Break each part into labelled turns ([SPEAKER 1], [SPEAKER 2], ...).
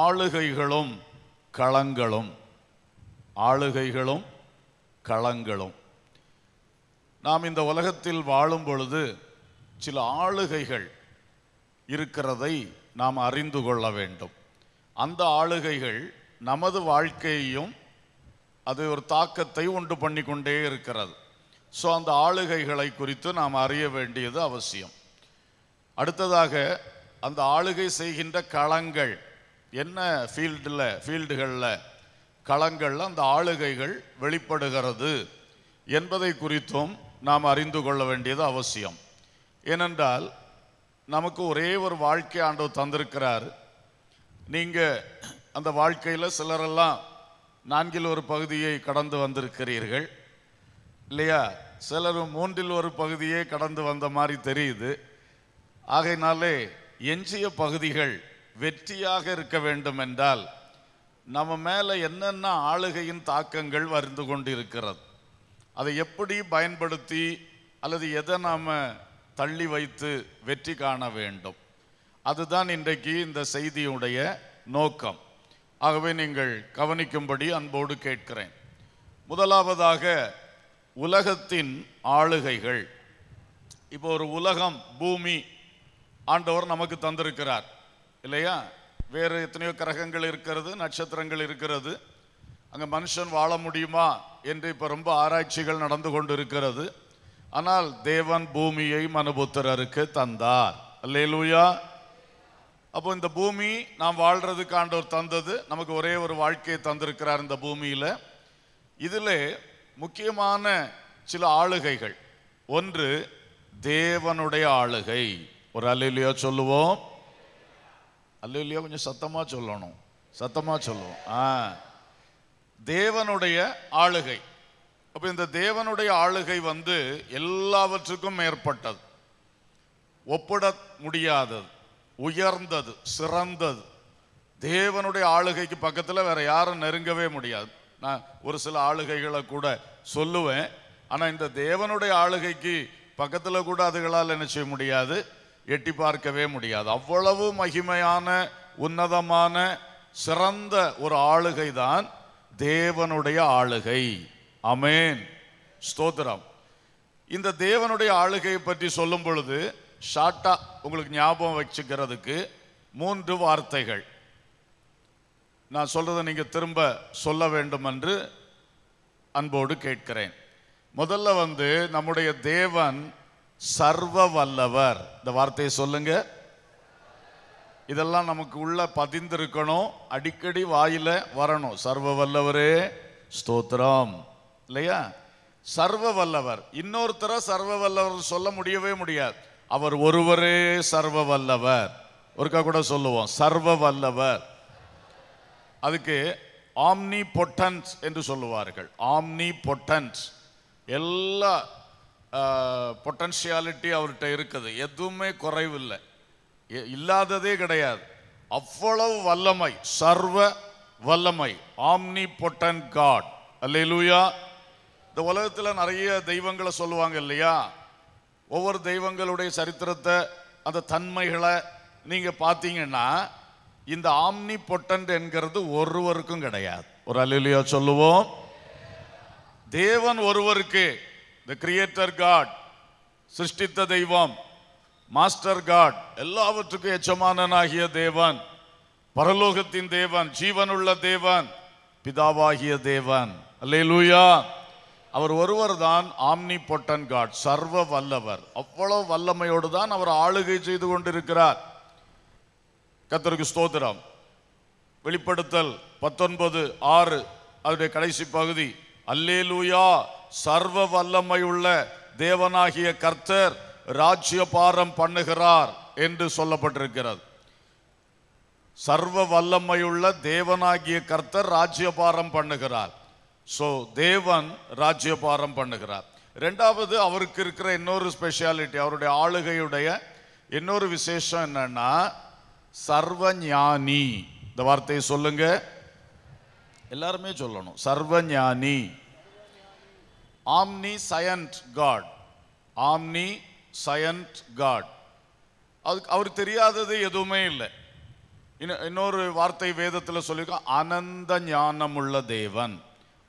[SPEAKER 1] ஆளுகைகளும் களங்களும் ஆளுகைகளும் களங்களும் நாம் இந்த உலகத்தில் வாழும் பொழுது சில ஆளுகைகள் இருக்கிறதை நாம் அறிந்து கொள்ள வேண்டும் அந்த ஆளுகைகள் நமது வாழ்க்கையையும் அது ஒரு தாக்கத்தை உண்டு பண்ணி கொண்டே இருக்கிறது ஸோ அந்த ஆளுகைகளை குறித்து நாம் அறிய வேண்டியது அவசியம் அடுத்ததாக அந்த ஆளுகை செய்கின்ற களங்கள் என்ன ஃபீல்டில் ஃபீல்டுகளில் களங்களில் அந்த ஆளுகைகள் வெளிப்படுகிறது என்பதை குறித்தும் நாம் அறிந்து கொள்ள வேண்டியது அவசியம் ஏனென்றால் நமக்கு ஒரே ஒரு வாழ்க்கை ஆண்டவர் தந்திருக்கிறார் நீங்கள் அந்த வாழ்க்கையில் சிலரெல்லாம் நான்கில் ஒரு பகுதியை கடந்து வந்திருக்கிறீர்கள் இல்லையா சிலர் மூன்றில் ஒரு பகுதியே கடந்து வந்த மாதிரி தெரியுது ஆகையினாலே எஞ்சிய பகுதிகள் வெற்றியாக இருக்க வேண்டும் என்றால் நம்ம மேலே என்னென்ன ஆளுகையின் தாக்கங்கள் வருந்து கொண்டு இருக்கிறது அதை எப்படி பயன்படுத்தி அல்லது எதை நாம் தள்ளி வைத்து வெற்றி காண வேண்டும் அதுதான் இன்றைக்கு இந்த செய்தியுடைய நோக்கம் ஆகவே நீங்கள் கவனிக்கும்படி அன்போடு கேட்கிறேன் முதலாவதாக உலகத்தின் ஆளுகைகள் இப்போ ஒரு உலகம் பூமி ஆண்டவர் நமக்கு தந்திருக்கிறார் இல்லையா வேறு எத்தனையோ கிரகங்கள் இருக்கிறது நட்சத்திரங்கள் இருக்கிறது அங்கே மனுஷன் வாழ முடியுமா என்று இப்போ ரொம்ப ஆராய்ச்சிகள் நடந்து கொண்டு இருக்கிறது ஆனால் தேவன் பூமியை மனுபுத்திரருக்கு தந்தார் லூயா அப்போ இந்த பூமி நாம் வாழ்கிறதுக்கு தந்தது நமக்கு ஒரே ஒரு வாழ்க்கையை தந்திருக்கிறார் இந்த பூமியில் இதில் முக்கியமான சில ஆளுகைகள் ஒன்று தேவனுடைய ஆளுகை ஒரு அலையிலையோ சொல்லுவோம் அல்லையிலையோ கொஞ்சம் சத்தமாக சொல்லணும் சத்தமாக சொல்லுவோம் ஆ தேவனுடைய ஆளுகை அப்போ இந்த தேவனுடைய ஆளுகை வந்து எல்லாவற்றுக்கும் மேற்பட்டது ஒப்பிட முடியாதது உயர்ந்தது சிறந்தது தேவனுடைய ஆளுகைக்கு பக்கத்தில் வேற யாரும் நெருங்கவே முடியாது நான் ஒரு சில ஆளுகைகளை கூட சொல்லுவேன் ஆனால் இந்த தேவனுடைய ஆளுகைக்கு பக்கத்தில் கூட அதுகளால் என்ன செய்ய முடியாது எட்டி பார்க்கவே முடியாது அவ்வளவு மகிமையான உன்னதமான சிறந்த ஒரு ஆளுகை தான் தேவனுடைய ஆளுகை அமேன் ஸ்தோத்திரம் இந்த தேவனுடைய ஆளுகையை பற்றி சொல்லும் பொழுது ஷார்ட்டா உங்களுக்கு ஞாபகம் வச்சுக்கிறதுக்கு மூன்று வார்த்தைகள் நான் சொல்றதை நீங்க திரும்ப சொல்ல வேண்டும் என்று அன்போடு கேட்கிறேன் முதல்ல வந்து நம்முடைய தேவன் சர்வ வல்லவர் இந்த வார்த்தையை சொல்லுங்க இதெல்லாம் நமக்கு உள்ள பதிந்திருக்கணும் அடிக்கடி வாயில வரணும் சர்வ வல்லவரே ஸ்தோத்திரம் இல்லையா சர்வ வல்லவர் இன்னொருத்தர சர்வ வல்லவர் சொல்ல முடியவே முடியாது அவர் ஒருவரே சர்வ வல்லவர் ஒருக்கா கூட சொல்லுவோம் சர்வ வல்லவர் அதுக்கு ஆம்னி பொட்டன்ஸ் என்று சொல்லுவார்கள் ஆம்னி பொட்டன்ஸ் எல்லா பொட்டன்ஷியாலிட்டி அவர்கிட்ட இருக்குது எதுவுமே குறைவில்லை இல்லாததே கிடையாது அவ்வளவு வல்லமை சர்வ வல்லமை ஆம்னி பொட்டன் காட் அல்லூயா இந்த உலகத்தில் நிறைய தெய்வங்களை சொல்லுவாங்க இல்லையா ஒவ்வொரு தெய்வங்களுடைய சரித்திரத்தை அந்த தன்மைகளை நீங்கள் பார்த்தீங்கன்னா இந்த ஆம்னி பொட்டன் என்கிறது ஒருவருக்கும் கிடையாது ஒரு அலுலியா சொல்லுவோம் தேவன் ஒருவருக்கு த கிரியேட்டர் காட் சிருஷ்டித்த தெய்வம் மாஸ்டர் காட் எல்லாவற்றுக்கும் எச்சமானனாகிய தேவன் பரலோகத்தின் தேவன் ஜீவனுள்ள தேவன் பிதாவாகிய தேவன் அல்லே லூயா அவர் ஒருவர் தான் ஆம்னி பொட்டன் காட் சர்வ வல்லவர் அவ்வளோ வல்லமையோடு தான் அவர் ஆளுகை செய்து கொண்டிருக்கிறார் கத்தருக்கு ஸ்தோத்திரம் வெளிப்படுத்தல் பத்தொன்பது ஆறு அதனுடைய கடைசி பகுதி அல்லே லூயா சர்வ வல்லமையுள்ள தேவனாகிய கர்த்தர் ராஜ்யபாரம் பண்ணுகிறார் என்று சொல்லப்பட்டிருக்கிறது சர்வ வல்லமையுள்ள தேவனாகிய கர்த்தர் ராஜ்யபாரம் பண்ணுகிறார் ஸோ தேவன் ராஜ்யபாரம் பண்ணுகிறார் ரெண்டாவது அவருக்கு இருக்கிற இன்னொரு ஸ்பெஷாலிட்டி அவருடைய ஆளுகையுடைய இன்னொரு விசேஷம் என்னன்னா சர்வ ஞானி இந்த வார்த்தையை சொல்லுங்க எல்லாருமே சொல்லணும் சர்வ ஞானி omniscient God omniscient God அதுக்கு அவர் தெரியாதது எதுவுமே இல்லை இன்னும் இன்னொரு வார்த்தை வேதத்தில் சொல்லியிருக்கோம் அனந்த ஞானம் உள்ள தேவன்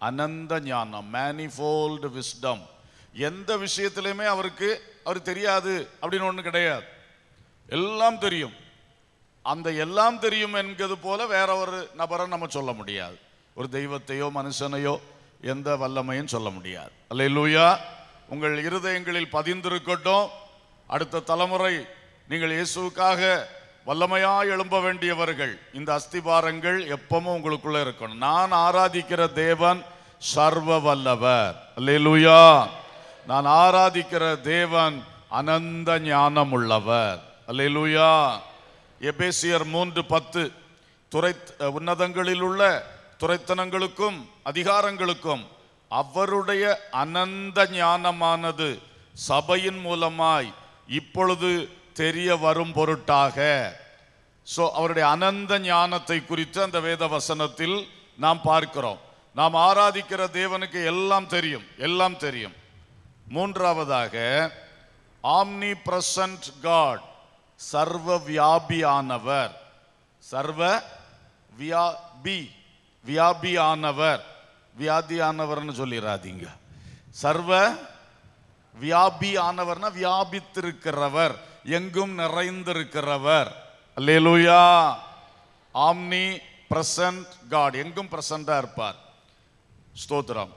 [SPEAKER 1] அனந்த ஞானம் மேனிஃபோல்டு விஸ்டம் எந்த விஷயத்திலையுமே அவருக்கு அவர் தெரியாது அப்படின்னு ஒன்று கிடையாது எல்லாம் தெரியும் அந்த எல்லாம் தெரியும் என்கிறது போல வேற ஒரு நபரை நம்ம சொல்ல முடியாது ஒரு தெய்வத்தையோ மனுஷனையோ எந்த வல்லமையும் சொல்ல முடியாது அல்ல லூயா உங்கள் இருதயங்களில் பதிந்திருக்கட்டும் அடுத்த தலைமுறை நீங்கள் இயேசுக்காக வல்லமையாக எழும்ப வேண்டியவர்கள் இந்த அஸ்திபாரங்கள் எப்பவும் உங்களுக்குள்ளே இருக்கணும் நான் ஆராதிக்கிற தேவன் சர்வ வல்லவர் லூயா நான் ஆராதிக்கிற தேவன் அனந்த ஞானம் உள்ளவர் லூயா எபேசியர் மூன்று பத்து துறை உன்னதங்களில் உள்ள துரைத்தனங்களுக்கும் அதிகாரங்களுக்கும் அவருடைய அனந்த ஞானமானது சபையின் மூலமாய் இப்பொழுது தெரிய வரும் பொருட்டாக ஸோ அவருடைய அனந்த ஞானத்தை குறித்து அந்த வேத வசனத்தில் நாம் பார்க்கிறோம் நாம் ஆராதிக்கிற தேவனுக்கு எல்லாம் தெரியும் எல்லாம் தெரியும் மூன்றாவதாக ஆம்னி பிரசன்ட் காட் சர்வ வியாபியானவர் சர்வ வியாபி வியாபியானவர் வியாதியானவர்னு சொல்லிடாதீங்க சர்வ வியாபியானவர்னா வியாபித்திருக்கிறவர் எங்கும் நிறைந்திருக்கிறவர் அல்லேலூயா ஆம்னி பிரசன்ட் காட் எங்கும் பிரசண்டாக இருப்பார் ஸ்தோத்திரம்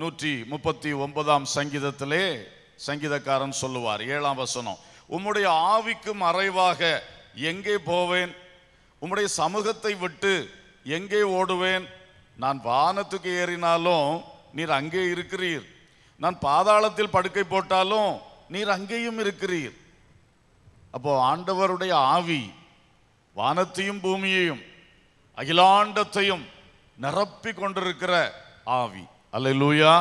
[SPEAKER 1] நூற்றி முப்பத்தி ஒன்பதாம் சங்கீதத்திலே சங்கீதக்காரன் சொல்லுவார் ஏழாம் வசனம் உம்முடைய ஆவிக்கும் அறைவாக எங்கே போவேன் உம்முடைய சமூகத்தை விட்டு எங்கே ஓடுவேன் நான் வானத்துக்கு ஏறினாலும் நீர் அங்கே இருக்கிறீர் நான் பாதாளத்தில் படுக்கை போட்டாலும் நீர் அங்கேயும் இருக்கிறீர் அப்போ ஆண்டவருடைய ஆவி வானத்தையும் பூமியையும் அகிலாண்டத்தையும் நிரப்பி கொண்டிருக்கிற ஆவி அல்ல லூயா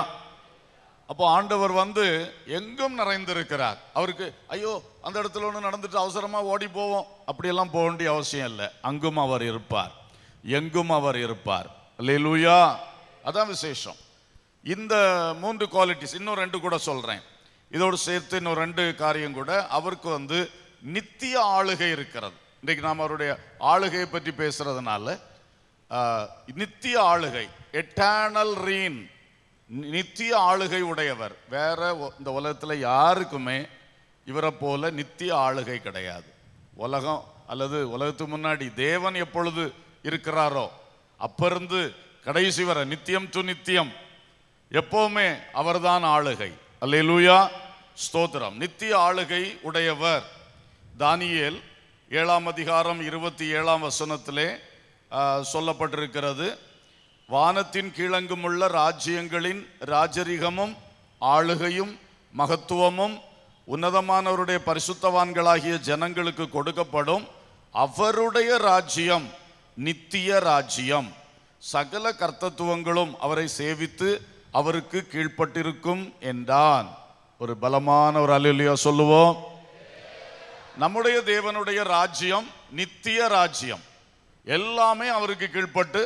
[SPEAKER 1] அப்போ ஆண்டவர் வந்து எங்கும் நிறைந்திருக்கிறார் அவருக்கு ஐயோ அந்த இடத்துல ஒன்று நடந்துட்டு அவசரமாக ஓடி போவோம் அப்படியெல்லாம் போக வேண்டிய அவசியம் இல்லை அங்கும் அவர் இருப்பார் எங்கும் அவர் இருப்பார் லூயா அதான் விசேஷம் இந்த மூன்று குவாலிட்டிஸ் இன்னும் ரெண்டு கூட சொல்கிறேன் இதோடு சேர்த்து இன்னும் ரெண்டு காரியம் கூட அவருக்கு வந்து நித்திய ஆளுகை இருக்கிறது இன்றைக்கு நாம் அவருடைய ஆளுகையை பற்றி பேசுகிறதுனால நித்திய ஆளுகை எட்டானல் ரீன் நித்திய ஆளுகை உடையவர் வேற இந்த உலகத்தில் யாருக்குமே இவரை போல நித்திய ஆளுகை கிடையாது உலகம் அல்லது உலகத்துக்கு முன்னாடி தேவன் எப்பொழுது இருக்கிறாரோ அப்பருந்து கடைசி வர நித்தியம் டு நித்தியம் எப்போவுமே அவர்தான் ஆளுகை அல்ல ஸ்தோத்திரம் நித்திய ஆளுகை உடையவர் தானியேல் ஏழாம் அதிகாரம் இருபத்தி ஏழாம் வசனத்திலே சொல்லப்பட்டிருக்கிறது வானத்தின் கீழங்கும் உள்ள ராஜ்யங்களின் ராஜரிகமும் ஆளுகையும் மகத்துவமும் உன்னதமானவருடைய பரிசுத்தவான்களாகிய ஜனங்களுக்கு கொடுக்கப்படும் அவருடைய ராஜ்யம் நித்திய ராஜ்யம் சகல கர்த்தத்துவங்களும் அவரை சேவித்து அவருக்கு கீழ்பட்டிருக்கும் என்றான் ஒரு பலமான ஒரு அலுலியா சொல்லுவோம் நம்முடைய தேவனுடைய ராஜ்யம் நித்திய ராஜ்யம் எல்லாமே அவருக்கு கீழ்ப்பட்டு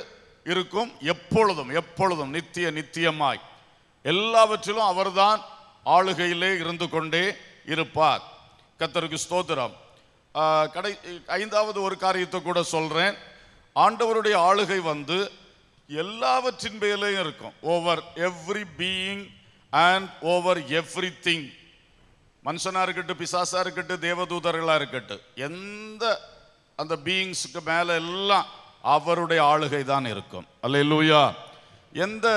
[SPEAKER 1] இருக்கும் எப்பொழுதும் எப்பொழுதும் நித்திய நித்தியமாய் எல்லாவற்றிலும் அவர்தான் ஆளுகையிலே இருந்து கொண்டே இருப்பார் கத்தருக்கு ஸ்தோத்திரம் கடை ஐந்தாவது ஒரு காரியத்தை கூட சொல்கிறேன் ஆண்டவருடைய ஆளுகை வந்து எல்லாவற்றின் மேலேயும் இருக்கும் over every being and over everything மனுஷனாக இருக்கட்டும் பிசாசாக இருக்கட்டும் தேவதூதர்களாக இருக்கட்டும் எந்த அந்த பீயிங்ஸுக்கு மேலே எல்லாம் அவருடைய ஆளுகை தான் இருக்கும் அல்ல லூயா எந்த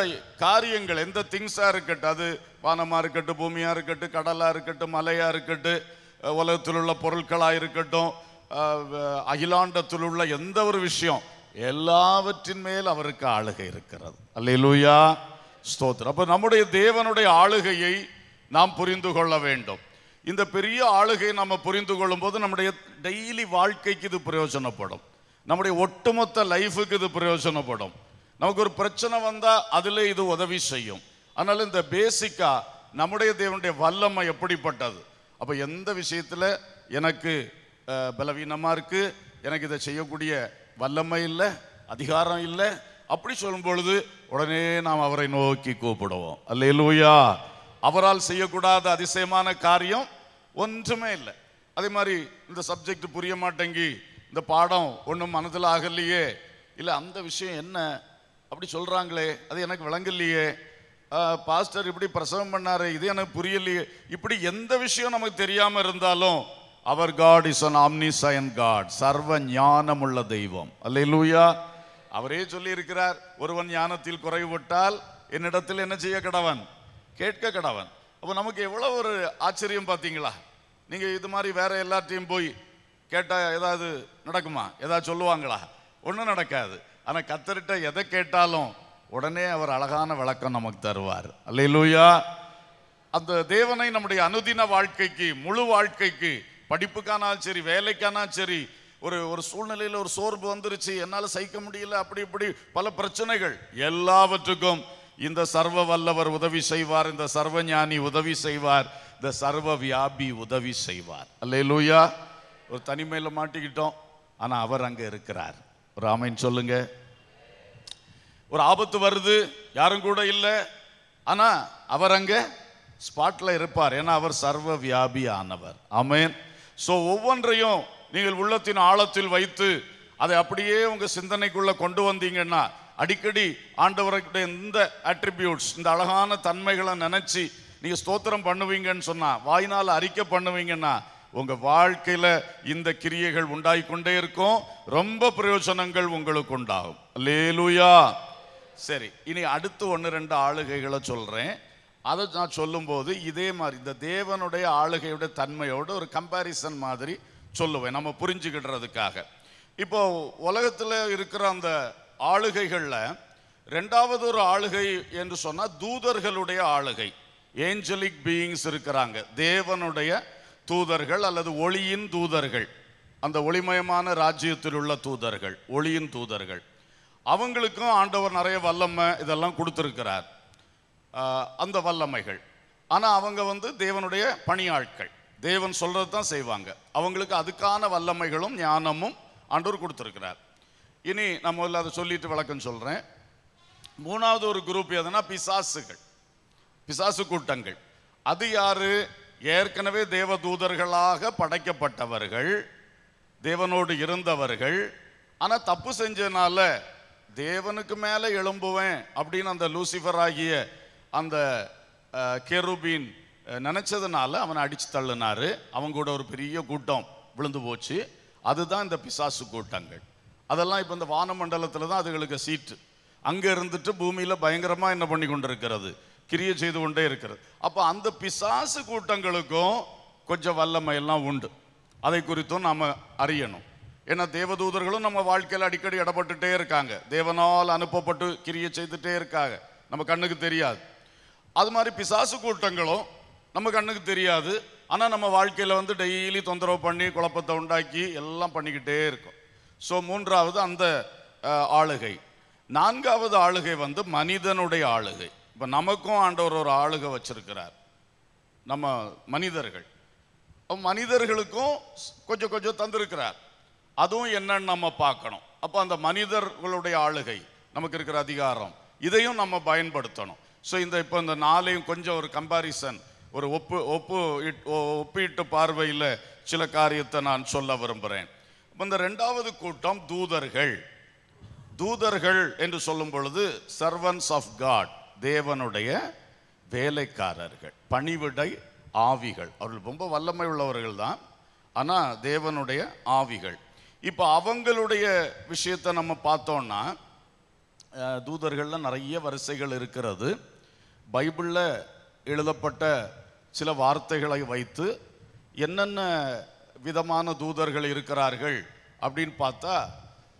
[SPEAKER 1] காரியங்கள் எந்த திங்ஸாக இருக்கட்டும் அது வானமாக இருக்கட்டும் பூமியாக இருக்கட்டும் கடலாக இருக்கட்டும் மலையாக இருக்கட்டும் உலகத்தில் உள்ள பொருட்களாக இருக்கட்டும் அகிலாண்டத்தில் உள்ள எந்த ஒரு விஷயம் எல்லாவற்றின் மேல் அவருக்கு ஆளுகை இருக்கிறது அல்லையிலூயா ஸ்தோத்திரம் அப்போ நம்முடைய தேவனுடைய ஆளுகையை நாம் புரிந்து கொள்ள வேண்டும் இந்த பெரிய ஆளுகையை நம்ம புரிந்து கொள்ளும்போது நம்முடைய டெய்லி வாழ்க்கைக்கு இது பிரயோஜனப்படும் நம்முடைய ஒட்டுமொத்த லைஃபுக்கு இது பிரயோஜனப்படும் நமக்கு ஒரு பிரச்சனை வந்தால் அதில் இது உதவி செய்யும் அதனால் இந்த பேசிக்காக நம்முடைய தேவனுடைய வல்லமை எப்படிப்பட்டது அப்போ எந்த விஷயத்தில் எனக்கு பலவீனமாக இருக்குது எனக்கு இதை செய்யக்கூடிய வல்லமை இல்லை அதிகாரம் இல்லை அப்படி சொல்லும் பொழுது உடனே நாம் அவரை நோக்கி கூப்பிடுவோம் அல்ல இல்லையா அவரால் செய்யக்கூடாத அதிசயமான காரியம் ஒன்றுமே இல்லை அதே மாதிரி இந்த சப்ஜெக்ட் புரிய மாட்டேங்கி இந்த பாடம் ஒன்றும் மனதில் ஆகலையே இல்லை அந்த விஷயம் என்ன அப்படி சொல்கிறாங்களே அது எனக்கு விளங்கலையே பாஸ்டர் இப்படி பிரசவம் பண்ணாரு இது எனக்கு புரியலையே இப்படி எந்த விஷயம் நமக்கு தெரியாமல் இருந்தாலும் அவர் God is an omniscient God சர்வ ஞானமுள்ள தெய்வம் அல்ல லூயா அவரே சொல்லியிருக்கிறார் ஒருவன் ஞானத்தில் குறைவிட்டால் என்னிடத்தில் என்ன செய்ய கடவன் கேட்க கடவன் அப்போ நமக்கு எவ்வளோ ஒரு ஆச்சரியம் பார்த்தீங்களா நீங்கள் இது மாதிரி வேற எல்லாத்தையும் போய் கேட்டால் ஏதாவது நடக்குமா ஏதாவது சொல்லுவாங்களா ஒன்றும் நடக்காது ஆனால் கத்தர்கிட்ட எதை கேட்டாலும் உடனே அவர் அழகான விளக்கம் நமக்கு தருவார் அல்லையிலூயா அந்த தேவனை நம்முடைய அனுதின வாழ்க்கைக்கு முழு வாழ்க்கைக்கு படிப்புக்கானாலும் சரி வேலைக்கானாலும் சரி ஒரு ஒரு சூழ்நிலையில் ஒரு சோர்வு வந்துருச்சு என்னால் சகிக்க முடியல அப்படி இப்படி பல பிரச்சனைகள் எல்லாவற்றுக்கும் இந்த சர்வ வல்லவர் உதவி செய்வார் இந்த சர்வஞானி உதவி செய்வார் இந்த சர்வ வியாபி உதவி செய்வார் அல்லே லூயா ஒரு தனிமையில் மாட்டிக்கிட்டோம் ஆனால் அவர் அங்கே இருக்கிறார் ஒரு ஆமைன்னு சொல்லுங்க ஒரு ஆபத்து வருது யாரும் கூட இல்லை ஆனால் அவர் அங்கே ஸ்பாட்டில் இருப்பார் ஏன்னா அவர் சர்வ வியாபி ஆனவர் ஆமேன் ஸோ ஒவ்வொன்றையும் நீங்கள் உள்ளத்தின் ஆழத்தில் வைத்து அதை அப்படியே உங்கள் சிந்தனைக்குள்ளே கொண்டு வந்தீங்கன்னா அடிக்கடி ஆண்டவர்கிட்ட இந்த அட்ரிபியூட்ஸ் இந்த அழகான தன்மைகளை நினச்சி நீங்கள் ஸ்தோத்திரம் பண்ணுவீங்கன்னு சொன்னால் வாயினால் அறிக்கை பண்ணுவீங்கன்னா உங்கள் வாழ்க்கையில் இந்த கிரியைகள் உண்டாகி கொண்டே இருக்கும் ரொம்ப பிரயோஜனங்கள் உங்களுக்கு உண்டாகும் லேலுயா சரி இனி அடுத்து ஒன்று ரெண்டு ஆளுகைகளை சொல்கிறேன் அதை நான் சொல்லும்போது இதே மாதிரி இந்த தேவனுடைய ஆளுகையோட தன்மையோடு ஒரு கம்பேரிசன் மாதிரி சொல்லுவேன் நம்ம புரிஞ்சுக்கிடுறதுக்காக இப்போ உலகத்தில் இருக்கிற அந்த ஆளுகைகளில் ரெண்டாவது ஒரு ஆளுகை என்று சொன்னால் தூதர்களுடைய ஆளுகை ஏஞ்சலிக் பீயிங்ஸ் இருக்கிறாங்க தேவனுடைய தூதர்கள் அல்லது ஒளியின் தூதர்கள் அந்த ஒளிமயமான ராஜ்யத்தில் உள்ள தூதர்கள் ஒளியின் தூதர்கள் அவங்களுக்கும் ஆண்டவர் நிறைய வல்லம்மை இதெல்லாம் கொடுத்துருக்கிறார் அந்த வல்லமைகள் ஆனால் அவங்க வந்து தேவனுடைய பணியாட்கள் தேவன் சொல்கிறது தான் செய்வாங்க அவங்களுக்கு அதுக்கான வல்லமைகளும் ஞானமும் அன்றோர் கொடுத்துருக்கிறார் இனி நம்ம அதை சொல்லிட்டு வழக்கம் சொல்கிறேன் மூணாவது ஒரு குரூப் எதுனா பிசாசுகள் பிசாசு கூட்டங்கள் அது யாரு ஏற்கனவே தேவதூதர்களாக படைக்கப்பட்டவர்கள் தேவனோடு இருந்தவர்கள் ஆனால் தப்பு செஞ்சதுனால தேவனுக்கு மேலே எழும்புவேன் அப்படின்னு அந்த லூசிஃபர் ஆகிய அந்த கெருபின் நினச்சதுனால அவனை அடித்து தள்ளினார் அவங்க கூட ஒரு பெரிய கூட்டம் விழுந்து போச்சு அதுதான் இந்த பிசாசு கூட்டங்கள் அதெல்லாம் இப்போ இந்த வானமண்டலத்தில் தான் அதுகளுக்கு சீட்டு அங்கே இருந்துட்டு பூமியில் பயங்கரமாக என்ன பண்ணி கொண்டு இருக்கிறது கிரிய செய்து கொண்டே இருக்கிறது அப்போ அந்த பிசாசு கூட்டங்களுக்கும் கொஞ்சம் வல்லமையெல்லாம் உண்டு அதை குறித்தும் நாம் அறியணும் ஏன்னா தேவதூதர்களும் நம்ம வாழ்க்கையில் அடிக்கடி இடப்பட்டுட்டே இருக்காங்க தேவனால் அனுப்பப்பட்டு கிரியை செய்துட்டே இருக்காங்க நம்ம கண்ணுக்கு தெரியாது அது மாதிரி பிசாசு கூட்டங்களும் நம்ம கண்ணுக்கு தெரியாது ஆனால் நம்ம வாழ்க்கையில் வந்து டெய்லி தொந்தரவு பண்ணி குழப்பத்தை உண்டாக்கி எல்லாம் பண்ணிக்கிட்டே இருக்கும் ஸோ மூன்றாவது அந்த ஆளுகை நான்காவது ஆளுகை வந்து மனிதனுடைய ஆளுகை இப்போ நமக்கும் ஆண்டவர் ஒரு ஆளுகை வச்சிருக்கிறார் நம்ம மனிதர்கள் மனிதர்களுக்கும் கொஞ்சம் கொஞ்சம் தந்திருக்கிறார் அதுவும் என்னன்னு நம்ம பார்க்கணும் அப்போ அந்த மனிதர்களுடைய ஆளுகை நமக்கு இருக்கிற அதிகாரம் இதையும் நம்ம பயன்படுத்தணும் ஸோ இந்த இப்போ இந்த நாளையும் கொஞ்சம் ஒரு கம்பாரிசன் ஒரு ஒப்பு ஒப்பு ஒப்பீட்டு பார்வையில் சில காரியத்தை நான் சொல்ல விரும்புகிறேன் இந்த ரெண்டாவது கூட்டம் தூதர்கள் தூதர்கள் என்று சொல்லும் பொழுது சர்வன்ஸ் ஆஃப் காட் தேவனுடைய வேலைக்காரர்கள் பணிவிடை ஆவிகள் அவர்கள் ரொம்ப வல்லமை உள்ளவர்கள் தான் ஆனால் தேவனுடைய ஆவிகள் இப்போ அவங்களுடைய விஷயத்தை நம்ம பார்த்தோன்னா தூதர்களில் நிறைய வரிசைகள் இருக்கிறது பைபிளில் எழுதப்பட்ட சில வார்த்தைகளை வைத்து என்னென்ன விதமான தூதர்கள் இருக்கிறார்கள் அப்படின்னு பார்த்தா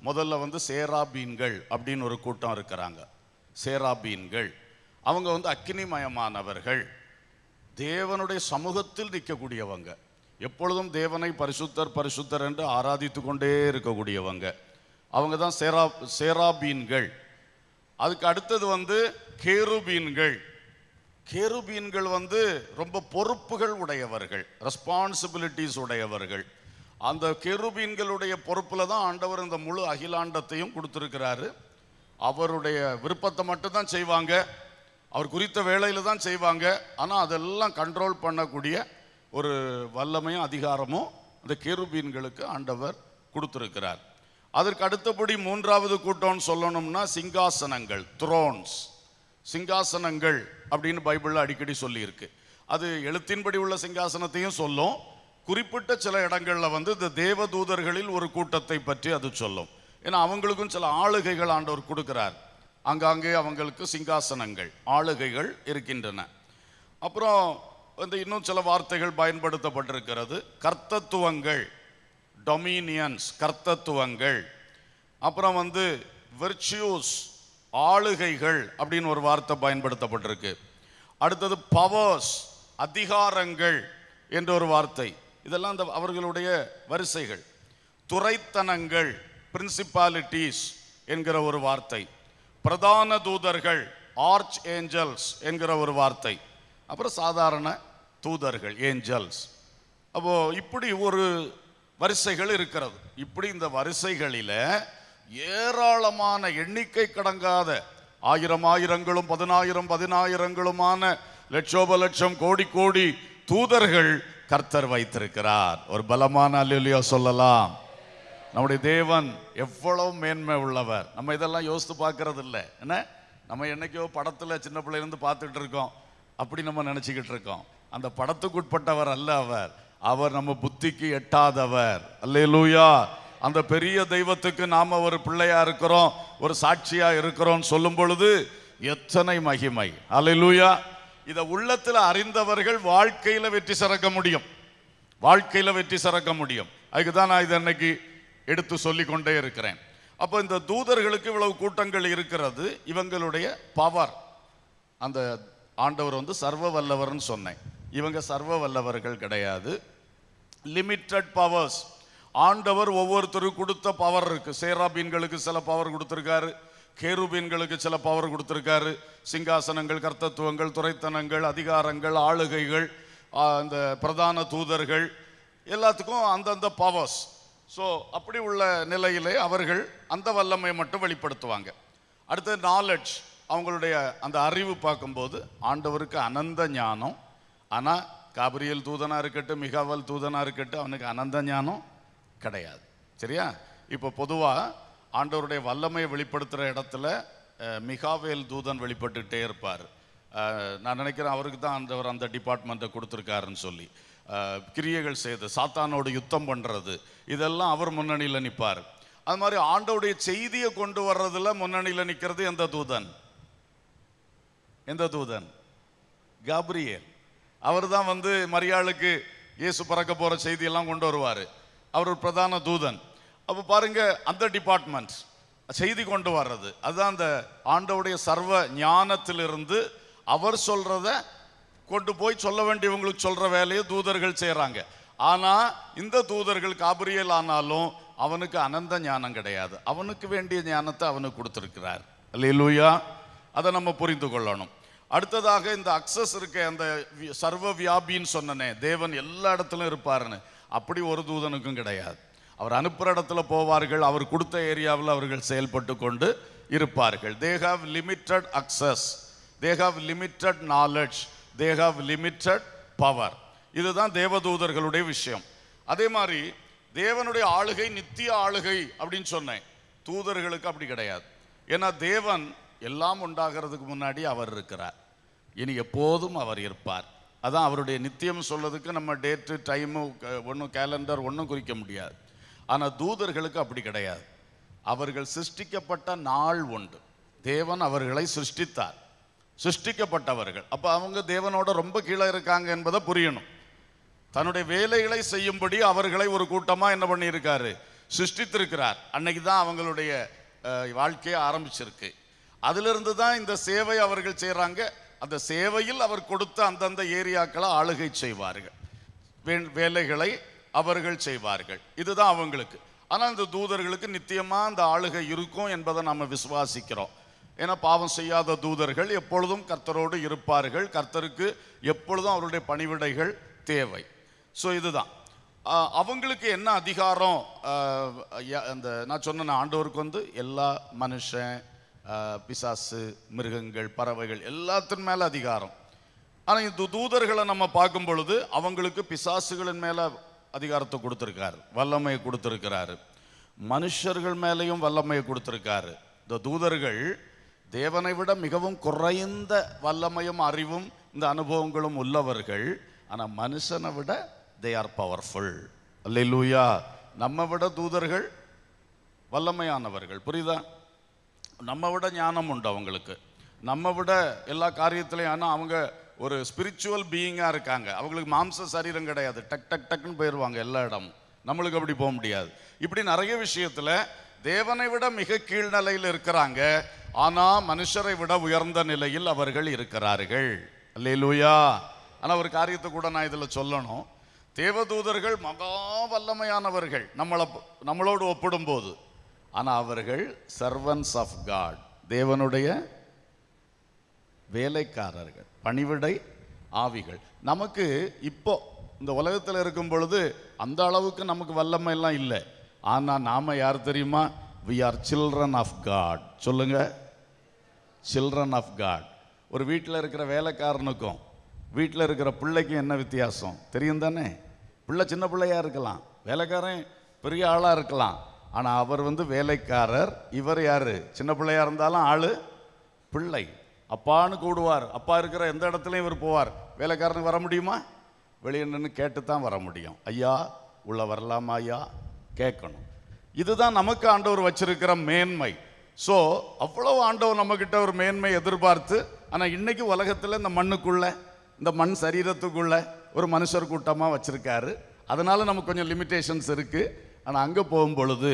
[SPEAKER 1] முதல்ல வந்து சேராபீன்கள் அப்படின்னு ஒரு கூட்டம் இருக்கிறாங்க சேராபீன்கள் அவங்க வந்து அக்னிமயமானவர்கள் தேவனுடைய சமூகத்தில் நிற்கக்கூடியவங்க எப்பொழுதும் தேவனை பரிசுத்தர் பரிசுத்தர் என்று ஆராதித்து கொண்டே இருக்கக்கூடியவங்க அவங்க தான் சேரா சேராபீன்கள் அதுக்கு அடுத்தது வந்து கேருபீன்கள் கேருபீன்கள் வந்து ரொம்ப பொறுப்புகள் உடையவர்கள் ரெஸ்பான்சிபிலிட்டிஸ் உடையவர்கள் அந்த கேருபீன்களுடைய பொறுப்பில் தான் ஆண்டவர் இந்த முழு அகிலாண்டத்தையும் கொடுத்துருக்கிறாரு அவருடைய விருப்பத்தை மட்டும்தான் செய்வாங்க அவர் குறித்த வேலையில் தான் செய்வாங்க ஆனால் அதெல்லாம் கண்ட்ரோல் பண்ணக்கூடிய ஒரு வல்லமையும் அதிகாரமும் அந்த கேருபீன்களுக்கு ஆண்டவர் கொடுத்துருக்கிறார் அதற்கு அடுத்தபடி மூன்றாவது கூட்டம்னு சொல்லணும்னா சிங்காசனங்கள் த்ரோன்ஸ் சிங்காசனங்கள் அப்படின்னு பைபிளில் அடிக்கடி சொல்லியிருக்கு அது எழுத்தின்படி உள்ள சிங்காசனத்தையும் சொல்லும் குறிப்பிட்ட சில இடங்களில் வந்து இந்த தேவதூதர்களில் ஒரு கூட்டத்தை பற்றி அது சொல்லும் ஏன்னா அவங்களுக்கும் சில ஆளுகைகள் ஆண்டவர் கொடுக்குறார் அங்காங்கே அவங்களுக்கு சிங்காசனங்கள் ஆளுகைகள் இருக்கின்றன அப்புறம் வந்து இன்னும் சில வார்த்தைகள் பயன்படுத்தப்பட்டிருக்கிறது கர்த்தத்துவங்கள் டொமினியன்ஸ் கர்த்தத்துவங்கள் அப்புறம் வந்து விர்ச்சியூஸ் ஆளுகைகள் அப்படின்னு ஒரு வார்த்தை பயன்படுத்தப்பட்டிருக்கு அடுத்தது பவர்ஸ் அதிகாரங்கள் என்ற ஒரு வார்த்தை இதெல்லாம் அந்த அவர்களுடைய வரிசைகள் துறைத்தனங்கள் பிரின்சிபாலிட்டிஸ் என்கிற ஒரு வார்த்தை பிரதான தூதர்கள் ஆர்ச் ஏஞ்சல்ஸ் என்கிற ஒரு வார்த்தை அப்புறம் சாதாரண தூதர்கள் ஏஞ்சல்ஸ் அப்போது இப்படி ஒரு வரிசைகள் இருக்கிறது இப்படி இந்த வரிசைகளில் ஏராளமான எண்ணிக்கை கடங்காத ஆயிரம் ஆயிரங்களும் பதினாயிரம் பதினாயிரங்களுமான லட்சோப லட்சம் கோடி கோடி தூதர்கள் கர்த்தர் வைத்திருக்கிறார் ஒரு பலமான அல்லா சொல்லலாம் நம்முடைய தேவன் எவ்வளவு மேன்மை உள்ளவர் நம்ம இதெல்லாம் யோசித்து பார்க்கறது இல்லை என்ன நம்ம என்னைக்கோ படத்தில் சின்ன பிள்ளையிலேருந்து பார்த்துட்டு இருக்கோம் அப்படி நம்ம நினச்சிக்கிட்டு இருக்கோம் அந்த படத்துக்குட்பட்டவர் அல்ல அவர் அவர் நம்ம புத்திக்கு எட்டாதவர் அல்லேலூயா அந்த பெரிய தெய்வத்துக்கு நாம் ஒரு பிள்ளையா இருக்கிறோம் ஒரு சாட்சியா இருக்கிறோம் சொல்லும் பொழுது எத்தனை மகிமை அல்லேலூயா இதை உள்ளத்தில் அறிந்தவர்கள் வாழ்க்கையில் வெற்றி சிறக்க முடியும் வாழ்க்கையில் வெற்றி சிறக்க முடியும் அதுக்கு தான் நான் இதை இன்னைக்கு எடுத்து சொல்லிக்கொண்டே இருக்கிறேன் அப்போ இந்த தூதர்களுக்கு இவ்வளவு கூட்டங்கள் இருக்கிறது இவங்களுடைய பவர் அந்த ஆண்டவர் வந்து சர்வ வல்லவர்னு சொன்னேன் இவங்க சர்வ வல்லவர்கள் கிடையாது லிமிட்டட் பவர்ஸ் ஆண்டவர் ஒவ்வொருத்தரும் கொடுத்த பவர் இருக்குது சேராபீன்களுக்கு சில பவர் கொடுத்துருக்காரு கேருபீன்களுக்கு சில பவர் கொடுத்துருக்காரு சிங்காசனங்கள் கர்த்தத்துவங்கள் துறைத்தனங்கள் அதிகாரங்கள் ஆளுகைகள் அந்த பிரதான தூதர்கள் எல்லாத்துக்கும் அந்தந்த பவர்ஸ் ஸோ அப்படி உள்ள நிலையிலே அவர்கள் அந்த வல்லமை மட்டும் வெளிப்படுத்துவாங்க அடுத்தது நாலெட்ஜ் அவங்களுடைய அந்த அறிவு பார்க்கும்போது ஆண்டவருக்கு அனந்த ஞானம் ஆனால் காபிரியல் தூதனாக இருக்கட்டும் மிகாவல் தூதனாக இருக்கட்டும் அவனுக்கு அனந்த ஞானம் கிடையாது சரியா இப்போ பொதுவாக ஆண்டவருடைய வல்லமையை வெளிப்படுத்துகிற இடத்துல மிகாவேல் தூதன் வெளிப்பட்டுக்கிட்டே இருப்பார் நான் நினைக்கிறேன் அவருக்கு தான் அந்தவர் அந்த டிபார்ட்மெண்ட்டை கொடுத்துருக்காருன்னு சொல்லி கிரியைகள் செய்து சாத்தானோடு யுத்தம் பண்ணுறது இதெல்லாம் அவர் முன்னணியில் நிற்பார் அது மாதிரி ஆண்டோடைய செய்தியை கொண்டு வர்றதில் முன்னணியில் நிற்கிறது எந்த தூதன் எந்த தூதன் காப்ரியேல் அவர் தான் வந்து மரியாளுக்கு இயேசு பறக்க போகிற செய்தியெல்லாம் கொண்டு வருவார் அவர் ஒரு பிரதான தூதன் அப்போ பாருங்கள் அந்த டிபார்ட்மெண்ட் செய்தி கொண்டு வர்றது அதுதான் அந்த ஆண்டவுடைய சர்வ ஞானத்திலிருந்து அவர் சொல்கிறத கொண்டு போய் சொல்ல வேண்டியவங்களுக்கு சொல்கிற வேலையை தூதர்கள் செய்கிறாங்க ஆனால் இந்த தூதர்கள் காபிரியல் ஆனாலும் அவனுக்கு அனந்த ஞானம் கிடையாது அவனுக்கு வேண்டிய ஞானத்தை அவனுக்கு கொடுத்துருக்கிறார் அல்ல லூயா அதை நம்ம புரிந்து கொள்ளணும் அடுத்ததாக இந்த அக்சஸ் இருக்க அந்த சர்வ வியாபின்னு சொன்னனே தேவன் எல்லா இடத்துலையும் இருப்பாருன்னு அப்படி ஒரு தூதனுக்கும் கிடையாது அவர் அனுப்புகிற இடத்துல போவார்கள் அவர் கொடுத்த ஏரியாவில் அவர்கள் செயல்பட்டு கொண்டு இருப்பார்கள் they have limited access they have limited knowledge they have limited power இதுதான் தேவதூதர்களுடைய விஷயம் அதே மாதிரி தேவனுடைய ஆளுகை நித்திய ஆளுகை அப்படின்னு சொன்னேன் தூதர்களுக்கு அப்படி கிடையாது ஏன்னா தேவன் எல்லாம் உண்டாகிறதுக்கு முன்னாடி அவர் இருக்கிறார் இனி எப்போதும் அவர் இருப்பார் அதான் அவருடைய நித்தியம் சொல்லதுக்கு நம்ம டேட்டு டைமு ஒன்றும் கேலண்டர் ஒன்றும் குறிக்க முடியாது ஆனால் தூதர்களுக்கு அப்படி கிடையாது அவர்கள் சிருஷ்டிக்கப்பட்ட நாள் உண்டு தேவன் அவர்களை சிருஷ்டித்தார் சிருஷ்டிக்கப்பட்டவர்கள் அப்போ அவங்க தேவனோட ரொம்ப கீழே இருக்காங்க என்பதை புரியணும் தன்னுடைய வேலைகளை செய்யும்படி அவர்களை ஒரு கூட்டமாக என்ன பண்ணியிருக்காரு சிருஷ்டித்திருக்கிறார் அன்னைக்கு தான் அவங்களுடைய வாழ்க்கையை ஆரம்பிச்சிருக்கு அதிலிருந்து தான் இந்த சேவை அவர்கள் செய்கிறாங்க அந்த சேவையில் அவர் கொடுத்த அந்தந்த ஏரியாக்களை ஆளுகை செய்வார்கள் வேலைகளை அவர்கள் செய்வார்கள் இதுதான் அவங்களுக்கு ஆனால் இந்த தூதர்களுக்கு நித்தியமாக அந்த ஆளுகை இருக்கும் என்பதை நாம் விசுவாசிக்கிறோம் ஏன்னா பாவம் செய்யாத தூதர்கள் எப்பொழுதும் கர்த்தரோடு இருப்பார்கள் கர்த்தருக்கு எப்பொழுதும் அவருடைய பணிவிடைகள் தேவை ஸோ இதுதான் அவங்களுக்கு என்ன அதிகாரம் அந்த நான் சொன்ன ஆண்டவருக்கு வந்து எல்லா மனுஷன் பிசாசு மிருகங்கள் பறவைகள் எல்லாத்தின் மேலே அதிகாரம் ஆனால் இந்த தூதர்களை நம்ம பார்க்கும் பொழுது அவங்களுக்கு பிசாசுகளின் மேலே அதிகாரத்தை கொடுத்துருக்காரு வல்லமையை கொடுத்துருக்கிறாரு மனுஷர்கள் மேலேயும் வல்லமையை கொடுத்துருக்காரு இந்த தூதர்கள் தேவனை விட மிகவும் குறைந்த வல்லமையும் அறிவும் இந்த அனுபவங்களும் உள்ளவர்கள் ஆனால் மனுஷனை விட தே ஆர் பவர்ஃபுல் அல்ல லூயா நம்ம விட தூதர்கள் வல்லமையானவர்கள் புரியுதா நம்ம விட ஞானம் உண்டு அவங்களுக்கு நம்ம விட எல்லா காரியத்திலையும் ஆனால் அவங்க ஒரு ஸ்பிரிச்சுவல் பீயிங்காக இருக்காங்க அவங்களுக்கு மாம்ச சரீரம் கிடையாது டக் டக் டக்குன்னு போயிடுவாங்க எல்லா இடமும் நம்மளுக்கு அப்படி போக முடியாது இப்படி நிறைய விஷயத்தில் தேவனை விட மிக கீழ்நிலையில் இருக்கிறாங்க ஆனால் மனுஷரை விட உயர்ந்த நிலையில் அவர்கள் இருக்கிறார்கள் அல்லையிலூயா ஆனால் ஒரு காரியத்தை கூட நான் இதில் சொல்லணும் தேவதூதர்கள் மகா வல்லமையானவர்கள் நம்மளை நம்மளோடு ஒப்பிடும்போது ஆனால் அவர்கள் சர்வன்ஸ் ஆஃப் காட் தேவனுடைய வேலைக்காரர்கள் பணிவிடை ஆவிகள் நமக்கு இப்போ இந்த உலகத்தில் இருக்கும் பொழுது அந்த அளவுக்கு நமக்கு வல்லமை எல்லாம் இல்லை ஆனால் நாம் யார் தெரியுமா we are children of God சொல்லுங்க சில்ட்ரன் ஆஃப் காட் ஒரு வீட்டில் இருக்கிற வேலைக்காரனுக்கும் வீட்டில் இருக்கிற பிள்ளைக்கும் என்ன வித்தியாசம் தெரியும் தானே பிள்ளை சின்ன பிள்ளையாக இருக்கலாம் வேலைக்காரன் பெரிய ஆளாக இருக்கலாம் ஆனால் அவர் வந்து வேலைக்காரர் இவர் யார் சின்ன பிள்ளையாக இருந்தாலும் ஆள் பிள்ளை அப்பான்னு கூடுவார் அப்பா இருக்கிற எந்த இடத்துலையும் இவர் போவார் வேலைக்காரனுக்கு வர முடியுமா வெளியே நின்று கேட்டு தான் வர முடியும் ஐயா உள்ள வரலாமா ஐயா கேட்கணும் இதுதான் நமக்கு ஆண்டவர் வச்சிருக்கிற மேன்மை ஸோ அவ்வளவு ஆண்டவர் நம்மக்கிட்ட ஒரு மேன்மை எதிர்பார்த்து ஆனால் இன்றைக்கி உலகத்தில் இந்த மண்ணுக்குள்ளே இந்த மண் சரீரத்துக்குள்ளே ஒரு மனுஷர் கூட்டமாக வச்சுருக்காரு அதனால் நமக்கு கொஞ்சம் லிமிட்டேஷன்ஸ் இருக்குது ஆனால் அங்கே போகும் பொழுது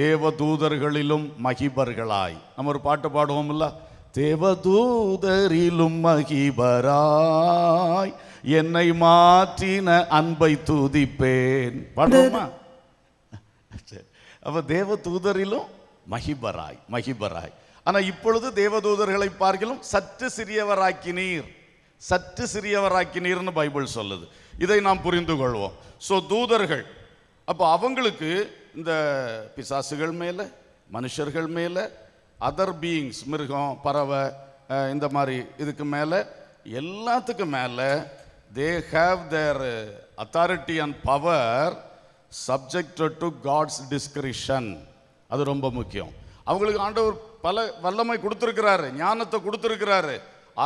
[SPEAKER 1] தேவ தூதர்களிலும் மகிபர்களாய் நம்ம ஒரு பாட்டு பாடுவோம் தேவ தேவதூதரிலும் மகிபராய் என்னை மாற்றின அன்பை தூதிப்பேன் பாடுவோமா அப்போ தேவ தூதரிலும் மகிபராய் மகிபராய் ஆனால் இப்பொழுது தேவதூதர்களை பார்க்கலும் சற்று சிறியவராக்கினீர் சற்று சிறியவராக்கினீர்னு பைபிள் சொல்லுது இதை நாம் புரிந்து கொள்வோம் ஸோ தூதர்கள் அப்போ அவங்களுக்கு இந்த பிசாசுகள் மேலே மனுஷர்கள் மேலே அதர் பீயிங்ஸ் மிருகம் பறவை இந்த மாதிரி இதுக்கு மேலே எல்லாத்துக்கும் மேலே they have their authority and power subject to God's discretion அது ரொம்ப முக்கியம் அவங்களுக்கு ஆண்டவர் பல வல்லமை கொடுத்துருக்கிறாரு ஞானத்தை கொடுத்துருக்கிறாரு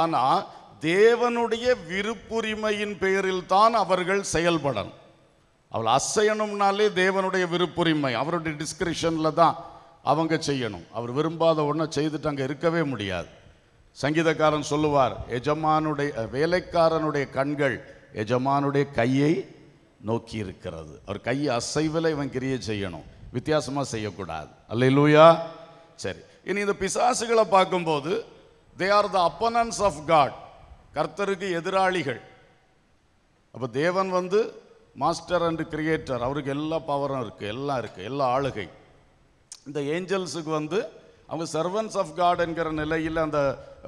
[SPEAKER 1] ஆனால் தேவனுடைய விருப்புரிமையின் பெயரில் தான் அவர்கள் செயல்படணும் அவள் அசையணும்னாலே தேவனுடைய விருப்புரிமை அவருடைய டிஸ்கிரிப்ஷனில் தான் அவங்க செய்யணும் அவர் விரும்பாத ஒன்றை செய்துட்டு அங்கே இருக்கவே முடியாது சங்கீதக்காரன் சொல்லுவார் எஜமானுடைய வேலைக்காரனுடைய கண்கள் எஜமானுடைய கையை நோக்கி இருக்கிறது அவர் கை அசைவில் இவன் கிரியை செய்யணும் வித்தியாசமாக செய்யக்கூடாது அல்ல இல்லையா சரி இனி இந்த பிசாசுகளை பார்க்கும்போது they are the opponents of God கர்த்தருக்கு எதிராளிகள் அப்போ தேவன் வந்து மாஸ்டர் அண்டு கிரியேட்டர் அவருக்கு எல்லா பவரும் இருக்குது எல்லாம் இருக்குது எல்லா ஆளுகை இந்த ஏஞ்சல்ஸுக்கு வந்து அவங்க சர்வன்ஸ் ஆஃப் காட் என்கிற நிலையில் அந்த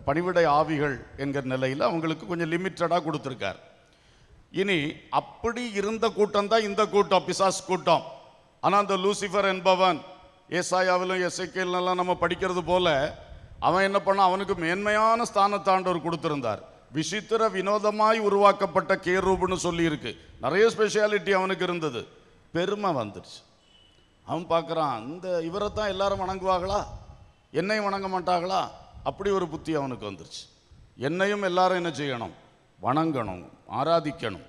[SPEAKER 1] பணிவிடை ஆவிகள் என்கிற நிலையில் அவங்களுக்கு கொஞ்சம் லிமிட்டடாக கொடுத்துருக்கார் இனி அப்படி இருந்த கூட்டம் தான் இந்த கூட்டம் பிசாஸ் கூட்டம் ஆனால் அந்த லூசிஃபர் என்பவன் ஏசாயாவிலும் எஸ்ஐகேலாம் நம்ம படிக்கிறது போல் அவன் என்ன பண்ணான் அவனுக்கு மேன்மையான ஸ்தானத்தாண்டவர் கொடுத்துருந்தார் விசித்திர வினோதமாய் உருவாக்கப்பட்ட கேரூபுன்னு சொல்லியிருக்கு நிறைய ஸ்பெஷாலிட்டி அவனுக்கு இருந்தது பெருமை வந்துடுச்சு அவன் பார்க்குறான் இந்த இவரை தான் எல்லாரும் வணங்குவாங்களா என்னையும் வணங்க மாட்டாங்களா அப்படி ஒரு புத்தி அவனுக்கு வந்துருச்சு என்னையும் எல்லாரும் என்ன செய்யணும் வணங்கணும் ஆராதிக்கணும்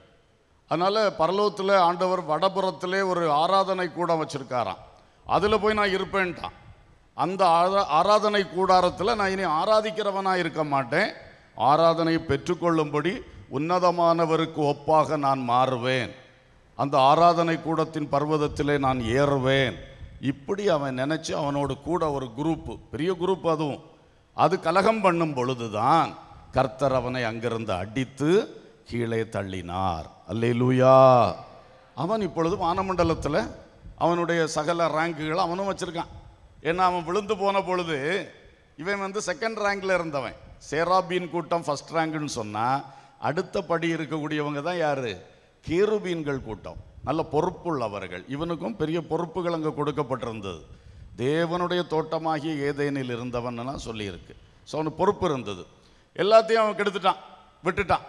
[SPEAKER 1] அதனால் பரலோகத்தில் ஆண்டவர் வடபுறத்திலே ஒரு ஆராதனை கூடம் வச்சுருக்காராம் அதில் போய் நான் இருப்பேன்ட்டான் அந்த ஆரா ஆராதனை கூடாரத்தில் நான் இனி ஆராதிக்கிறவனாக இருக்க மாட்டேன் ஆராதனை பெற்றுக்கொள்ளும்படி உன்னதமானவருக்கு ஒப்பாக நான் மாறுவேன் அந்த ஆராதனை கூடத்தின் பர்வதத்திலே நான் ஏறுவேன் இப்படி அவன் நினச்சி அவனோட கூட ஒரு குரூப்பு பெரிய குரூப் அதுவும் அது கலகம் பண்ணும் பொழுது தான் கர்த்தர் அவனை அங்கிருந்து அடித்து கீழே தள்ளினார் அல்லே லூயா அவன் இப்பொழுது வானமண்டலத்தில் அவனுடைய சகல ரேங்குகளை அவனும் வச்சுருக்கான் ஏன்னா அவன் விழுந்து போன பொழுது இவன் வந்து செகண்ட் ரேங்கில் இருந்தவன் சேராபின் கூட்டம் ஃபஸ்ட் ரேங்க்னு சொன்னால் அடுத்த படி இருக்கக்கூடியவங்க தான் யார் கேருபீன்கள் கூட்டம் நல்ல பொறுப்புள்ளவர்கள் இவனுக்கும் பெரிய பொறுப்புகள் அங்கே கொடுக்கப்பட்டிருந்தது தேவனுடைய தோட்டமாகிய ஏதேனில் இருந்தவன்னா சொல்லியிருக்கு ஸோ அவனுக்கு பொறுப்பு இருந்தது எல்லாத்தையும் அவன் கெடுத்துட்டான் விட்டுட்டான்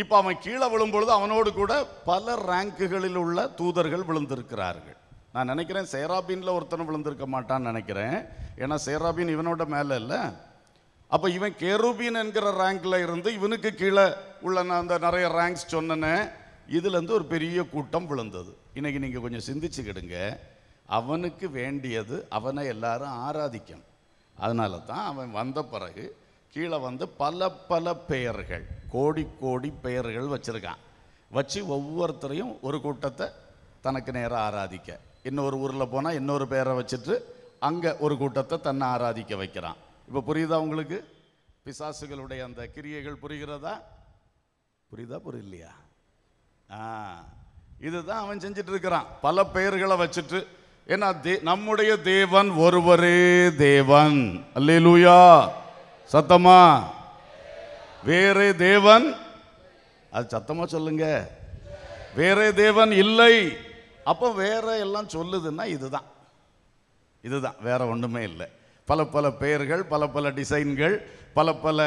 [SPEAKER 1] இப்போ அவன் கீழே விழும்பொழுது அவனோடு கூட பல ரேங்குகளில் உள்ள தூதர்கள் விழுந்திருக்கிறார்கள் நான் நினைக்கிறேன் சேராபீனில் ஒருத்தனை விழுந்திருக்க மாட்டான்னு நினைக்கிறேன் ஏன்னா சேராபீன் இவனோட மேலே இல்லை அப்போ இவன் கேரூபியன் என்கிற ரேங்கில் இருந்து இவனுக்கு கீழே உள்ள நான் அந்த நிறைய ரேங்க்ஸ் சொன்னேன் இதுலேருந்து ஒரு பெரிய கூட்டம் விழுந்தது இன்றைக்கி நீங்கள் கொஞ்சம் சிந்திச்சுக்கிடுங்க அவனுக்கு வேண்டியது அவனை எல்லாரும் ஆராதிக்கணும் அதனால தான் அவன் வந்த பிறகு கீழே வந்து பல பல பெயர்கள் கோடி கோடி பெயர்கள் வச்சுருக்கான் வச்சு ஒவ்வொருத்தரையும் ஒரு கூட்டத்தை தனக்கு நேராக ஆராதிக்க இன்னொரு ஊரில் போனால் இன்னொரு பெயரை வச்சுட்டு அங்கே ஒரு கூட்டத்தை தன்னை ஆராதிக்க வைக்கிறான் இப்போ புரியுதா உங்களுக்கு பிசாசுகளுடைய அந்த கிரியைகள் புரிகிறதா புரியுதா புரியலையா ஆ இதுதான் அவன் செஞ்சுட்டு இருக்கிறான் பல பெயர்களை வச்சுட்டு ஏன்னா தே நம்முடைய தேவன் ஒருவரே தேவன் அல்லே லூயா சத்தமா வேறே தேவன் அது சத்தமாக சொல்லுங்க வேறே தேவன் இல்லை அப்போ வேற எல்லாம் சொல்லுதுன்னா இதுதான் இதுதான் வேற ஒன்றுமே இல்லை பல பல பெயர்கள் பல பல டிசைன்கள் பல பல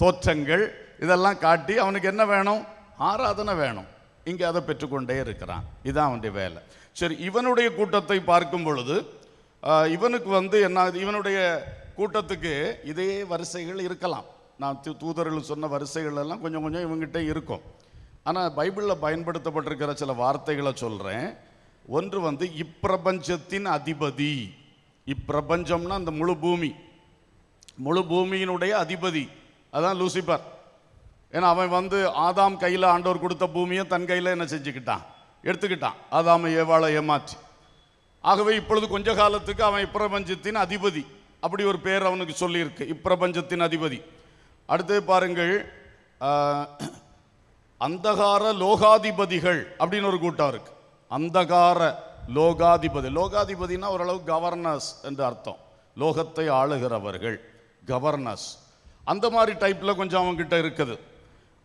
[SPEAKER 1] தோற்றங்கள் இதெல்லாம் காட்டி அவனுக்கு என்ன வேணும் ஆராதனை வேணும் இங்கே அதை பெற்றுக்கொண்டே இருக்கிறான் இதான் அவனுடைய வேலை சரி இவனுடைய கூட்டத்தை பார்க்கும் பொழுது இவனுக்கு வந்து என்ன இவனுடைய கூட்டத்துக்கு இதே வரிசைகள் இருக்கலாம் நான் தூதர்கள் சொன்ன வரிசைகள் எல்லாம் கொஞ்சம் கொஞ்சம் இவங்ககிட்ட இருக்கும் ஆனால் பைபிளில் பயன்படுத்தப்பட்டிருக்கிற சில வார்த்தைகளை சொல்கிறேன் ஒன்று வந்து இப்பிரபஞ்சத்தின் அதிபதி இப்பிரபஞ்சம்னா அந்த முழு பூமி முழு பூமியினுடைய அதிபதி அதான் லூசிபர் ஏன்னா அவன் வந்து ஆதாம் கையில் ஆண்டவர் கொடுத்த பூமியை தன் கையில் என்ன செஞ்சுக்கிட்டான் எடுத்துக்கிட்டான் ஆதாமை ஏவாளை ஏமாற்றி ஆகவே இப்பொழுது கொஞ்ச காலத்துக்கு அவன் இப்பிரபஞ்சத்தின் அதிபதி அப்படி ஒரு பேர் அவனுக்கு சொல்லியிருக்கு இப்பிரபஞ்சத்தின் அதிபதி அடுத்து பாருங்கள் அந்தகார லோகாதிபதிகள் அப்படின்னு ஒரு கூட்டம் இருக்குது அந்தகார லோகாதிபதி லோகாதிபதினா ஓரளவு கவர்னஸ் என்று அர்த்தம் லோகத்தை ஆளுகிறவர்கள் கவர்னஸ் அந்த மாதிரி டைப்பில் கொஞ்சம் அவங்ககிட்ட இருக்குது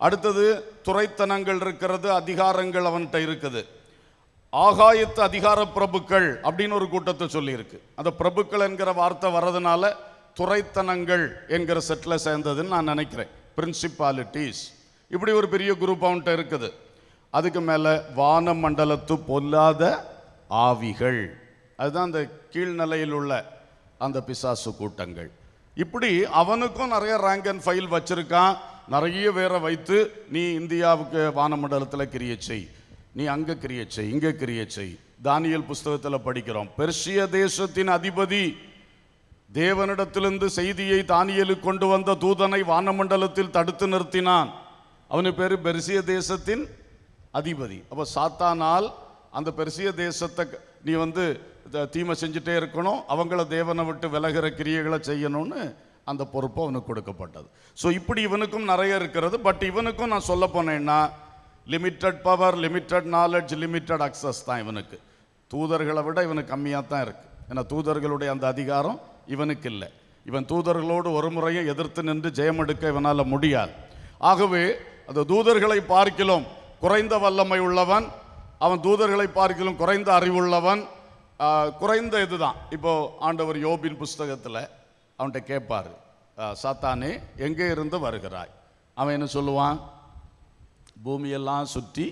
[SPEAKER 1] அடுத்தது துறைத்தனங்கள் இருக்கிறது அதிகாரங்கள் அவன்கிட்ட இருக்குது ஆகாயத்து அதிகார பிரபுக்கள் அப்படின்னு ஒரு கூட்டத்தை சொல்லியிருக்கு அந்த பிரபுக்கள் என்கிற வார்த்தை வர்றதுனால துறைத்தனங்கள் என்கிற செட்டில் சேர்ந்ததுன்னு நான் நினைக்கிறேன் பிரின்சிபாலிட்டிஸ் இப்படி ஒரு பெரிய குரூப் அவன்கிட்ட இருக்குது அதுக்கு மேலே வான மண்டலத்து பொல்லாத ஆவிகள் அதுதான் அந்த கீழ்நிலையில் உள்ள அந்த பிசாசு கூட்டங்கள் இப்படி அவனுக்கும் நிறைய ரேங்க் அண்ட் ஃபைல் வச்சுருக்கான் நிறைய பேரை வைத்து நீ இந்தியாவுக்கு வானமண்டலத்தில் கிரிய செய் நீ அங்கே கிரிய செய் இங்கே கிரிய செய் தானியல் புஸ்தகத்தில் படிக்கிறோம் பெர்ஷிய தேசத்தின் அதிபதி தேவனிடத்திலிருந்து செய்தியை தானியலுக்கு கொண்டு வந்த தூதனை வானமண்டலத்தில் தடுத்து நிறுத்தினான் அவனு பேர் பெர்சிய தேசத்தின் அதிபதி அப்போ சாத்தானால் அந்த பெருசிய தேசத்தை நீ வந்து தீமை செஞ்சுட்டே இருக்கணும் அவங்கள தேவனை விட்டு விலகிற கிரியைகளை செய்யணும்னு அந்த பொறுப்பு அவனுக்கு கொடுக்கப்பட்டது ஸோ இப்படி இவனுக்கும் நிறைய இருக்கிறது பட் இவனுக்கும் நான் சொல்ல போனேன்னா limited power limited knowledge limited access தான் இவனுக்கு தூதர்களை விட இவனுக்கு கம்மியாக தான் இருக்குது ஏன்னா தூதர்களுடைய அந்த அதிகாரம் இவனுக்கு இல்லை இவன் தூதர்களோடு ஒரு முறையும் எதிர்த்து நின்று ஜெயமெடுக்க இவனால் முடியாது ஆகவே அந்த தூதர்களை பார்க்கலாம் குறைந்த வல்லமை உள்ளவன் அவன் தூதர்களை பார்க்கலும் குறைந்த அறிவுள்ளவன் குறைந்த இதுதான் இப்போது ஆண்டவர் யோபின் புஸ்தகத்தில் அவன்கிட்ட கேட்பார் சாத்தானே எங்கே இருந்து வருகிறாய் அவன் என்ன சொல்லுவான் பூமியெல்லாம் சுற்றி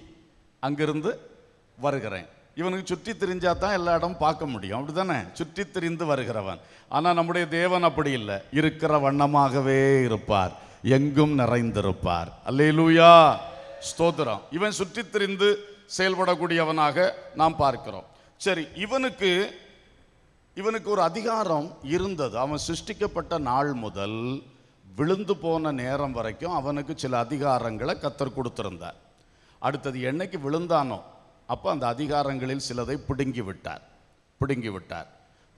[SPEAKER 1] அங்கிருந்து வருகிறேன் இவனுக்கு சுற்றி தெரிஞ்சால் தான் எல்லா இடமும் பார்க்க முடியும் அப்படி தானே சுற்றி திரிந்து வருகிறவன் ஆனால் நம்முடைய தேவன் அப்படி இல்லை இருக்கிற வண்ணமாகவே இருப்பார் எங்கும் நிறைந்திருப்பார் அல்லையிலூயா ஸ்தோத்திரம் இவன் சுற்றி திரிந்து செயல்படக்கூடியவனாக நாம் பார்க்கிறோம் சரி இவனுக்கு இவனுக்கு ஒரு அதிகாரம் இருந்தது அவன் சிருஷ்டிக்கப்பட்ட நாள் முதல் விழுந்து போன நேரம் வரைக்கும் அவனுக்கு சில அதிகாரங்களை கத்தர் கொடுத்துருந்தார் அடுத்தது என்னைக்கு விழுந்தானோ அப்போ அந்த அதிகாரங்களில் சிலதை பிடுங்கி விட்டார் பிடுங்கி விட்டார்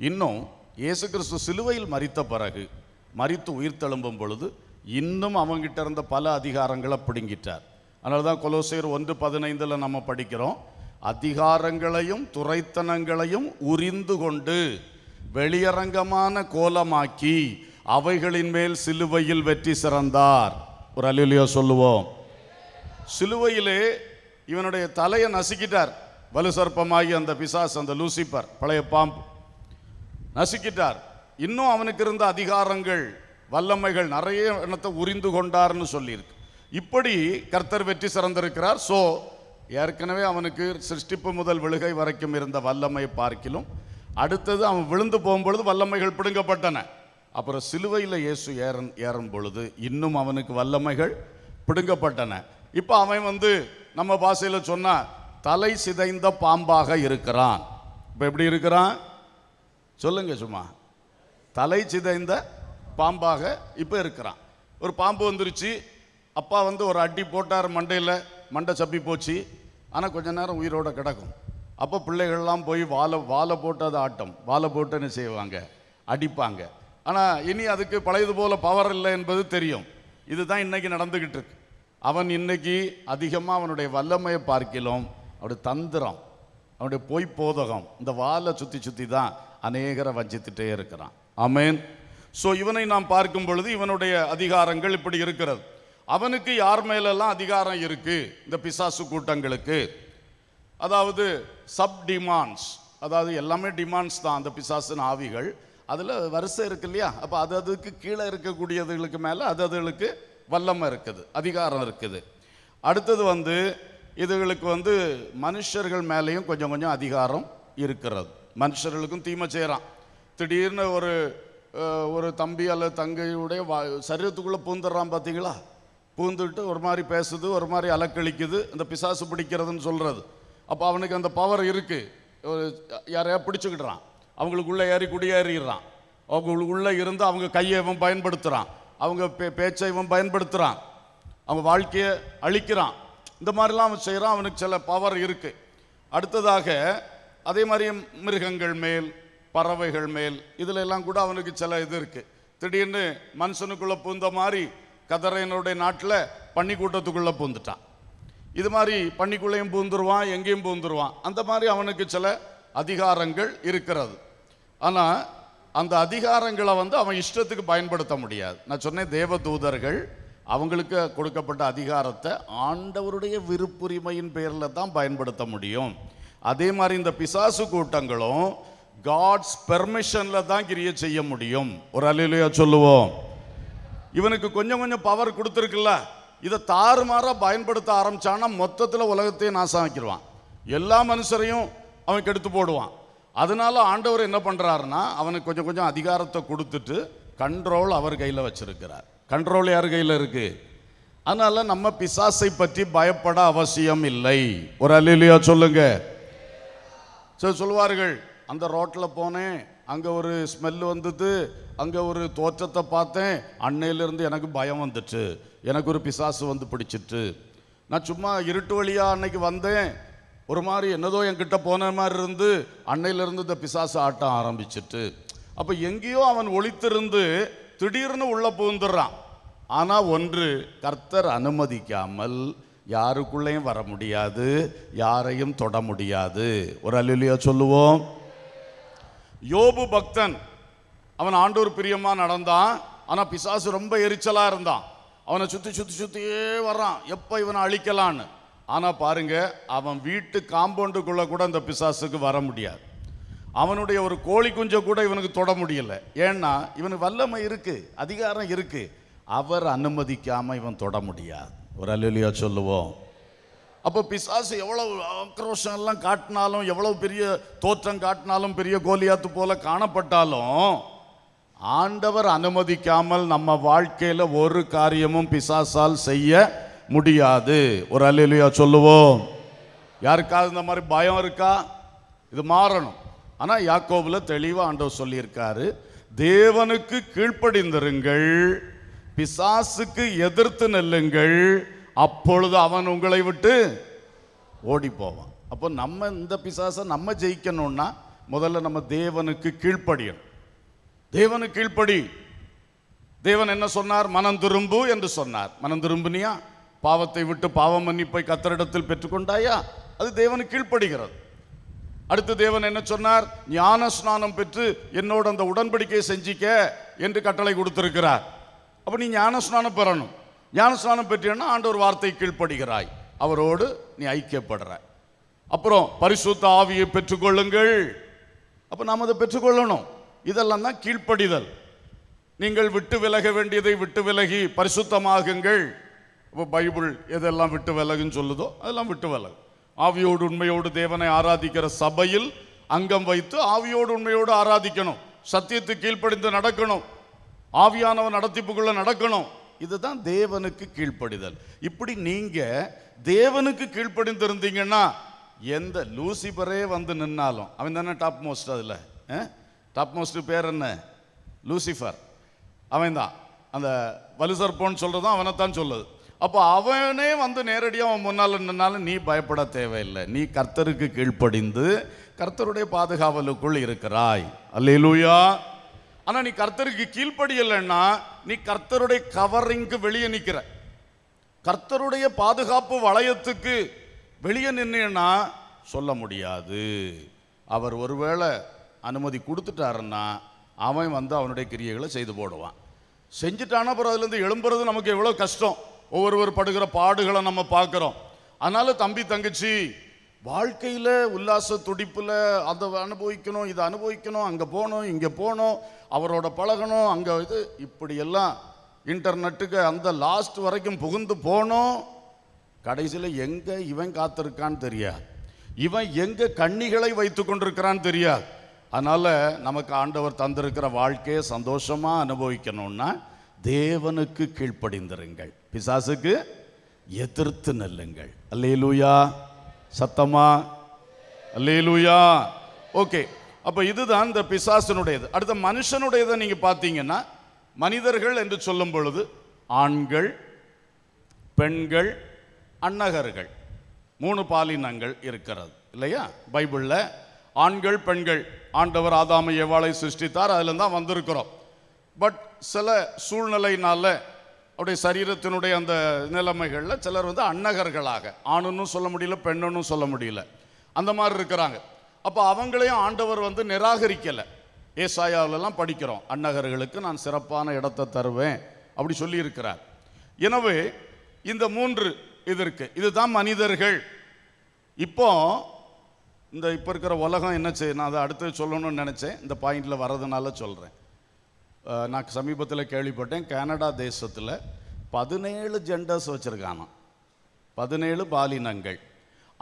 [SPEAKER 1] இன்னும் இயேசு கிறிஸ்து சிலுவையில் மறித்த பிறகு மறித்து உயிர் தழும்பும் பொழுது இன்னும் அவங்கிட்ட இருந்த பல அதிகாரங்களை பிடுங்கிட்டார் அதனால தான் கொலோசையர் ஒன்று பதினைந்தில் நம்ம படிக்கிறோம் அதிகாரங்களையும் துறைத்தனங்களையும் உரிந்து கொண்டு வெளியரங்கமான கோலமாக்கி அவைகளின் மேல் சிலுவையில் வெற்றி சிறந்தார் ஒரு அலுவலியோ சொல்லுவோம் சிலுவையிலே இவனுடைய தலையை நசுக்கிட்டார் வலு சர்ப்பமாகி அந்த பிசாஸ் அந்த லூசிப்பர் பழைய பாம்பு நசுக்கிட்டார் இன்னும் அவனுக்கு இருந்த அதிகாரங்கள் வல்லமைகள் நிறைய இனத்தை உரிந்து கொண்டார்னு சொல்லியிருக்கு இப்படி கர்த்தர் வெற்றி சிறந்திருக்கிறார் ஸோ ஏற்கனவே அவனுக்கு சிருஷ்டிப்பு முதல் விழுகை வரைக்கும் இருந்த வல்லமை பார்க்கிலும் அடுத்தது அவன் விழுந்து போகும்பொழுது வல்லமைகள் பிடுங்கப்பட்டன அப்புறம் சிலுவையில் இயேசு ஏறும் ஏறும் பொழுது இன்னும் அவனுக்கு வல்லமைகள் பிடுங்கப்பட்டன இப்போ அவன் வந்து நம்ம பாஷையில் சொன்னால் தலை சிதைந்த பாம்பாக இருக்கிறான் இப்போ எப்படி இருக்கிறான் சொல்லுங்க சும்மா தலை சிதைந்த பாம்பாக இப்போ இருக்கிறான் ஒரு பாம்பு வந்துருச்சு அப்பா வந்து ஒரு அடி போட்டார் மண்டையில் மண்டை சப்பி போச்சு ஆனால் கொஞ்ச நேரம் உயிரோடு கிடக்கும் அப்போ பிள்ளைகள்லாம் போய் வாழை வாழை போட்டது ஆட்டம் வாழை போட்டு என்ன செய்வாங்க அடிப்பாங்க ஆனால் இனி அதுக்கு பழையது போல் பவர் இல்லை என்பது தெரியும் இதுதான் இன்றைக்கி நடந்துக்கிட்டு இருக்கு அவன் இன்னைக்கு அதிகமாக அவனுடைய வல்லமையை பார்க்கலாம் அவனுடைய தந்திரம் அவனுடைய போதகம் இந்த வாழை சுற்றி சுற்றி தான் அநேகரை வஞ்சித்துட்டே இருக்கிறான் அமேன் ஸோ இவனை நாம் பார்க்கும் பொழுது இவனுடைய அதிகாரங்கள் இப்படி இருக்கிறது அவனுக்கு யார் மேலெல்லாம் அதிகாரம் இருக்குது இந்த பிசாசு கூட்டங்களுக்கு அதாவது சப் டிமாண்ட்ஸ் அதாவது எல்லாமே டிமாண்ட்ஸ் தான் அந்த பிசாசின் ஆவிகள் அதில் வரிசை இருக்கு இல்லையா அப்போ அது அதுக்கு கீழே இருக்கக்கூடியதுகளுக்கு மேலே அது அதுகளுக்கு வல்லமை இருக்குது அதிகாரம் இருக்குது அடுத்தது வந்து இதுகளுக்கு வந்து மனுஷர்கள் மேலேயும் கொஞ்சம் கொஞ்சம் அதிகாரம் இருக்கிறது மனுஷர்களுக்கும் தீமை செய்கிறான் திடீர்னு ஒரு ஒரு தம்பி அல்லது தங்கையுடைய வா சரீரத்துக்குள்ளே பூந்துடுறான் பார்த்தீங்களா பூந்துட்டு ஒரு மாதிரி பேசுது ஒரு மாதிரி அலக்கழிக்குது இந்த பிசாசு பிடிக்கிறதுன்னு சொல்கிறது அப்போ அவனுக்கு அந்த பவர் இருக்குது யாரையா பிடிச்சிக்கிடுறான் அவங்களுக்குள்ளே ஏறி குடியேறிடுறான் உள்ளே இருந்து அவங்க கையை இவன் பயன்படுத்துகிறான் அவங்க பே பேச்சை இவன் பயன்படுத்துகிறான் அவங்க வாழ்க்கையை அழிக்கிறான் இந்த மாதிரிலாம் அவன் செய்கிறான் அவனுக்கு சில பவர் இருக்குது அடுத்ததாக அதே மாதிரி மிருகங்கள் மேல் பறவைகள் மேல் இதில் எல்லாம் கூட அவனுக்கு சில இது இருக்குது திடீர்னு மனுஷனுக்குள்ளே பூந்த மாதிரி கதரையனுடைய நாட்டில் பன்னிக்கூட்டத்துக்குள்ளே பூந்துட்டான் இது மாதிரி பன்னிக்குள்ளேயும் பூந்துருவான் எங்கேயும் பூந்துருவான் அந்த மாதிரி அவனுக்கு சில அதிகாரங்கள் இருக்கிறது ஆனால் அந்த அதிகாரங்களை வந்து அவன் இஷ்டத்துக்கு பயன்படுத்த முடியாது நான் சொன்னேன் தேவ தூதர்கள் அவங்களுக்கு கொடுக்கப்பட்ட அதிகாரத்தை ஆண்டவருடைய விருப்புரிமையின் பேரில் தான் பயன்படுத்த முடியும் அதே மாதிரி இந்த பிசாசு கூட்டங்களும் காட்ஸ் பெர்மிஷனில் தான் கிரியை செய்ய முடியும் ஒரு அலையிலையா சொல்லுவோம் இவனுக்கு கொஞ்சம் கொஞ்சம் பவர் கொடுத்துருக்குல்ல இதை தாறுமாறாக பயன்படுத்த ஆரம்பித்தான்னா மொத்தத்தில் உலகத்தையே நாசம் வைக்கிடுவான் எல்லா மனுஷரையும் அவன் கெடுத்து போடுவான் அதனால ஆண்டவர் என்ன பண்ணுறாருன்னா அவனுக்கு கொஞ்சம் கொஞ்சம் அதிகாரத்தை கொடுத்துட்டு கண்ட்ரோல் அவர் கையில் வச்சுருக்கிறார் கண்ட்ரோல் யார் கையில் இருக்குது அதனால் நம்ம பிசாசை பற்றி பயப்பட அவசியம் இல்லை ஒரு அலிலியா சொல்லுங்க சரி சொல்லுவார்கள் அந்த ரோட்டில் போனேன் அங்கே ஒரு ஸ்மெல் வந்தது அங்கே ஒரு தோற்றத்தை பார்த்தேன் அன்னையிலேருந்து எனக்கு பயம் வந்துட்டு எனக்கு ஒரு பிசாசு வந்து பிடிச்சிட்டு நான் சும்மா இருட்டு வழியாக அன்னைக்கு வந்தேன் ஒரு மாதிரி என்னதோ என்கிட்ட போன மாதிரி இருந்து அன்னையிலேருந்து இந்த பிசாசு ஆட்டம் ஆரம்பிச்சிட்டு அப்போ எங்கேயோ அவன் ஒழித்திருந்து திடீர்னு உள்ளே புகுந்துடுறான் ஆனால் ஒன்று கர்த்தர் அனுமதிக்காமல் யாருக்குள்ளேயும் வர முடியாது யாரையும் தொட முடியாது ஒரு அலுலியா சொல்லுவோம் யோபு பக்தன் அவன் ஆண்டோர் பிரியமாக நடந்தான் ஆனால் பிசாசு ரொம்ப எரிச்சலாக இருந்தான் அவனை சுற்றி சுற்றி சுற்றியே வர்றான் எப்போ இவனை அழிக்கலான்னு ஆனால் பாருங்க அவன் வீட்டு காம்பவுண்டுக்குள்ளே கூட அந்த பிசாசுக்கு வர முடியாது அவனுடைய ஒரு கோழி குஞ்சை கூட இவனுக்கு தொட முடியல ஏன்னா இவனுக்கு வல்லமை இருக்குது அதிகாரம் இருக்குது அவர் அனுமதிக்காமல் இவன் தொட முடியாது ஒரு அலுவலியாக சொல்லுவோம் அப்போ பிசாசு எவ்வளவு ஆக்ரோஷம் எல்லாம் காட்டினாலும் எவ்வளவு பெரிய தோற்றம் காட்டினாலும் பெரிய கோலியாத்து போல காணப்பட்டாலும் ஆண்டவர் அனுமதிக்காமல் நம்ம வாழ்க்கையில் ஒரு காரியமும் பிசாசால் செய்ய முடியாது ஒரு அலையிலையா சொல்லுவோம் யாருக்காவது இந்த மாதிரி பயம் இருக்கா இது மாறணும் ஆனால் யாக்கோவில் தெளிவாக ஆண்டவர் சொல்லியிருக்காரு தேவனுக்கு கீழ்ப்படிந்திருங்கள் பிசாசுக்கு எதிர்த்து நெல்லுங்கள் அப்பொழுது அவன் உங்களை விட்டு ஓடி போவான் அப்போ நம்ம இந்த பிசாசை நம்ம ஜெயிக்கணும்னா முதல்ல நம்ம தேவனுக்கு கீழ்ப்படியணும் தேவனுக்கு கீழ்ப்படி தேவன் என்ன சொன்னார் மனம் திரும்பு என்று சொன்னார் மனம் திரும்பினியா பாவத்தை விட்டு பாவம் மன்னிப்பை கத்தரிடத்தில் பெற்றுக்கொண்டாயா அது தேவனுக்கு கீழ்ப்படுகிறது அடுத்து தேவன் என்ன சொன்னார் ஞான ஸ்நானம் பெற்று என்னோட அந்த உடன்படிக்கையை செஞ்சிக்க என்று கட்டளை கொடுத்திருக்கிறார் அப்போ நீ ஞான ஸ்நானம் பெறணும் ஞானஸ்தானம் பெற்றா ஆண்டவர் வார்த்தை கீழ்ப்படுகிறாய் அவரோடு நீ ஐக்கியப்படுற அப்புறம் பரிசுத்த ஆவியை பெற்றுக்கொள்ளுங்கள் அப்போ நாம் அதை பெற்றுக்கொள்ளணும் இதெல்லாம் தான் கீழ்ப்படிதல் நீங்கள் விட்டு விலக வேண்டியதை விட்டு விலகி பரிசுத்தமாகுங்கள் இப்போ பைபிள் எதெல்லாம் விட்டு விலகுன்னு சொல்லுதோ அதெல்லாம் விட்டு விலகு ஆவியோடு உண்மையோடு தேவனை ஆராதிக்கிற சபையில் அங்கம் வைத்து ஆவியோடு உண்மையோடு ஆராதிக்கணும் சத்தியத்துக்கு கீழ்ப்படிந்து நடக்கணும் ஆவியானவன் நடத்திப்புக்குள்ளே நடக்கணும் இதுதான் தேவனுக்கு கீழ்ப்படிதல் இப்படி நீங்கள் தேவனுக்கு கீழ்ப்படிந்திருந்தீங்கன்னா எந்த லூசிபரே வந்து நின்னாலும் அவன் தானே டாப் மோஸ்ட் அதில் டாப் மோஸ்ட் பேர் என்ன லூசிஃபர் அவன் தான் அந்த வலுசற்போன்னு சொல்கிறதும் அவனைத்தான் சொல்லுது அப்போ அவனே வந்து நேரடியாக அவன் முன்னால் நின்னாலும் நீ பயப்பட தேவையில்லை நீ கர்த்தருக்கு கீழ்ப்படிந்து கர்த்தருடைய பாதுகாவலுக்குள் இருக்கிறாய் அல்லேலூயா ஆனால் நீ கர்த்தருக்கு கீழ்ப்படியலைன்னா நீ கர்த்தருடைய கவரிங்க்கு வெளியே நிற்கிற கர்த்தருடைய பாதுகாப்பு வளையத்துக்கு வெளியே நின்னா சொல்ல முடியாது அவர் ஒருவேளை அனுமதி கொடுத்துட்டாருன்னா அவன் வந்து அவனுடைய கிரியைகளை செய்து போடுவான் செஞ்சுட்டானா அப்புறம் அதுலேருந்து எழும்புறது நமக்கு எவ்வளோ கஷ்டம் ஒவ்வொருவர் படுகிற பாடுகளை நம்ம பார்க்குறோம் அதனால் தம்பி தங்கச்சி வாழ்க்கையில் உல்லாச துடிப்பில் அதை அனுபவிக்கணும் இதை அனுபவிக்கணும் அங்கே போகணும் இங்கே போகணும் அவரோட பழகணும் அங்கே இது இப்படியெல்லாம் இன்டர்நெட்டுக்கு அந்த லாஸ்ட் வரைக்கும் புகுந்து போனோம் கடைசியில் எங்கே இவன் காத்திருக்கான்னு தெரியாது இவன் எங்கே கண்ணிகளை வைத்து கொண்டிருக்கிறான்னு தெரியாது அதனால் நமக்கு ஆண்டவர் தந்திருக்கிற வாழ்க்கையை சந்தோஷமாக அனுபவிக்கணும்னா தேவனுக்கு கீழ்ப்படிந்திருங்கள் பிசாசுக்கு எதிர்த்து நெல்லுங்கள் அல்லையிலூயா சத்தமா அல்லேலூயா ஓகே அப்போ இதுதான் இந்த பிசாசனுடையது அடுத்த மனுஷனுடையதை நீங்கள் பார்த்தீங்கன்னா மனிதர்கள் என்று சொல்லும் பொழுது ஆண்கள் பெண்கள் அன்னகர்கள் மூணு பாலினங்கள் இருக்கிறது இல்லையா பைபிளில் ஆண்கள் பெண்கள் ஆண்டவர் ஆதாம எவ்வாளை சிருஷ்டித்தார் அதில் தான் வந்திருக்கிறோம் பட் சில சூழ்நிலையினால் அவருடைய சரீரத்தினுடைய அந்த நிலைமைகளில் சிலர் வந்து அன்னகர்களாக ஆணுன்னு சொல்ல முடியல பெண்ணுன்னு சொல்ல முடியல அந்த மாதிரி இருக்கிறாங்க அப்போ அவங்களையும் ஆண்டவர் வந்து நிராகரிக்கலை ஏசாயாவிலலாம் படிக்கிறோம் அன்னகர்களுக்கு நான் சிறப்பான இடத்தை தருவேன் அப்படி சொல்லியிருக்கிறார் எனவே இந்த மூன்று இது இருக்கு இதுதான் மனிதர்கள் இப்போ இந்த இப்போ இருக்கிற உலகம் என்ன செய்யணும் அதை அடுத்து சொல்லணும்னு நினச்சேன் இந்த பாயிண்டில் வர்றதுனால சொல்கிறேன் நான் சமீபத்தில் கேள்விப்பட்டேன் கனடா தேசத்தில் பதினேழு ஜெண்டர்ஸ் வச்சுருக்கானோ பதினேழு பாலினங்கள்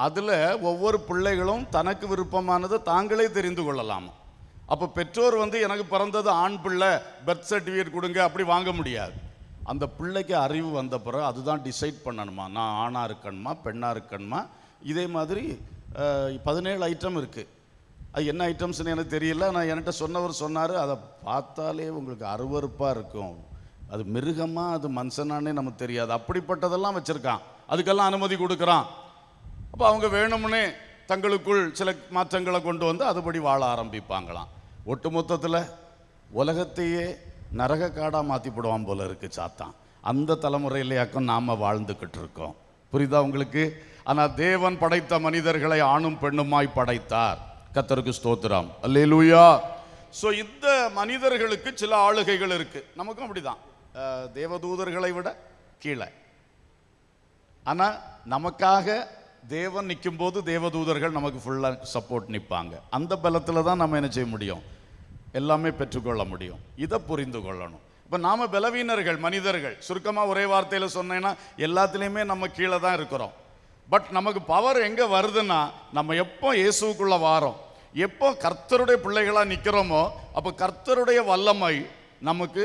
[SPEAKER 1] அதில் ஒவ்வொரு பிள்ளைகளும் தனக்கு விருப்பமானது தாங்களே தெரிந்து கொள்ளலாமா அப்போ பெற்றோர் வந்து எனக்கு பிறந்தது ஆண் பிள்ளை பர்த் சர்டிஃபிகேட் கொடுங்க அப்படி வாங்க முடியாது அந்த பிள்ளைக்கு அறிவு வந்த பிறகு அதுதான் டிசைட் பண்ணணுமா நான் ஆணாக இருக்கணுமா பெண்ணாக இருக்கணுமா இதே மாதிரி பதினேழு ஐட்டம் இருக்குது அது என்ன ஐட்டம்ஸ்னு எனக்கு தெரியல நான் என்கிட்ட சொன்னவர் சொன்னார் அதை பார்த்தாலே உங்களுக்கு அருவறுப்பாக இருக்கும் அது மிருகமாக அது மனுஷனானே நமக்கு தெரியாது அப்படிப்பட்டதெல்லாம் வச்சுருக்கான் அதுக்கெல்லாம் அனுமதி கொடுக்குறான் அப்போ அவங்க வேணும்னே தங்களுக்குள் சில மாற்றங்களை கொண்டு வந்து அதுபடி வாழ ஆரம்பிப்பாங்களாம் ஒட்டு மொத்தத்தில் உலகத்தையே நரக காடாக மாற்றி போடுவான் போல இருக்குது சாத்தான் அந்த தலைமுறையிலேயாக்கும் நாம் வாழ்ந்துக்கிட்டு இருக்கோம் புரியுதா உங்களுக்கு ஆனால் தேவன் படைத்த மனிதர்களை ஆணும் பெண்ணுமாய் படைத்தார் கத்தருக்கு ஸ்தோத்திரம் அல்லேலூயா ஸோ இந்த மனிதர்களுக்கு சில ஆளுகைகள் இருக்குது நமக்கும் அப்படிதான் தேவதூதர்களை விட கீழே ஆனால் நமக்காக தேவன் நிற்கும் போது தேவதூதர்கள் நமக்கு ஃபுல்லாக சப்போர்ட் நிற்பாங்க அந்த பலத்தில் தான் நம்ம என்ன செய்ய முடியும் எல்லாமே பெற்றுக்கொள்ள முடியும் இதை புரிந்து கொள்ளணும் இப்போ நாம் பலவீனர்கள் மனிதர்கள் சுருக்கமாக ஒரே வார்த்தையில் சொன்னேன்னா எல்லாத்துலேயுமே நம்ம கீழே தான் இருக்கிறோம் பட் நமக்கு பவர் எங்கே வருதுன்னா நம்ம எப்போ இயேசுக்குள்ளே வாரோம் எப்போ கர்த்தருடைய பிள்ளைகளாக நிற்கிறோமோ அப்போ கர்த்தருடைய வல்லமை நமக்கு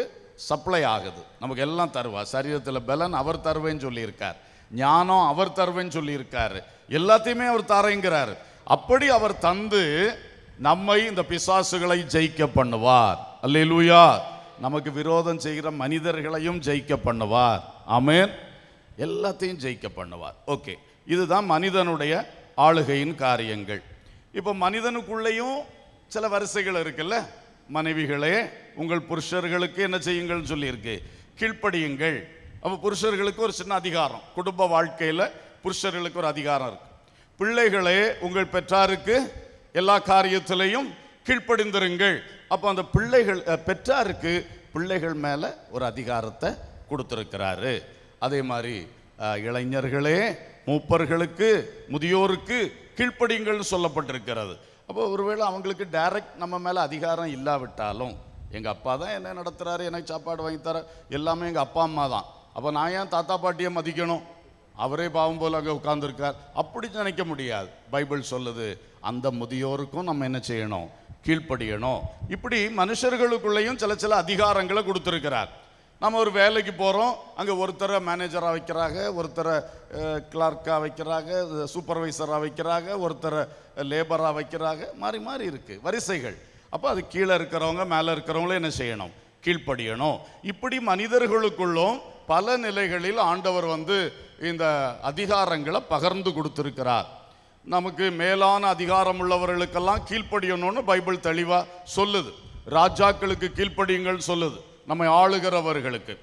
[SPEAKER 1] சப்ளை ஆகுது நமக்கு எல்லாம் தருவார் சரீரத்தில் பலன் அவர் தருவேன்னு சொல்லியிருக்கார் ஞானம் அவர் தருவேன்னு சொல்லியிருக்கார் எல்லாத்தையுமே அவர் தரேங்கிறார் அப்படி அவர் தந்து நம்மை இந்த பிசாசுகளை ஜெயிக்க பண்ணுவார் அல்ல நமக்கு விரோதம் செய்கிற மனிதர்களையும் ஜெயிக்க பண்ணுவார் ஆமேன் எல்லாத்தையும் ஜெயிக்க பண்ணுவார் ஓகே இதுதான் மனிதனுடைய ஆளுகையின் காரியங்கள் இப்போ மனிதனுக்குள்ளேயும் சில வரிசைகள் இருக்குல்ல மனைவிகளே உங்கள் புருஷர்களுக்கு என்ன செய்யுங்கள்னு சொல்லியிருக்கு கீழ்ப்படியுங்கள் அப்போ புருஷர்களுக்கு ஒரு சின்ன அதிகாரம் குடும்ப வாழ்க்கையில் புருஷர்களுக்கு ஒரு அதிகாரம் இருக்கு பிள்ளைகளே உங்கள் பெற்றாருக்கு எல்லா காரியத்திலையும் கீழ்ப்படிந்திருங்கள் அப்போ அந்த பிள்ளைகள் பெற்றாருக்கு பிள்ளைகள் மேலே ஒரு அதிகாரத்தை கொடுத்துருக்கிறாரு அதே மாதிரி இளைஞர்களே மூப்பர்களுக்கு முதியோருக்கு கீழ்ப்படிங்கள் சொல்லப்பட்டிருக்கிறது அப்போ ஒருவேளை அவங்களுக்கு டைரக்ட் நம்ம மேலே அதிகாரம் இல்லாவிட்டாலும் எங்கள் அப்பா தான் என்ன நடத்துகிறாரு எனக்கு சாப்பாடு வாங்கித்தர எல்லாமே எங்கள் அப்பா அம்மா தான் அப்போ நான் ஏன் தாத்தா பாட்டியை மதிக்கணும் அவரே பாவம் போல் அங்கே உட்காந்துருக்கார் அப்படி நினைக்க முடியாது பைபிள் சொல்லுது அந்த முதியோருக்கும் நம்ம என்ன செய்யணும் கீழ்ப்படியணும் இப்படி மனுஷர்களுக்குள்ளேயும் சில சில அதிகாரங்களை கொடுத்துருக்கிறார் நம்ம ஒரு வேலைக்கு போகிறோம் அங்கே ஒருத்தரை மேனேஜராக வைக்கிறாங்க ஒருத்தரை கிளார்க்காக வைக்கிறாங்க சூப்பர்வைசராக வைக்கிறாங்க ஒருத்தரை லேபராக வைக்கிறாங்க மாறி மாறி இருக்குது வரிசைகள் அப்போ அது கீழே இருக்கிறவங்க மேலே இருக்கிறவங்களும் என்ன செய்யணும் கீழ்ப்படியணும் இப்படி மனிதர்களுக்குள்ளும் பல நிலைகளில் ஆண்டவர் வந்து இந்த அதிகாரங்களை பகிர்ந்து கொடுத்துருக்கிறார் நமக்கு மேலான அதிகாரம் உள்ளவர்களுக்கெல்லாம் கீழ்ப்படியணும்னு பைபிள் தெளிவாக சொல்லுது ராஜாக்களுக்கு கீழ்ப்படியுங்கள் சொல்லுது நம்மை ஆளுகிறவர்களுக்கு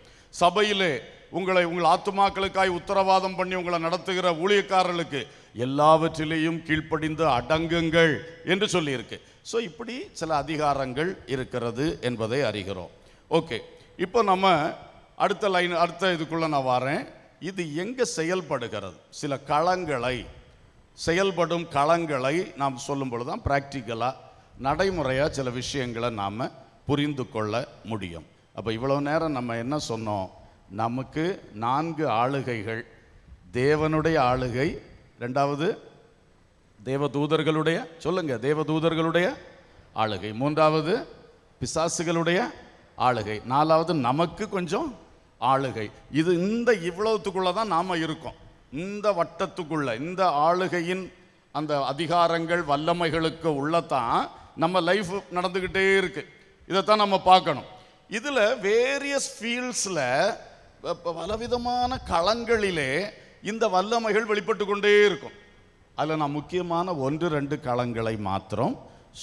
[SPEAKER 1] சபையிலே உங்களை உங்கள் ஆத்துமாக்களுக்காய் உத்தரவாதம் பண்ணி உங்களை நடத்துகிற ஊழியக்காரர்களுக்கு எல்லாவற்றிலேயும் கீழ்ப்படிந்து அடங்குங்கள் என்று சொல்லியிருக்கு ஸோ இப்படி சில அதிகாரங்கள் இருக்கிறது என்பதை அறிகிறோம் ஓகே இப்போ நம்ம அடுத்த லைன் அடுத்த இதுக்குள்ளே நான் வரேன் இது எங்கே செயல்படுகிறது சில களங்களை செயல்படும் களங்களை நாம் சொல்லும் பொழுது தான் ப்ராக்டிக்கலாக நடைமுறையாக சில விஷயங்களை நாம் புரிந்து கொள்ள முடியும் அப்போ இவ்வளோ நேரம் நம்ம என்ன சொன்னோம் நமக்கு நான்கு ஆளுகைகள் தேவனுடைய ஆளுகை ரெண்டாவது தேவதூதர்களுடைய சொல்லுங்கள் தேவதூதர்களுடைய ஆளுகை மூன்றாவது பிசாசுகளுடைய ஆளுகை நாலாவது நமக்கு கொஞ்சம் ஆளுகை இது இந்த இவ்வளவுத்துக்குள்ளே தான் நாம் இருக்கோம் இந்த வட்டத்துக்குள்ளே இந்த ஆளுகையின் அந்த அதிகாரங்கள் வல்லமைகளுக்கு உள்ளத்தான் நம்ம லைஃப் நடந்துக்கிட்டே இருக்குது இதைத்தான் நம்ம பார்க்கணும் இதில் வேரியஸ் ஃபீல்ட்ஸில் பலவிதமான களங்களிலே இந்த வல்லமைகள் வெளிப்பட்டு கொண்டே இருக்கும் அதில் நான் முக்கியமான ஒன்று ரெண்டு களங்களை மாத்திரம்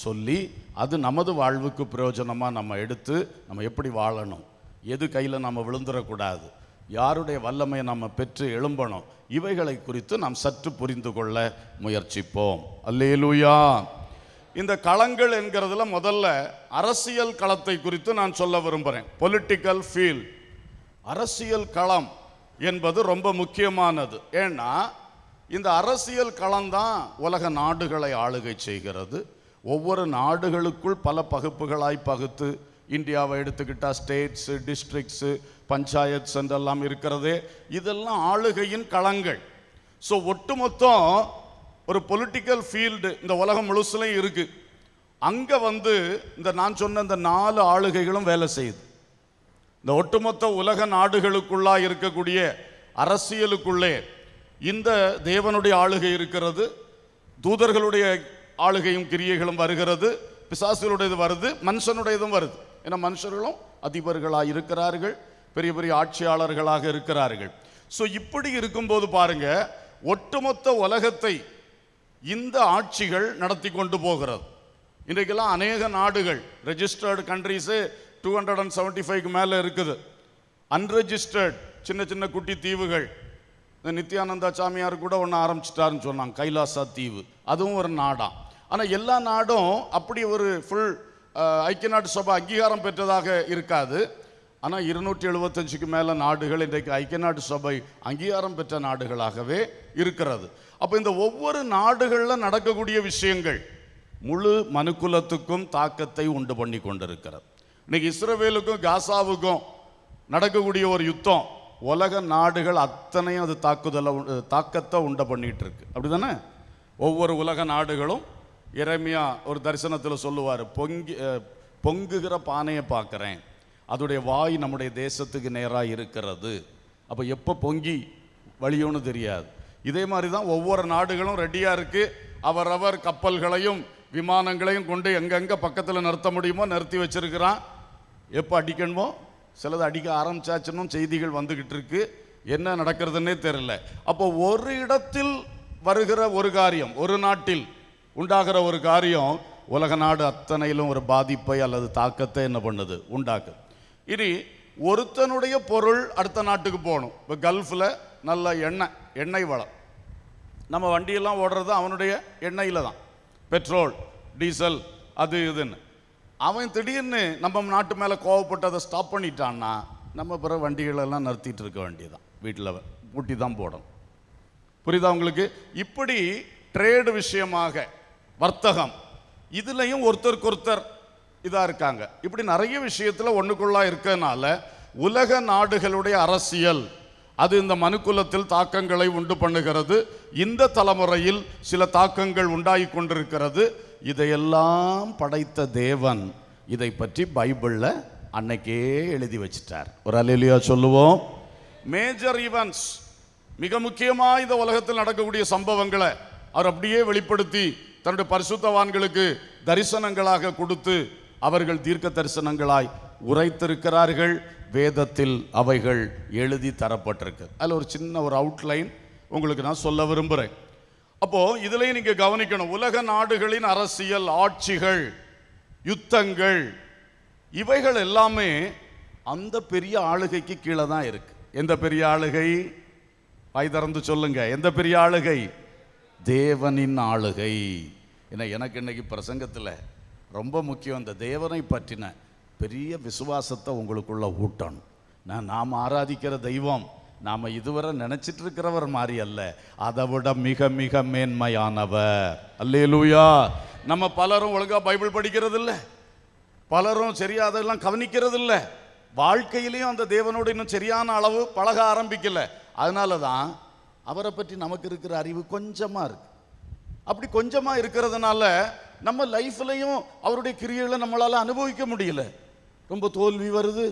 [SPEAKER 1] சொல்லி அது நமது வாழ்வுக்கு பிரயோஜனமாக நம்ம எடுத்து நம்ம எப்படி வாழணும் எது கையில் நம்ம விழுந்துடக்கூடாது யாருடைய வல்லமையை நம்ம பெற்று எழும்பணும் இவைகளை குறித்து நாம் சற்று புரிந்து கொள்ள முயற்சிப்போம் அல்லேலூயா இந்த களங்கள் என்கிறதுல முதல்ல அரசியல் களத்தை குறித்து நான் சொல்ல விரும்புகிறேன் பொலிட்டிக்கல் ஃபீல் அரசியல் களம் என்பது ரொம்ப முக்கியமானது ஏன்னா இந்த அரசியல் களம்தான் உலக நாடுகளை ஆளுகை செய்கிறது ஒவ்வொரு நாடுகளுக்குள் பல பகுப்புகளாய் பகுத்து இந்தியாவை எடுத்துக்கிட்டால் ஸ்டேட்ஸு டிஸ்ட்ரிக்ஸு பஞ்சாயத்ஸ் என்றெல்லாம் இருக்கிறது இதெல்லாம் ஆளுகையின் களங்கள் ஸோ ஒட்டுமொத்தம் ஒரு பொலிட்டிக்கல் ஃபீல்டு இந்த உலகம் முழுசுலையும் இருக்குது அங்கே வந்து இந்த நான் சொன்ன இந்த நாலு ஆளுகைகளும் வேலை செய்யுது இந்த ஒட்டுமொத்த உலக நாடுகளுக்குள்ளாக இருக்கக்கூடிய அரசியலுக்குள்ளே இந்த தேவனுடைய ஆளுகை இருக்கிறது தூதர்களுடைய ஆளுகையும் கிரியைகளும் வருகிறது பிசாசுகளுடையது வருது மனுஷனுடையதும் வருது ஏன்னா மனுஷர்களும் அதிபர்களாக இருக்கிறார்கள் பெரிய பெரிய ஆட்சியாளர்களாக இருக்கிறார்கள் ஸோ இப்படி இருக்கும்போது பாருங்கள் ஒட்டுமொத்த உலகத்தை இந்த ஆட்சிகள் நடத்தி கொண்டு போகிறது இன்றைக்கெல்லாம் அநேக நாடுகள் registered countries two hundred and seventy ஃபைவ்க்கு மேலே இருக்குது அன்ரெஜிஸ்டர்ட் சின்ன சின்ன குட்டி தீவுகள் இந்த நித்யானந்தா சாமியார் கூட ஒன்று ஆரம்பிச்சிட்டாருன்னு சொன்னாங்க கைலாசா தீவு அதுவும் ஒரு நாடாம் ஆனால் எல்லா நாடும் அப்படி ஒரு ஃபுல் ஐக்கிய நாட்டு சபை அங்கீகாரம் பெற்றதாக இருக்காது ஆனால் இருநூற்றி எழுபத்தஞ்சுக்கு மேலே நாடுகள் இன்றைக்கு ஐக்கிய நாட்டு சபை அங்கீகாரம் பெற்ற நாடுகளாகவே இருக்கிறது அப்போ இந்த ஒவ்வொரு நாடுகளில் நடக்கக்கூடிய விஷயங்கள் முழு மனுக்குலத்துக்கும் தாக்கத்தை உண்டு பண்ணி கொண்டிருக்கிறது இன்றைக்கி இஸ்ரவேலுக்கும் காசாவுக்கும் நடக்கக்கூடிய ஒரு யுத்தம் உலக நாடுகள் அத்தனையும் அது தாக்குதலை தாக்கத்தை உண்டு பண்ணிகிட்டு இருக்கு அப்படி தானே ஒவ்வொரு உலக நாடுகளும் இறைமையா ஒரு தரிசனத்தில் சொல்லுவார் பொங்கி பொங்குகிற பானையை பார்க்குறேன் அதோடைய வாய் நம்முடைய தேசத்துக்கு நேராக இருக்கிறது அப்போ எப்போ பொங்கி வழியோன்னு தெரியாது இதே மாதிரி தான் ஒவ்வொரு நாடுகளும் ரெடியாக இருக்குது அவரவர் கப்பல்களையும் விமானங்களையும் கொண்டு எங்கெங்கே பக்கத்தில் நிறுத்த முடியுமோ நிறுத்தி வச்சுருக்கிறான் எப்போ அடிக்கணுமோ சிலது அடிக்க ஆரம்பிச்சாச்சுன்னு செய்திகள் வந்துக்கிட்டு இருக்கு என்ன நடக்கிறதுன்னே தெரில அப்போ ஒரு இடத்தில் வருகிற ஒரு காரியம் ஒரு நாட்டில் உண்டாகிற ஒரு காரியம் உலக நாடு அத்தனையிலும் ஒரு பாதிப்பை அல்லது தாக்கத்தை என்ன பண்ணுது உண்டாக்கு இனி ஒருத்தனுடைய பொருள் அடுத்த நாட்டுக்கு போகணும் இப்போ கல்ஃபில் நல்ல எண்ணெய் எண்ணெய் வளம் நம்ம வண்டியெல்லாம் ஓடுறது அவனுடைய எண்ணெயில் தான் பெட்ரோல் டீசல் அது இதுன்னு அவன் திடீர்னு நம்ம நாட்டு மேலே கோவப்பட்டு அதை ஸ்டாப் பண்ணிட்டான்னா நம்ம பிற வண்டிகளெல்லாம் நிறுத்திட்டு இருக்க வேண்டியதான் வீட்டில் பூட்டி தான் போடணும் புரியுதா உங்களுக்கு இப்படி ட்ரேடு விஷயமாக வர்த்தகம் இதுலேயும் ஒருத்தருக்கு ஒருத்தர் இதாக இருக்காங்க இப்படி நிறைய விஷயத்தில் ஒன்றுக்குள்ளாக இருக்கிறதுனால உலக நாடுகளுடைய அரசியல் அது இந்த மனுக்குலத்தில் தாக்கங்களை உண்டு பண்ணுகிறது இந்த தலைமுறையில் சில தாக்கங்கள் உண்டாகி கொண்டிருக்கிறது இதையெல்லாம் படைத்த தேவன் இதை பற்றி பைபிளில் அன்னைக்கே எழுதி வச்சிட்டார் ஒரு அலிலியா சொல்லுவோம் மேஜர் ஈவெண்ட்ஸ் மிக முக்கியமாக இந்த உலகத்தில் நடக்கக்கூடிய சம்பவங்களை அவர் அப்படியே வெளிப்படுத்தி தன்னுடைய பரிசுத்தவான்களுக்கு தரிசனங்களாக கொடுத்து அவர்கள் தீர்க்க தரிசனங்களாய் உரைத்திருக்கிறார்கள் வேதத்தில் அவைகள் எழுதி தரப்பட்டிருக்கு அதில் ஒரு சின்ன ஒரு அவுட்லைன் உங்களுக்கு நான் சொல்ல விரும்புகிறேன் அப்போது இதுலேயும் நீங்கள் கவனிக்கணும் உலக நாடுகளின் அரசியல் ஆட்சிகள் யுத்தங்கள் இவைகள் எல்லாமே அந்த பெரிய ஆளுகைக்கு கீழே தான் இருக்கு எந்த பெரிய ஆளுகை வாய் திறந்து சொல்லுங்க எந்த பெரிய ஆளுகை தேவனின் ஆளுகை ஏன்னா எனக்கு இன்னைக்கு பிரசங்கத்தில் ரொம்ப முக்கியம் அந்த தேவனை பற்றின பெரிய விசுவாசத்தை உங்களுக்குள்ளே ஊட்டணும் நான் நாம் ஆராதிக்கிற தெய்வம் நாம் இதுவரை நினச்சிட்டு இருக்கிறவர் மாதிரி அல்ல அதை விட மிக மிக மேன்மையானவர் அல்லேலூயா நம்ம பலரும் ஒழுங்காக பைபிள் படிக்கிறது இல்லை பலரும் சரியாக அதெல்லாம் கவனிக்கிறது இல்லை வாழ்க்கையிலையும் அந்த தேவனோடு இன்னும் சரியான அளவு பழக ஆரம்பிக்கலை அதனால தான் அவரை பற்றி நமக்கு இருக்கிற அறிவு கொஞ்சமாக இருக்குது அப்படி கொஞ்சமாக இருக்கிறதுனால நம்ம லைஃப்லையும் அவருடைய கிரியில் நம்மளால் அனுபவிக்க முடியல ரொம்ப தோல்வி வருது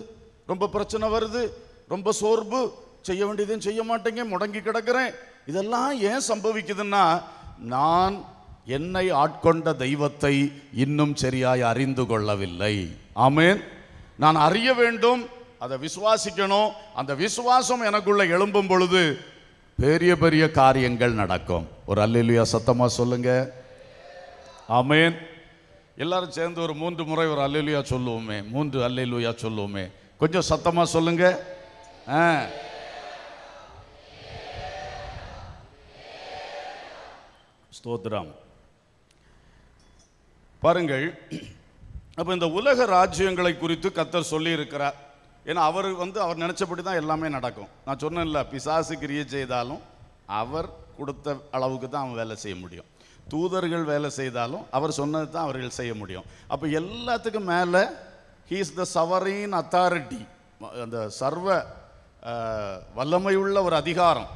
[SPEAKER 1] ரொம்ப பிரச்சனை வருது ரொம்ப சோர்வு செய்ய வேண்டியதும் செய்ய மாட்டேங்க முடங்கி கிடக்கிறேன் இதெல்லாம் ஏன் சம்பவிக்குதுன்னா நான் என்னை ஆட்கொண்ட தெய்வத்தை இன்னும் சரியாய் அறிந்து கொள்ளவில்லை ஆமேன் நான் அறிய வேண்டும் அதை விசுவாசிக்கணும் அந்த விசுவாசம் எனக்குள்ள எழும்பும் பொழுது பெரிய பெரிய காரியங்கள் நடக்கும் ஒரு அல்லா சத்தமாக சொல்லுங்க ஆமேன் எல்லாரும் சேர்ந்து ஒரு மூன்று முறை ஒரு அல்லையிலுயா சொல்லுவோமே மூன்று அல்லையிலுயா சொல்லுவோமே கொஞ்சம் சத்தமாக சொல்லுங்க ஆ ஸ்தோத்ராம் பாருங்கள் அப்போ இந்த உலக ராஜ்யங்களை குறித்து கத்தர் சொல்லியிருக்கிறார் ஏன்னா அவர் வந்து அவர் நினச்சபடி தான் எல்லாமே நடக்கும் நான் சொன்னேன்ல பிசாசு கிரியை செய்தாலும் அவர் கொடுத்த அளவுக்கு தான் அவன் வேலை செய்ய முடியும் தூதர்கள் வேலை செய்தாலும் அவர் சொன்னது தான் அவர்கள் செய்ய முடியும் அப்போ எல்லாத்துக்கும் மேலே ஹீஸ் த சவரின் அத்தாரிட்டி அந்த சர்வ வல்லமையுள்ள ஒரு அதிகாரம்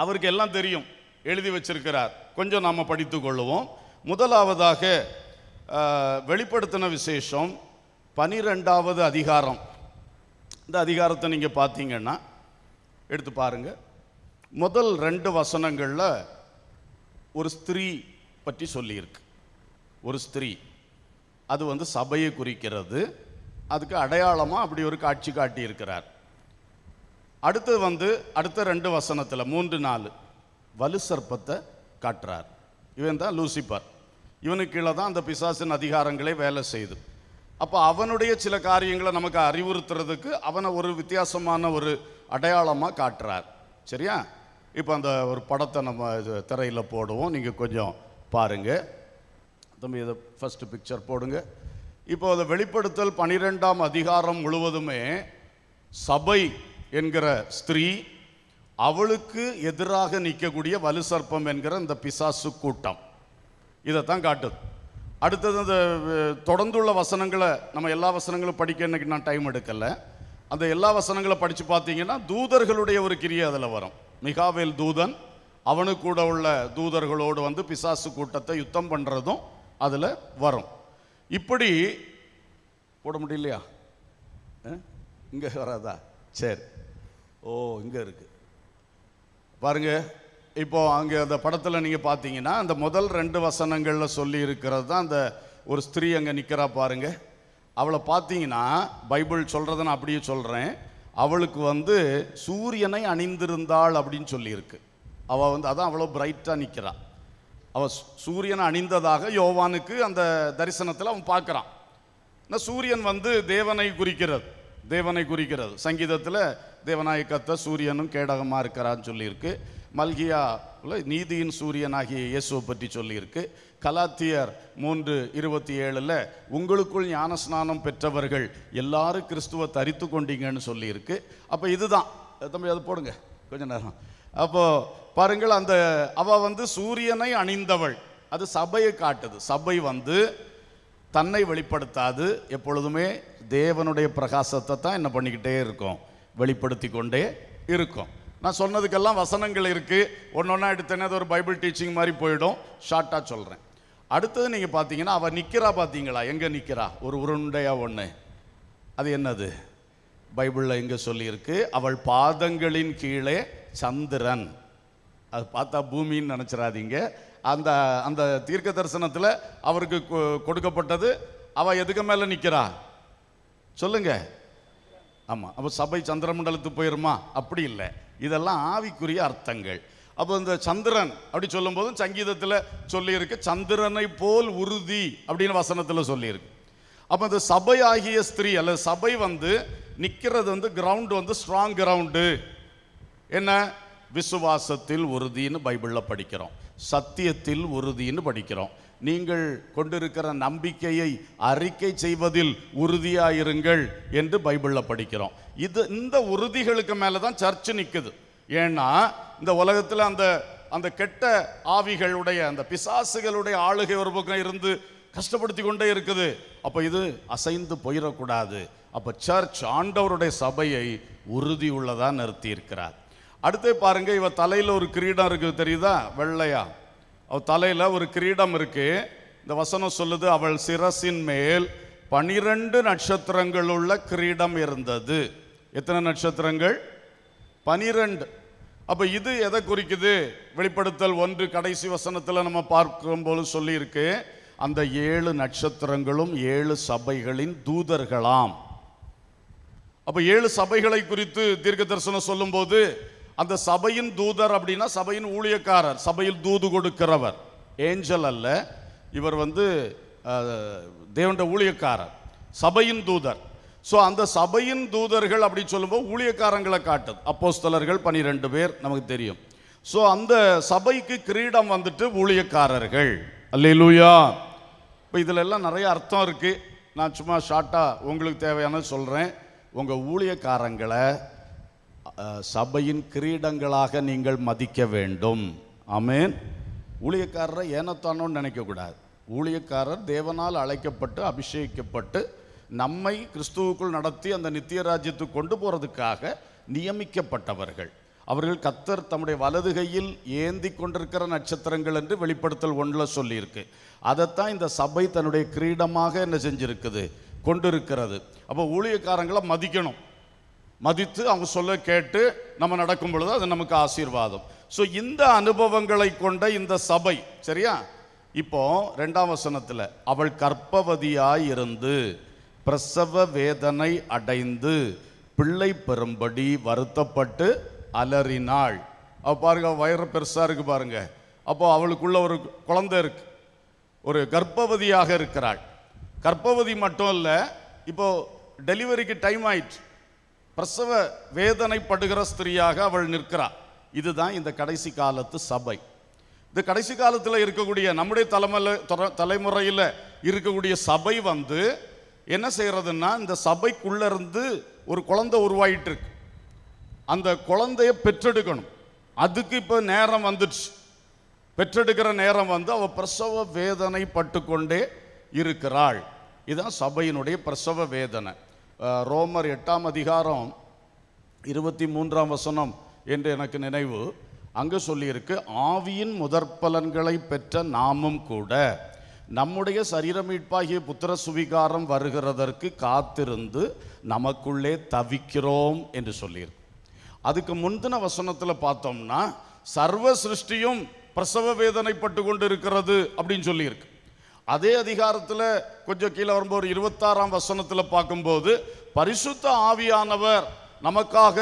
[SPEAKER 1] அவருக்கு எல்லாம் தெரியும் எழுதி வச்சிருக்கிறார் கொஞ்சம் நாம் படித்து கொள்ளுவோம் முதலாவதாக வெளிப்படுத்தின விசேஷம் பனிரெண்டாவது அதிகாரம் இந்த அதிகாரத்தை நீங்கள் பார்த்தீங்கன்னா எடுத்து பாருங்கள் முதல் ரெண்டு வசனங்களில் ஒரு ஸ்திரீ பற்றி சொல்லியிருக்கு ஒரு ஸ்திரீ அது வந்து சபையை குறிக்கிறது அதுக்கு அடையாளமாக அப்படி ஒரு காட்சி காட்டியிருக்கிறார் அடுத்து வந்து அடுத்த ரெண்டு வசனத்தில் மூன்று நாலு வலு சர்ப்பத்தை காட்டுறார் இவன் தான் லூசிபர் இவனுக்கு கீழே தான் அந்த பிசாசின் அதிகாரங்களே வேலை செய்து அப்போ அவனுடைய சில காரியங்களை நமக்கு அறிவுறுத்துறதுக்கு அவனை ஒரு வித்தியாசமான ஒரு அடையாளமாக காட்டுறார் சரியா இப்போ அந்த ஒரு படத்தை நம்ம திரையில் போடுவோம் நீங்கள் கொஞ்சம் பாருங்கள் தம்பி இதை ஃபஸ்ட்டு பிக்சர் போடுங்க இப்போ அதை வெளிப்படுத்தல் பனிரெண்டாம் அதிகாரம் முழுவதுமே சபை என்கிற ஸ்திரீ அவளுக்கு எதிராக நிற்கக்கூடிய வலு சர்ப்பம் என்கிற இந்த பிசாசு கூட்டம் இதை தான் காட்டுது அடுத்தது அந்த தொடர்ந்துள்ள வசனங்களை நம்ம எல்லா வசனங்களும் படிக்க இன்னைக்கு நான் டைம் எடுக்கலை அந்த எல்லா வசனங்களை படித்து பார்த்தீங்கன்னா தூதர்களுடைய ஒரு கிரியை அதில் வரும் மிகாவேல் தூதன் அவனு கூட உள்ள தூதர்களோடு வந்து பிசாசு கூட்டத்தை யுத்தம் பண்ணுறதும் அதில் வரும் இப்படி போட முடியலையா இங்கே வராதா சரி ஓ இங்கே இருக்குது பாருங்கள் இப்போது அங்கே அந்த படத்தில் நீங்கள் பார்த்தீங்கன்னா அந்த முதல் ரெண்டு வசனங்களில் சொல்லி இருக்கிறது தான் அந்த ஒரு ஸ்திரீ அங்கே நிற்கிறா பாருங்க அவளை பார்த்தீங்கன்னா பைபிள் சொல்கிறத நான் அப்படியே சொல்கிறேன் அவளுக்கு வந்து சூரியனை அணிந்திருந்தாள் அப்படின்னு சொல்லியிருக்கு அவள் வந்து அதான் அவ்வளோ பிரைட்டாக நிற்கிறாள் அவள் சூரியனை அணிந்ததாக யோவானுக்கு அந்த தரிசனத்தில் அவன் பார்க்குறான் சூரியன் வந்து தேவனை குறிக்கிறது தேவனை குறிக்கிறது சங்கீதத்தில் தேவநாயகத்தை சூரியனும் கேடகமாக இருக்கிறான்னு சொல்லியிருக்கு மல்கியா நீதியின் சூரியனாகிய இயேசுவை பற்றி சொல்லியிருக்கு கலாத்தியர் மூன்று இருபத்தி ஏழில் உங்களுக்குள் ஞானஸ்நானம் பெற்றவர்கள் எல்லாரும் கிறிஸ்துவ தரித்து கொண்டீங்கன்னு சொல்லியிருக்கு அப்போ இதுதான் தம்பி அது போடுங்க கொஞ்சம் நேரம் அப்போது பாருங்கள் அந்த அவள் வந்து சூரியனை அணிந்தவள் அது சபையை காட்டுது சபை வந்து தன்னை வெளிப்படுத்தாது எப்பொழுதுமே தேவனுடைய பிரகாசத்தை தான் என்ன பண்ணிக்கிட்டே இருக்கும் வெளிப்படுத்தி கொண்டே இருக்கும் நான் சொன்னதுக்கெல்லாம் வசனங்கள் இருக்குது ஒன்று ஒன்றா எடுத்தேன்னா அது ஒரு பைபிள் டீச்சிங் மாதிரி போயிடும் ஷார்ட்டாக சொல்கிறேன் அடுத்தது நீங்கள் பார்த்தீங்கன்னா அவள் நிற்கிறா பார்த்தீங்களா எங்கே நிற்கிறா ஒரு உருண்டையா ஒன்று அது என்னது பைபிளில் எங்கே சொல்லியிருக்கு அவள் பாதங்களின் கீழே சந்திரன் அது பார்த்தா பூமின்னு நினச்சிடாதீங்க அந்த அந்த தீர்க்க தரிசனத்தில் அவருக்கு கொடுக்கப்பட்டது அவள் எதுக்கு மேலே நிற்கிறா சொல்லுங்க ஆமாம் அப்போ சபை சந்திரமண்டலத்துக்கு போயிருமா அப்படி இல்லை இதெல்லாம் ஆவிக்குரிய அர்த்தங்கள் அப்போ இந்த சந்திரன் அப்படி போதும் சங்கீதத்தில் சொல்லியிருக்கு சந்திரனை போல் உறுதி அப்படின்னு வசனத்தில் சொல்லியிருக்கு அப்போ இந்த சபை ஆகிய ஸ்திரீ அல்ல சபை வந்து நிற்கிறது வந்து கிரவுண்டு வந்து ஸ்ட்ராங் கிரவுண்டு என்ன விசுவாசத்தில் உறுதின்னு பைபிளில் படிக்கிறோம் சத்தியத்தில் உறுதின்னு படிக்கிறோம் நீங்கள் கொண்டிருக்கிற நம்பிக்கையை அறிக்கை செய்வதில் உறுதியாயிருங்கள் என்று பைபிளில் படிக்கிறோம் இது இந்த உறுதிகளுக்கு மேலே தான் சர்ச்சு நிற்குது ஏன்னா இந்த உலகத்தில் அந்த அந்த கெட்ட ஆவிகளுடைய அந்த பிசாசுகளுடைய ஆளுகை ஒரு பக்கம் இருந்து கஷ்டப்படுத்தி கொண்டே இருக்குது அப்போ இது அசைந்து போயிடக்கூடாது அப்போ சர்ச் ஆண்டவருடைய சபையை உறுதி உள்ளதாக நிறுத்தி இருக்கிறார் அடுத்து பாருங்க இவ தலையில் ஒரு கிரீடம் இருக்குது தெரியுதா வெள்ளையா அவ தலையில் ஒரு கிரீடம் இருக்கு இந்த வசனம் சொல்லுது அவள் சிரசின் மேல் பனிரெண்டு நட்சத்திரங்கள் உள்ள கிரீடம் இருந்தது எத்தனை நட்சத்திரங்கள் பனிரெண்டு அப்போ இது எதை குறிக்குது வெளிப்படுத்தல் ஒன்று கடைசி வசனத்தில் நம்ம பார்க்கும்போது சொல்லியிருக்கு அந்த ஏழு நட்சத்திரங்களும் ஏழு சபைகளின் தூதர்களாம் அப்போ ஏழு சபைகளை குறித்து தீர்க்க தரிசனம் சொல்லும்போது அந்த சபையின் தூதர் அப்படின்னா சபையின் ஊழியக்காரர் சபையில் தூது கொடுக்கிறவர் ஏஞ்சல் அல்ல இவர் வந்து தேவண்ட ஊழியக்காரர் சபையின் தூதர் ஸோ அந்த சபையின் தூதர்கள் அப்படின்னு சொல்லும்போது ஊழியக்காரங்களை காட்டுது அப்போஸ்தலர்கள் பன்னிரெண்டு பேர் நமக்கு தெரியும் ஸோ அந்த சபைக்கு கிரீடம் வந்துட்டு ஊழியக்காரர்கள் அல்லையிலூயா இப்போ இதில் எல்லாம் நிறைய அர்த்தம் இருக்குது நான் சும்மா ஷார்ட்டாக உங்களுக்கு தேவையான சொல்கிறேன் உங்கள் ஊழியக்காரங்களை சபையின் கிரீடங்களாக நீங்கள் மதிக்க வேண்டும் ஆமேன் ஊழியக்காரரை ஏனத்தானோன்னு நினைக்கக்கூடாது ஊழியக்காரர் தேவனால் அழைக்கப்பட்டு அபிஷேகிக்கப்பட்டு நம்மை கிறிஸ்துவுக்குள் நடத்தி அந்த நித்திய ராஜ்யத்துக்கு கொண்டு போகிறதுக்காக நியமிக்கப்பட்டவர்கள் அவர்கள் கத்தர் தம்முடைய வலது கையில் ஏந்தி கொண்டிருக்கிற நட்சத்திரங்கள் என்று வெளிப்படுத்தல் ஒன்றில் சொல்லியிருக்கு அதைத்தான் இந்த சபை தன்னுடைய கிரீடமாக என்ன செஞ்சுருக்குது கொண்டிருக்கிறது அப்போ ஊழியக்காரங்களை மதிக்கணும் மதித்து அவங்க சொல்ல கேட்டு நம்ம நடக்கும் பொழுது அது நமக்கு ஆசீர்வாதம் ஸோ இந்த அனுபவங்களை கொண்ட இந்த சபை சரியா இப்போ ரெண்டாம் வசனத்தில் அவள் கற்பவதியாய் இருந்து பிரசவ வேதனை அடைந்து பிள்ளை பெறும்படி வருத்தப்பட்டு அலறினாள் அப்போ பாருங்க வயிறு பெருசாக இருக்குது பாருங்க அப்போ அவளுக்குள்ள ஒரு குழந்தை இருக்கு ஒரு கர்ப்பவதியாக இருக்கிறாள் கர்ப்பவதி மட்டும் இல்லை இப்போ டெலிவரிக்கு டைம் ஆயிடுச்சு பிரசவ வேதனைப்படுகிற ஸ்திரீயாக அவள் நிற்கிறாள் இதுதான் இந்த கடைசி காலத்து சபை இந்த கடைசி காலத்தில் இருக்கக்கூடிய நம்முடைய தலைமையில் தலைமுறையில் இருக்கக்கூடிய சபை வந்து என்ன செய்கிறதுன்னா இந்த சபைக்குள்ளேருந்து ஒரு குழந்தை உருவாகிட்டு இருக்கு அந்த குழந்தைய பெற்றெடுக்கணும் அதுக்கு இப்போ நேரம் வந்துடுச்சு பெற்றெடுக்கிற நேரம் வந்து அவள் பிரசவ வேதனை பட்டுக்கொண்டே இருக்கிறாள் இதுதான் சபையினுடைய பிரசவ வேதனை ரோமர் எட்டாம் அதிகாரம் இருபத்தி மூன்றாம் வசனம் என்று எனக்கு நினைவு அங்கே சொல்லியிருக்கு ஆவியின் முதற்பலன்களை பெற்ற நாமும் கூட நம்முடைய சரீர மீட்பாகிய புத்திர சுவிகாரம் வருகிறதற்கு காத்திருந்து நமக்குள்ளே தவிக்கிறோம் என்று சொல்லியிருக்கு அதுக்கு முந்தின வசனத்தில் பார்த்தோம்னா சர்வ சிருஷ்டியும் பிரசவ வேதனைப்பட்டு கொண்டு இருக்கிறது அப்படின்னு சொல்லியிருக்கு அதே அதிகாரத்தில் கொஞ்சம் கீழே வரும்போது இருபத்தாறாம் வசனத்தில் பார்க்கும்போது பரிசுத்த ஆவியானவர் நமக்காக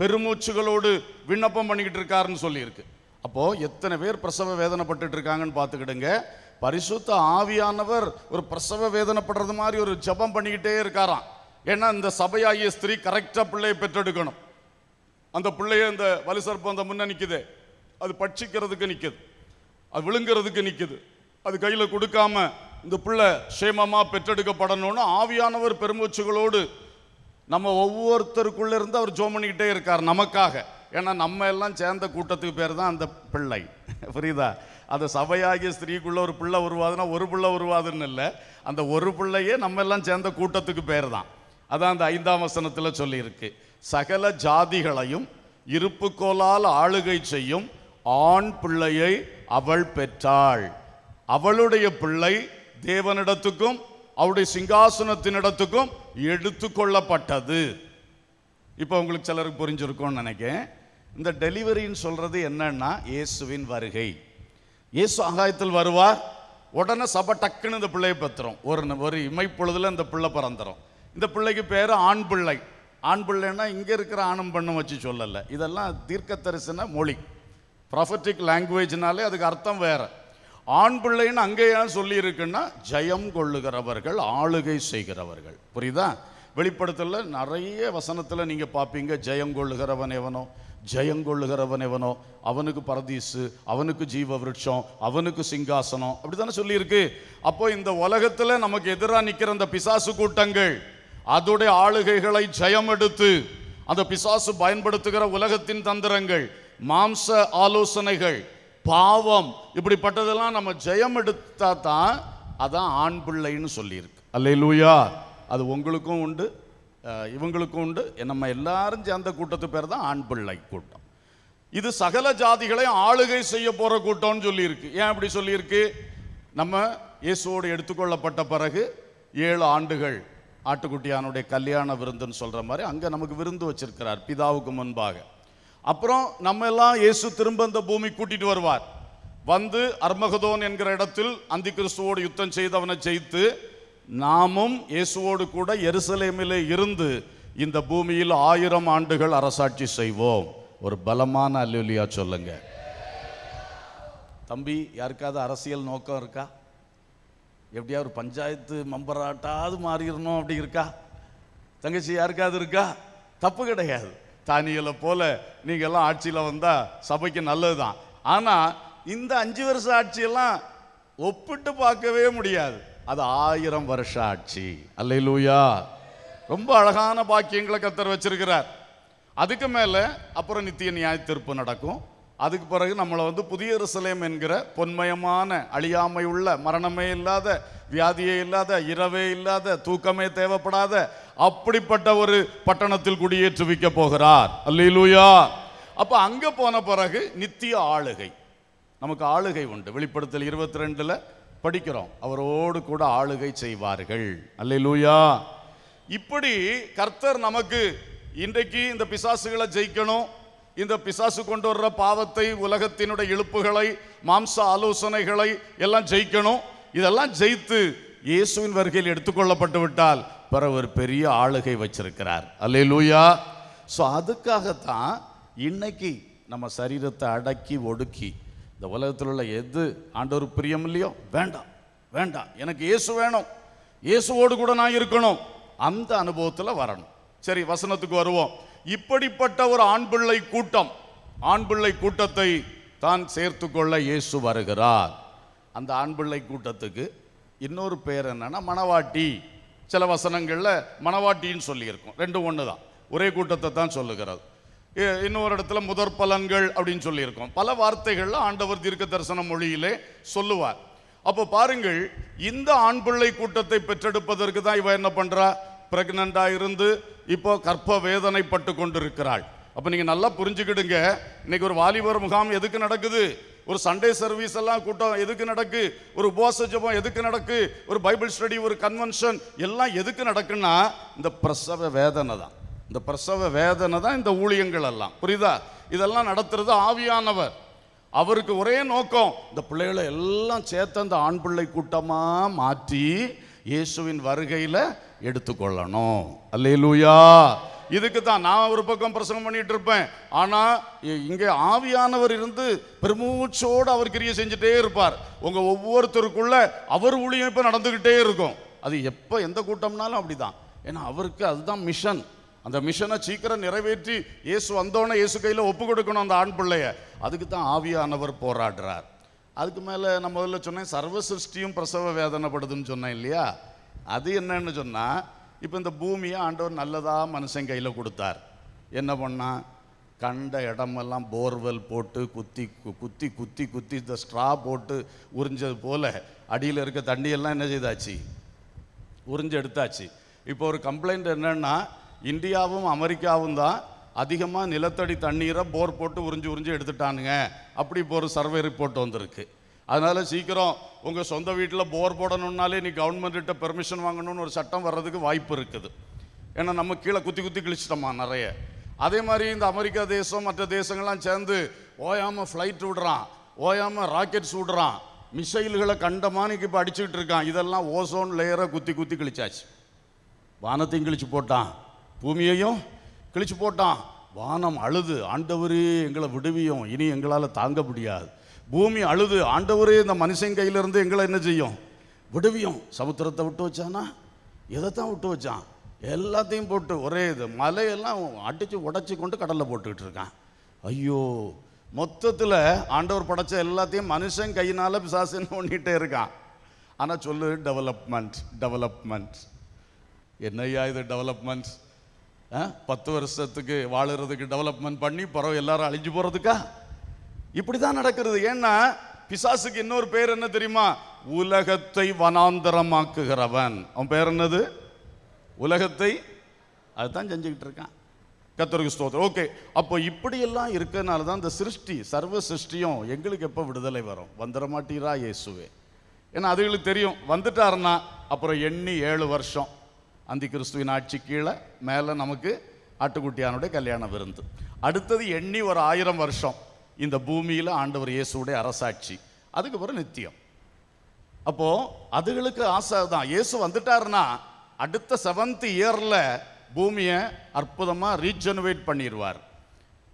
[SPEAKER 1] பெருமூச்சுகளோடு விண்ணப்பம் பண்ணிக்கிட்டு இருக்காருன்னு சொல்லியிருக்கு அப்போது எத்தனை பேர் பிரசவ வேதனைப்பட்டு இருக்காங்கன்னு பார்த்துக்கிடுங்க பரிசுத்த ஆவியானவர் ஒரு பிரசவ வேதனைப்படுறது மாதிரி ஒரு ஜபம் பண்ணிக்கிட்டே இருக்காராம் ஏன்னா இந்த சபையாகிய ஸ்திரீ கரெக்டாக பிள்ளையை பெற்றெடுக்கணும் அந்த பிள்ளைய இந்த வலுசற்பம் அந்த முன்ன நிற்குது அது பட்சிக்கிறதுக்கு நிற்குது அது விழுங்கிறதுக்கு நிற்கிது அது கையில் கொடுக்காம இந்த பிள்ளை சேமமாக பெற்றெடுக்கப்படணும்னு ஆவியானவர் பெருமூச்சுகளோடு நம்ம ஒவ்வொருத்தருக்குள்ளே இருந்து அவர் ஜோம் பண்ணிக்கிட்டே இருக்கார் நமக்காக ஏன்னா நம்ம எல்லாம் சேர்ந்த கூட்டத்துக்கு பேர் தான் அந்த பிள்ளை புரியுதா அந்த சபையாகிய ஸ்திரீக்குள்ள ஒரு பிள்ளை உருவாதுன்னா ஒரு பிள்ளை உருவாதுன்னு இல்லை அந்த ஒரு பிள்ளையே நம்ம எல்லாம் சேர்ந்த கூட்டத்துக்கு பேர் தான் அதான் அந்த ஐந்தாம் வசனத்தில் சொல்லியிருக்கு சகல ஜாதிகளையும் இருப்புக்கோளால் ஆளுகை செய்யும் ஆண் பிள்ளையை அவள் பெற்றாள் அவளுடைய பிள்ளை தேவனிடத்துக்கும் அவருடைய சிங்காசனத்தினிடத்துக்கும் எடுத்துக்கொள்ளப்பட்டது இப்போ உங்களுக்கு சிலருக்கு புரிஞ்சிருக்கும்னு நினைக்கிறேன் இந்த டெலிவரின்னு சொல்கிறது என்னன்னா இயேசுவின் வருகை இயேசு ஆகாயத்தில் வருவார் உடனே சபை டக்குன்னு இந்த பிள்ளையை பத்துரும் ஒரு ஒரு இமைப்பொழுதில் இந்த பிள்ளை பிறந்துடும் இந்த பிள்ளைக்கு பேர் ஆண் பிள்ளை ஆண் பிள்ளைன்னா இங்கே இருக்கிற ஆணும் பெண்ணும் வச்சு சொல்லலை இதெல்லாம் தீர்க்க தரிசன மொழி ப்ராஃபட்டிக் லாங்குவேஜ்னாலே அதுக்கு அர்த்தம் வேறு ஆண் பிள்ளைன்னு அங்கேயா சொல்லியிருக்குன்னா ஜெயம் கொள்ளுகிறவர்கள் ஆளுகை செய்கிறவர்கள் புரியுதா வெளிப்படுத்தல நிறைய வசனத்தில் நீங்கள் பார்ப்பீங்க ஜெயம் கொள்ளுகிறவன் எவனோ ஜெயங்கொள்ளுகிறவன் எவனோ அவனுக்கு பரதீசு அவனுக்கு ஜீவ விருட்சம் அவனுக்கு சிங்காசனம் அப்படி தானே சொல்லியிருக்கு அப்போ இந்த உலகத்தில் நமக்கு எதிராக நிற்கிற அந்த பிசாசு கூட்டங்கள் அதோடைய ஆளுகைகளை ஜெயம் எடுத்து அந்த பிசாசு பயன்படுத்துகிற உலகத்தின் தந்திரங்கள் மாம்ச ஆலோசனைகள் பாவம் இப்படிப்பட்டதெல்லாம் நம்ம ஜெயம் எடுத்தா தான் அதான் ஆண் பிள்ளைன்னு சொல்லியிருக்கு அல்ல லூயா அது உங்களுக்கும் உண்டு இவங்களுக்கும் உண்டு நம்ம எல்லாரும் சேர்ந்த கூட்டத்து பேர் தான் ஆண் பிள்ளை கூட்டம் இது சகல ஜாதிகளை ஆளுகை செய்ய போகிற கூட்டம்னு சொல்லியிருக்கு ஏன் அப்படி சொல்லியிருக்கு நம்ம இயேசுவோடு எடுத்துக்கொள்ளப்பட்ட பிறகு ஏழு ஆண்டுகள் ஆட்டுக்குட்டியானுடைய கல்யாண விருந்துன்னு சொல்கிற மாதிரி அங்கே நமக்கு விருந்து வச்சிருக்கிறார் பிதாவுக்கு முன்பாக அப்புறம் நம்ம எல்லாம் இயேசு திரும்ப இந்த பூமி கூட்டிகிட்டு வருவார் வந்து அர்மகதோன் என்கிற இடத்தில் அந்தி கிறிஸ்துவோடு யுத்தம் செய்தவனை ஜெயித்து நாமும் இயேசுவோடு கூட எருசலேமிலே இருந்து இந்த பூமியில் ஆயிரம் ஆண்டுகள் அரசாட்சி செய்வோம் ஒரு பலமான அல்லூலியா சொல்லுங்க தம்பி யாருக்காவது அரசியல் நோக்கம் இருக்கா எப்படியா ஒரு பஞ்சாயத்து மம்பராட்டாவது மாறிடணும் அப்படி இருக்கா தங்கச்சி யாருக்காவது இருக்கா தப்பு கிடையாது தானியலை போல நீங்கள்லாம் ஆட்சியில் வந்தால் சபைக்கு நல்லது தான் ஆனால் இந்த அஞ்சு வருஷம் ஆட்சியெல்லாம் ஒப்பிட்டு பார்க்கவே முடியாது அது ஆயிரம் வருஷ ஆட்சி அல்ல லூயா ரொம்ப அழகான பாக்கியங்களை கத்தர் வச்சிருக்கிறார் அதுக்கு மேலே அப்புறம் நித்திய நியாய தீர்ப்பு நடக்கும் அதுக்கு பிறகு நம்மளை வந்து புதிய சிலையம் என்கிற பொன்மயமான அழியாமை உள்ள மரணமே இல்லாத வியாதியே இல்லாத இரவே இல்லாத தூக்கமே தேவைப்படாத அப்படிப்பட்ட ஒரு பட்டணத்தில் குடியேற்றி வைக்க போகிறார் அல்லூயா அப்போ அங்கே போன பிறகு நித்திய ஆளுகை நமக்கு ஆளுகை உண்டு வெளிப்படுத்தல் இருபத்தி ரெண்டில் படிக்கிறோம் அவரோடு கூட ஆளுகை செய்வார்கள் அல்ல லூயா இப்படி கர்த்தர் நமக்கு இன்றைக்கு இந்த பிசாசுகளை ஜெயிக்கணும் இந்த பிசாசு கொண்டு வர்ற பாவத்தை உலகத்தினுடைய இழுப்புகளை மாம்ச ஆலோசனைகளை எல்லாம் ஜெயிக்கணும் இதெல்லாம் ஜெயித்து இயேசுவின் வருகையில் எடுத்துக்கொள்ளப்பட்டு விட்டால் பிற ஒரு பெரிய ஆளுகை வச்சிருக்கிறார் அல்லே லூயா ஸோ அதுக்காகத்தான் இன்னைக்கு நம்ம சரீரத்தை அடக்கி ஒடுக்கி இந்த உலகத்தில் உள்ள எது ஆண்டவர் பிரியம் இல்லையோ வேண்டாம் வேண்டாம் எனக்கு இயேசு வேணும் இயேசுவோடு கூட நான் இருக்கணும் அந்த அனுபவத்தில் வரணும் சரி வசனத்துக்கு வருவோம் இப்படிப்பட்ட ஒரு ஆண் பிள்ளை கூட்டம் ஆண் பிள்ளை கூட்டத்தை தான் சேர்த்து கொள்ள இயேசு வருகிறார் அந்த ஆண் பிள்ளை கூட்டத்துக்கு இன்னொரு பேர் என்னன்னா மணவாட்டி சில வசனங்களில் மணவாட்டின்னு சொல்லியிருக்கோம் ரெண்டு ஒன்று தான் ஒரே கூட்டத்தை தான் சொல்லுகிறது இன்னொரு இடத்துல முதற் பலன்கள் அப்படின்னு சொல்லியிருக்கோம் பல வார்த்தைகளில் ஆண்டவர் தீர்க்க தரிசன மொழியிலே சொல்லுவார் அப்போ பாருங்கள் இந்த ஆண் பிள்ளை கூட்டத்தை பெற்றெடுப்பதற்கு தான் இவ என்ன பண்ணுறா பிரெக்னண்டாக இருந்து இப்போ கற்ப வேதனைப்பட்டு கொண்டிருக்கிறாள் அப்போ நீங்கள் நல்லா புரிஞ்சுக்கிடுங்க இன்னைக்கு ஒரு வாலிபர் முகாம் எதுக்கு நடக்குது ஒரு சண்டே சர்வீஸ் எல்லாம் கூட்டம் எதுக்கு நடக்கு ஒரு உபவாச ஜபம் எதுக்கு நடக்கு ஒரு பைபிள் ஸ்டடி ஒரு கன்வென்ஷன் எல்லாம் எதுக்கு நடக்குன்னா இந்த பிரசவ வேதனை தான் இந்த பிரசவ வேதனை தான் இந்த ஊழியங்கள் எல்லாம் புரியுதா இதெல்லாம் நடத்துறது ஆவியானவர் அவருக்கு ஒரே நோக்கம் இந்த பிள்ளைகளை எல்லாம் சேர்த்து அந்த ஆண் பிள்ளை கூட்டமாக மாற்றி இயேசுவின் வருகையில் எடுத்துக்கொள்ளணும் லூயா இதுக்கு தான் நான் ஒரு பக்கம் பிரசங்கம் பண்ணிட்டு இருப்பேன் ஆனால் இங்கே ஆவியானவர் இருந்து பெருமூச்சோடு அவர் கிரியை செஞ்சுட்டே இருப்பார் உங்கள் ஒவ்வொருத்தருக்குள்ள அவர் ஊழியம் இப்போ நடந்துக்கிட்டே இருக்கும் அது எப்போ எந்த கூட்டம்னாலும் அப்படி தான் ஏன்னா அவருக்கு அதுதான் மிஷன் அந்த மிஷனை சீக்கிரம் நிறைவேற்றி இயேசு வந்தோடனே இயேசு கையில் ஒப்பு கொடுக்கணும் அந்த ஆண் பிள்ளைய அதுக்கு தான் ஆவியானவர் போராடுறார் அதுக்கு மேலே நம்ம முதல்ல சொன்னேன் சர்வ சிருஷ்டியும் பிரசவ வேதனைப்படுதுன்னு சொன்னேன் இல்லையா அது என்னன்னு சொன்னால் இப்போ இந்த பூமியை ஆண்டவர் நல்லதாக மனுஷன் கையில் கொடுத்தார் என்ன பண்ணால் கண்ட இடமெல்லாம் போர்வெல் போட்டு குத்தி குத்தி குத்தி குத்தி இந்த ஸ்ட்ரா போட்டு உறிஞ்சது போல் அடியில் இருக்க தண்ணியெல்லாம் என்ன செய்தாச்சு உறிஞ்சு எடுத்தாச்சு இப்போ ஒரு கம்ப்ளைண்ட் என்னென்னா இந்தியாவும் அமெரிக்காவும் தான் அதிகமாக நிலத்தடி தண்ணீரை போர் போட்டு உறிஞ்சி உறிஞ்சி எடுத்துட்டானுங்க அப்படி இப்போ ஒரு சர்வே ரிப்போர்ட் வந்திருக்கு அதனால் சீக்கிரம் உங்கள் சொந்த வீட்டில் போர் போடணுன்னாலே நீ கவர்மெண்ட்டிட்ட பெர்மிஷன் வாங்கணும்னு ஒரு சட்டம் வர்றதுக்கு வாய்ப்பு இருக்குது ஏன்னா நம்ம கீழே குத்தி குத்தி கிழிச்சிட்டோமா நிறைய அதே மாதிரி இந்த அமெரிக்கா தேசம் மற்ற தேசங்கள்லாம் சேர்ந்து ஓயாமல் ஃப்ளைட் விடுறான் ஓயாமல் ராக்கெட்ஸ் விடுறான் மிசைல்களை கண்டமானிக்கு இப்போ அடிச்சுக்கிட்டு இருக்கான் இதெல்லாம் ஓசோன் லேயரை குத்தி குத்தி கிழிச்சாச்சு வானத்தையும் கிழிச்சு போட்டான் பூமியையும் கிழிச்சு போட்டான் வானம் அழுது ஆண்டவரே எங்களை விடுவியும் இனி எங்களால் தாங்க முடியாது பூமி அழுது ஆண்டவரே இந்த மனுஷன் கையிலிருந்து எங்களை என்ன செய்யும் விடுவியும் சமுத்திரத்தை விட்டு வச்சானா எதை தான் விட்டு வச்சான் எல்லாத்தையும் போட்டு ஒரே இது மலையெல்லாம் அடித்து உடச்சி கொண்டு கடலில் போட்டுக்கிட்டு இருக்கான் ஐயோ மொத்தத்தில் ஆண்டவர் படைச்ச எல்லாத்தையும் மனுஷன் கையினால் பிசாசுன்னு பண்ணிகிட்டே இருக்கான் ஆனால் சொல்லு டெவலப்மெண்ட் டெவலப்மெண்ட் என்னையா இது டெவலப்மெண்ட் பத்து வருஷத்துக்கு வாழுறதுக்கு டெவலப்மெண்ட் பண்ணி பறவை எல்லாரும் அழிஞ்சு போகிறதுக்கா இப்படி தான் நடக்கிறது ஏன்னா பிசாசுக்கு இன்னொரு பேர் என்ன தெரியுமா உலகத்தை வனாந்தரமாக்குகிறவன் அவன் பேர் என்னது உலகத்தை அதுதான் செஞ்சுக்கிட்டு இருக்கான் கத்தருக்கு ஸ்தோத்திரம் ஓகே அப்போ இப்படியெல்லாம் இருக்கிறதுனால தான் இந்த சிருஷ்டி சர்வ சிருஷ்டியும் எங்களுக்கு எப்போ விடுதலை வரும் வந்துட இயேசுவே ஏன்னா அதுகளுக்கு தெரியும் வந்துட்டாருன்னா அப்புறம் எண்ணி ஏழு வருஷம் அந்தி கிறிஸ்துவின் ஆட்சி கீழே மேலே நமக்கு ஆட்டுக்குட்டியானுடைய கல்யாண விருந்து அடுத்தது எண்ணி ஒரு ஆயிரம் வருஷம் இந்த பூமியில் ஆண்டவர் இயேசுடைய அரசாட்சி அதுக்கப்புறம் நித்தியம் அப்போது அதுகளுக்கு ஆசை தான் இயேசு வந்துட்டாருன்னா அடுத்த செவன்த் இயரில் பூமியை அற்புதமாக ரீஜெனுவேட் பண்ணிடுவார்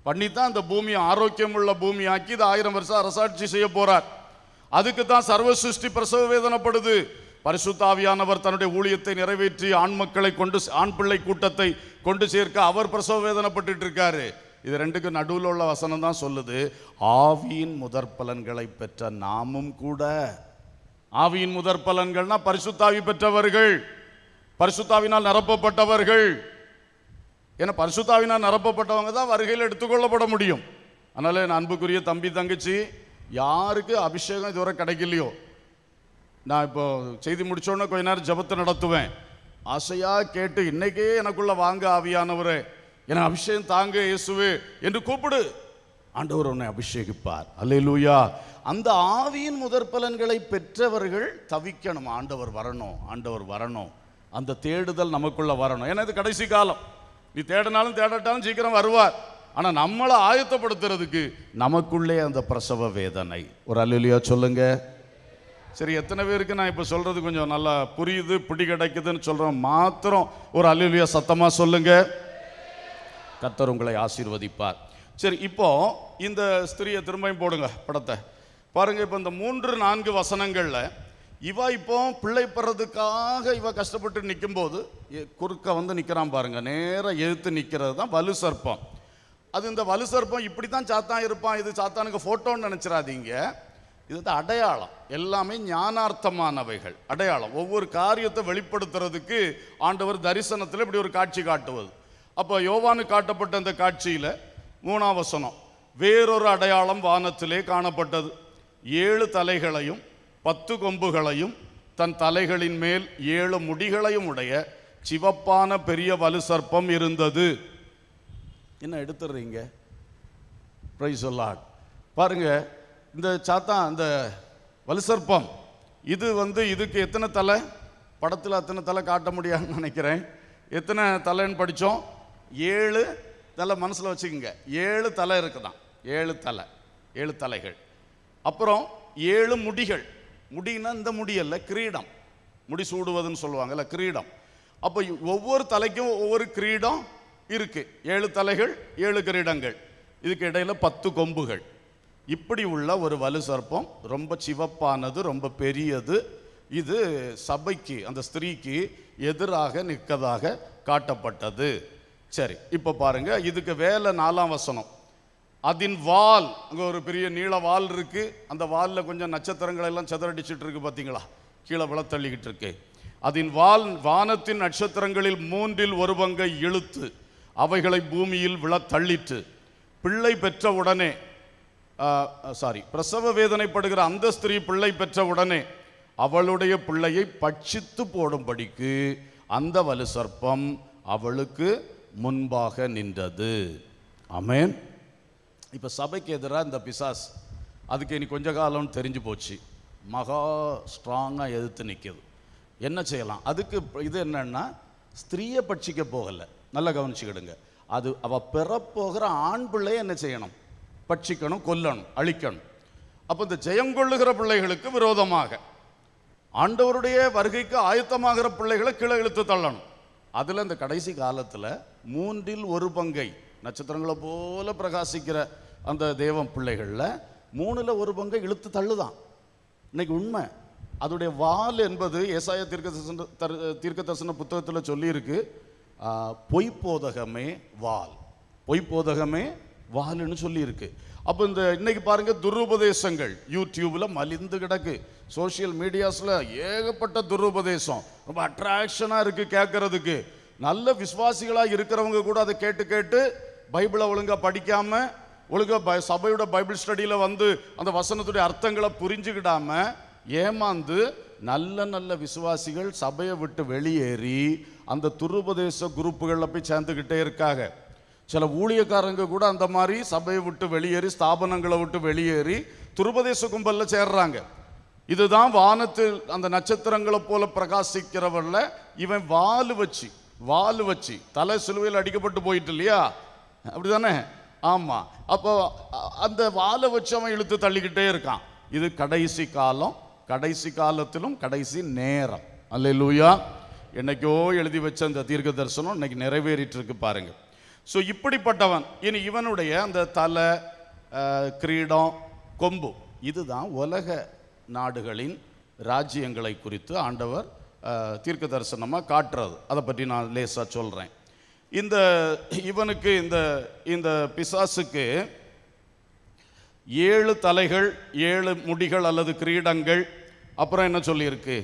[SPEAKER 1] பண்ணி தான் அந்த பூமியை ஆரோக்கியமுள்ள பூமியாக்கி இது ஆயிரம் வருஷம் அரசாட்சி செய்ய போகிறார் அதுக்கு தான் சர்வ சிருஷ்டி பிரசவ வேதனைப்படுது பரிசுத்தாவியானவர் தன்னுடைய ஊழியத்தை நிறைவேற்றி ஆண் மக்களை கொண்டு ஆண் பிள்ளை கூட்டத்தை கொண்டு சேர்க்க அவர் பிரசவ வேதனைப்பட்டு இருக்காரு இது ரெண்டுக்கு நடுவில் உள்ள வசனம் தான் சொல்லுது ஆவியின் முதற் பலன்களை பெற்ற நாமும் கூட ஆவியின் முதற் பலன்கள்னா பரிசுத்தாவி பெற்றவர்கள் பரிசுத்தாவினால் நிரப்பப்பட்டவர்கள் ஏன்னா பரிசுத்தாவினால் நிரப்பப்பட்டவங்க தான் வருகையில் எடுத்துக்கொள்ளப்பட முடியும் அதனால் என் அன்புக்குரிய தம்பி தங்கச்சி யாருக்கு அபிஷேகம் இதுவரை கிடைக்கலையோ நான் இப்போ செய்தி முடிச்சோன்னே கொஞ்ச நேரம் ஜபத்தை நடத்துவேன் ஆசையாக கேட்டு இன்னைக்கே எனக்குள்ளே வாங்க ஆவியானவரே என அபிஷேகம் தாங்க இயேசுவே என்று கூப்பிடு ஆண்டவர் உன்னை அபிஷேகிப்பார் அல்லேலூயா அந்த ஆவியின் முதற் பலன்களை பெற்றவர்கள் தவிக்கணும் ஆண்டவர் வரணும் ஆண்டவர் வரணும் அந்த தேடுதல் நமக்குள்ளே வரணும் ஏன்னா இது கடைசி காலம் நீ தேடினாலும் தேடட்டாலும் சீக்கிரம் வருவார் ஆனால் நம்மளை ஆயத்தப்படுத்துறதுக்கு நமக்குள்ளே அந்த பிரசவ வேதனை ஒரு அல்லா சொல்லுங்கள் சரி எத்தனை பேருக்கு நான் இப்போ சொல்கிறது கொஞ்சம் நல்லா புரியுது பிடி கிடைக்குதுன்னு சொல்கிறோம் மாத்திரம் ஒரு அலுவலியாக சத்தமாக சொல்லுங்க கத்தர் உங்களை ஆசீர்வதிப்பார் சரி இப்போ இந்த ஸ்திரியை திரும்பியும் போடுங்க படத்தை பாருங்கள் இப்போ இந்த மூன்று நான்கு வசனங்களில் இவ இப்போ பிள்ளை பெறதுக்காக இவ கஷ்டப்பட்டு நிற்கும்போது குறுக்க வந்து நிற்கிறான் பாருங்க நேராக எழுத்து நிற்கிறது தான் வலு சர்ப்பம் அது இந்த வலு சர்ப்பம் இப்படி தான் சாத்தான் இருப்பான் இது சாத்தானுக்கு ஃபோட்டோன்னு நினச்சிடாதீங்க இது வந்து அடையாளம் எல்லாமே ஞானார்த்தமானவைகள் அடையாளம் ஒவ்வொரு காரியத்தை வெளிப்படுத்துறதுக்கு ஆண்டவர் தரிசனத்தில் இப்படி ஒரு காட்சி காட்டுவது அப்போ யோவானு காட்டப்பட்ட இந்த காட்சியில் மூணாம் வசனம் வேறொரு அடையாளம் வானத்திலே காணப்பட்டது ஏழு தலைகளையும் பத்து கொம்புகளையும் தன் தலைகளின் மேல் ஏழு முடிகளையும் உடைய சிவப்பான பெரிய வலு சர்ப்பம் இருந்தது என்ன எடுத்துடுறீங்க ப்ரைஸ் பாருங்கள் இந்த சாத்தான் இந்த வலுசர்ப்பம் இது வந்து இதுக்கு எத்தனை தலை படத்தில் அத்தனை தலை காட்ட முடியாதுன்னு நினைக்கிறேன் எத்தனை தலைன்னு படித்தோம் ஏழு தலை மனசில் வச்சுக்கோங்க ஏழு தலை இருக்குதான் ஏழு தலை ஏழு தலைகள் அப்புறம் ஏழு முடிகள் முடினா இந்த முடியல்ல கிரீடம் முடி சூடுவதுன்னு சொல்லுவாங்கல்ல கிரீடம் அப்போ ஒவ்வொரு தலைக்கும் ஒவ்வொரு கிரீடம் இருக்குது ஏழு தலைகள் ஏழு கிரீடங்கள் இதுக்கு இடையில் பத்து கொம்புகள் இப்படி உள்ள ஒரு வலு சர்ப்பம் ரொம்ப சிவப்பானது ரொம்ப பெரியது இது சபைக்கு அந்த ஸ்திரீக்கு எதிராக நிற்கதாக காட்டப்பட்டது சரி இப்போ பாருங்கள் இதுக்கு வேலை நாலாம் வசனம் அதன் வால் அங்கே ஒரு பெரிய நீள வால் இருக்குது அந்த வாலில் கொஞ்சம் நட்சத்திரங்கள் எல்லாம் சதறடிச்சிட்டு இருக்கு பார்த்தீங்களா கீழே வளர்த்தள்ளிக்கிட்டு இருக்கு அதன் வால் வானத்தின் நட்சத்திரங்களில் மூன்றில் ஒரு பங்கை இழுத்து அவைகளை பூமியில் விழ தள்ளிட்டு பிள்ளை பெற்ற உடனே சாரி பிரசவ வேதனைப்படுகிற அந்த ஸ்திரீ பிள்ளை பெற்ற உடனே அவளுடைய பிள்ளையை பட்சித்து போடும்படிக்கு அந்த வலு சர்ப்பம் அவளுக்கு முன்பாக நின்றது அமேன் இப்போ சபைக்கு எதிராக இந்த பிசாஸ் அதுக்கு இனி கொஞ்ச காலம் தெரிஞ்சு போச்சு மகா ஸ்ட்ராங்காக எதிர்த்து நிற்கிது என்ன செய்யலாம் அதுக்கு இது என்னென்னா ஸ்திரீயை பட்சிக்க போகலை நல்லா கவனிச்சுக்கிடுங்க அது அவள் பெறப்போகிற ஆண் பிள்ளையை என்ன செய்யணும் பட்சிக்கணும் கொல்லணும் அழிக்கணும் அப்போ இந்த ஜெயம் கொள்ளுகிற பிள்ளைகளுக்கு விரோதமாக ஆண்டவருடைய வருகைக்கு ஆயத்தமாகிற பிள்ளைகளை கீழே இழுத்து தள்ளணும் அதில் இந்த கடைசி காலத்தில் மூன்றில் ஒரு பங்கை நட்சத்திரங்களை போல பிரகாசிக்கிற அந்த தேவம் பிள்ளைகளில் மூணில் ஒரு பங்கை இழுத்து தள்ளுதான் இன்னைக்கு உண்மை அதோடைய வால் என்பது ஏசாய தீர்க்க தரிசன தீர்க்க தரிசன புத்தகத்தில் சொல்லியிருக்கு பொய்ப்போதகமே வால் பொய்ப்போதகமே வாலுன்னு சொல்லியிருக்கு அப்போ இந்த இன்னைக்கு பாருங்கள் துருபதேசங்கள் யூடியூப்பில் மலிந்து கிடக்கு சோஷியல் மீடியாஸில் ஏகப்பட்ட துருபதேசம் ரொம்ப அட்ராக்ஷனாக இருக்குது கேட்குறதுக்கு நல்ல விஸ்வாசிகளாக இருக்கிறவங்க கூட அதை கேட்டு கேட்டு பைபிளை ஒழுங்காக படிக்காமல் ஒழுங்காக சபையோட பைபிள் ஸ்டடியில் வந்து அந்த வசனத்துடைய அர்த்தங்களை புரிஞ்சுக்கிடாமல் ஏமாந்து நல்ல நல்ல விசுவாசிகள் சபையை விட்டு வெளியேறி அந்த துருபதேச குரூப்புகளில் போய் சேர்ந்துக்கிட்டே இருக்காங்க சில ஊழியக்காரங்க கூட அந்த மாதிரி சபையை விட்டு வெளியேறி ஸ்தாபனங்களை விட்டு வெளியேறி துருபதேச கும்பலில் சேர்றாங்க இதுதான் வானத்தில் அந்த நட்சத்திரங்களை போல பிரகாசிக்கிறவரில் இவன் வால் வச்சு வால் வச்சு தலை சிலுவையில் அடிக்கப்பட்டு போயிட்டு இல்லையா அப்படி தானே ஆமாம் அப்போ அந்த வாலை வச்சு அவன் இழுத்து தள்ளிக்கிட்டே இருக்கான் இது கடைசி காலம் கடைசி காலத்திலும் கடைசி நேரம் அல்ல லூயா என்னைக்கோ எழுதி வச்ச அந்த தீர்க்க தரிசனம் இன்னைக்கு நிறைவேறிட்டு இருக்கு பாருங்கள் ஸோ இப்படிப்பட்டவன் இனி இவனுடைய அந்த தலை கிரீடம் கொம்பு இதுதான் உலக நாடுகளின் ராஜ்யங்களை குறித்து ஆண்டவர் தீர்க்க தரிசனமாக காட்டுறது அதை பற்றி நான் லேசாக சொல்கிறேன் இந்த இவனுக்கு இந்த இந்த பிசாசுக்கு ஏழு தலைகள் ஏழு முடிகள் அல்லது கிரீடங்கள் அப்புறம் என்ன சொல்லியிருக்கு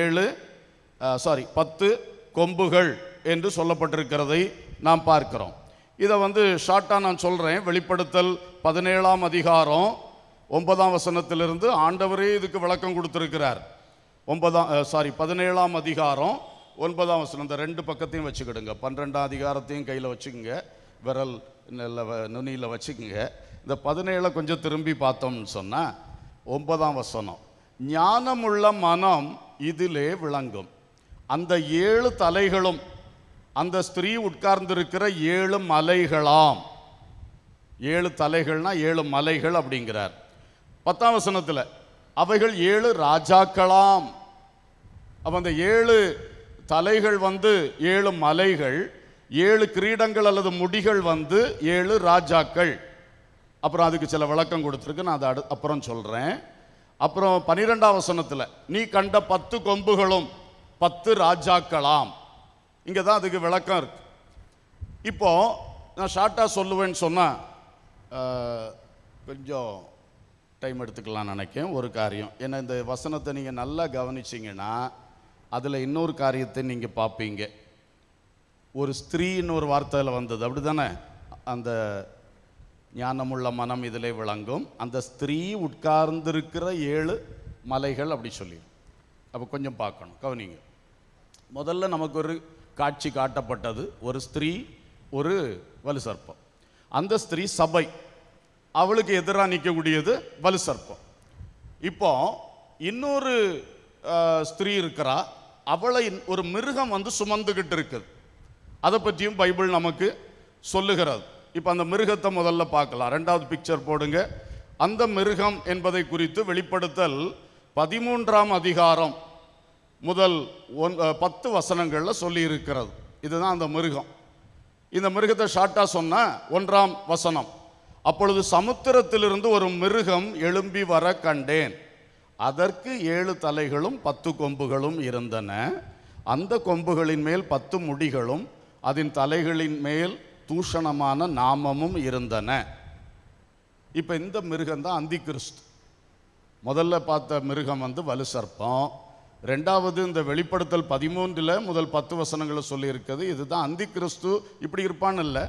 [SPEAKER 1] ஏழு சாரி பத்து கொம்புகள் என்று சொல்லப்பட்டிருக்கிறதை நாம் பார்க்கிறோம் இதை வந்து ஷார்ட்டாக நான் சொல்கிறேன் வெளிப்படுத்தல் பதினேழாம் அதிகாரம் ஒன்பதாம் வசனத்திலிருந்து ஆண்டவரே இதுக்கு விளக்கம் கொடுத்துருக்கிறார் ஒன்பதாம் சாரி பதினேழாம் அதிகாரம் ஒன்பதாம் வசனம் இந்த ரெண்டு பக்கத்தையும் வச்சுக்கிடுங்க பன்னெண்டாம் அதிகாரத்தையும் கையில் வச்சுக்கோங்க விரல் நல்ல நுனியில் வச்சுக்கோங்க இந்த பதினேழை கொஞ்சம் திரும்பி பார்த்தோம்னு சொன்னால் ஒன்பதாம் வசனம் ஞானமுள்ள மனம் இதிலே விளங்கும் அந்த ஏழு தலைகளும் அந்த ஸ்திரீ உட்கார்ந்திருக்கிற ஏழு மலைகளாம் ஏழு தலைகள்னா ஏழு மலைகள் அப்படிங்கிறார் பத்தாம் வசனத்தில் அவைகள் ஏழு ராஜாக்களாம் அப்போ அந்த ஏழு தலைகள் வந்து ஏழு மலைகள் ஏழு கிரீடங்கள் அல்லது முடிகள் வந்து ஏழு ராஜாக்கள் அப்புறம் அதுக்கு சில விளக்கம் கொடுத்துருக்கு நான் அதை அடு அப்புறம் சொல்கிறேன் அப்புறம் பன்னிரெண்டாம் வசனத்தில் நீ கண்ட பத்து கொம்புகளும் பத்து ராஜாக்களாம் இங்கே தான் அதுக்கு விளக்கம் இருக்குது இப்போது நான் ஷார்ட்டாக சொல்லுவேன்னு சொன்னால் கொஞ்சம் டைம் எடுத்துக்கலாம் நினைக்கேன் ஒரு காரியம் ஏன்னா இந்த வசனத்தை நீங்கள் நல்லா கவனிச்சிங்கன்னா அதில் இன்னொரு காரியத்தை நீங்கள் பார்ப்பீங்க ஒரு ஸ்திரீன்னு ஒரு வார்த்தையில் வந்தது அப்படி தானே அந்த ஞானமுள்ள மனம் இதில் விளங்கும் அந்த ஸ்திரீ உட்கார்ந்திருக்கிற ஏழு மலைகள் அப்படி சொல்லி அப்போ கொஞ்சம் பார்க்கணும் கவனிங்க முதல்ல நமக்கு ஒரு காட்சி காட்டப்பட்டது ஒரு ஸ்திரீ ஒரு வலு சர்ப்பம் அந்த ஸ்திரீ சபை அவளுக்கு எதிராக நிற்கக்கூடியது வலு சர்ப்பம் இப்போ இன்னொரு ஸ்திரீ இருக்கிறா அவளை ஒரு மிருகம் வந்து சுமந்துக்கிட்டு இருக்குது அதை பற்றியும் பைபிள் நமக்கு சொல்லுகிறது இப்போ அந்த மிருகத்தை முதல்ல பார்க்கலாம் ரெண்டாவது பிக்சர் போடுங்க அந்த மிருகம் என்பதை குறித்து வெளிப்படுத்தல் பதிமூன்றாம் அதிகாரம் முதல் ஒன் பத்து வசனங்களில் சொல்லியிருக்கிறது இதுதான் அந்த மிருகம் இந்த மிருகத்தை ஷார்ட்டாக சொன்ன ஒன்றாம் வசனம் அப்பொழுது சமுத்திரத்திலிருந்து ஒரு மிருகம் எழும்பி வர கண்டேன் அதற்கு ஏழு தலைகளும் பத்து கொம்புகளும் இருந்தன அந்த கொம்புகளின் மேல் பத்து முடிகளும் அதன் தலைகளின் மேல் தூஷணமான நாமமும் இருந்தன இப்போ இந்த மிருகம் தான் அந்திகிறிஸ்து முதல்ல பார்த்த மிருகம் வந்து வலுசர்ப்பம் ரெண்டாவது இந்த வெளிப்படுத்தல் பதிமூன்றில் முதல் பத்து வசனங்களை சொல்லியிருக்கிறது இதுதான் அந்தி கிறிஸ்து இப்படி இருப்பான்னு இல்லை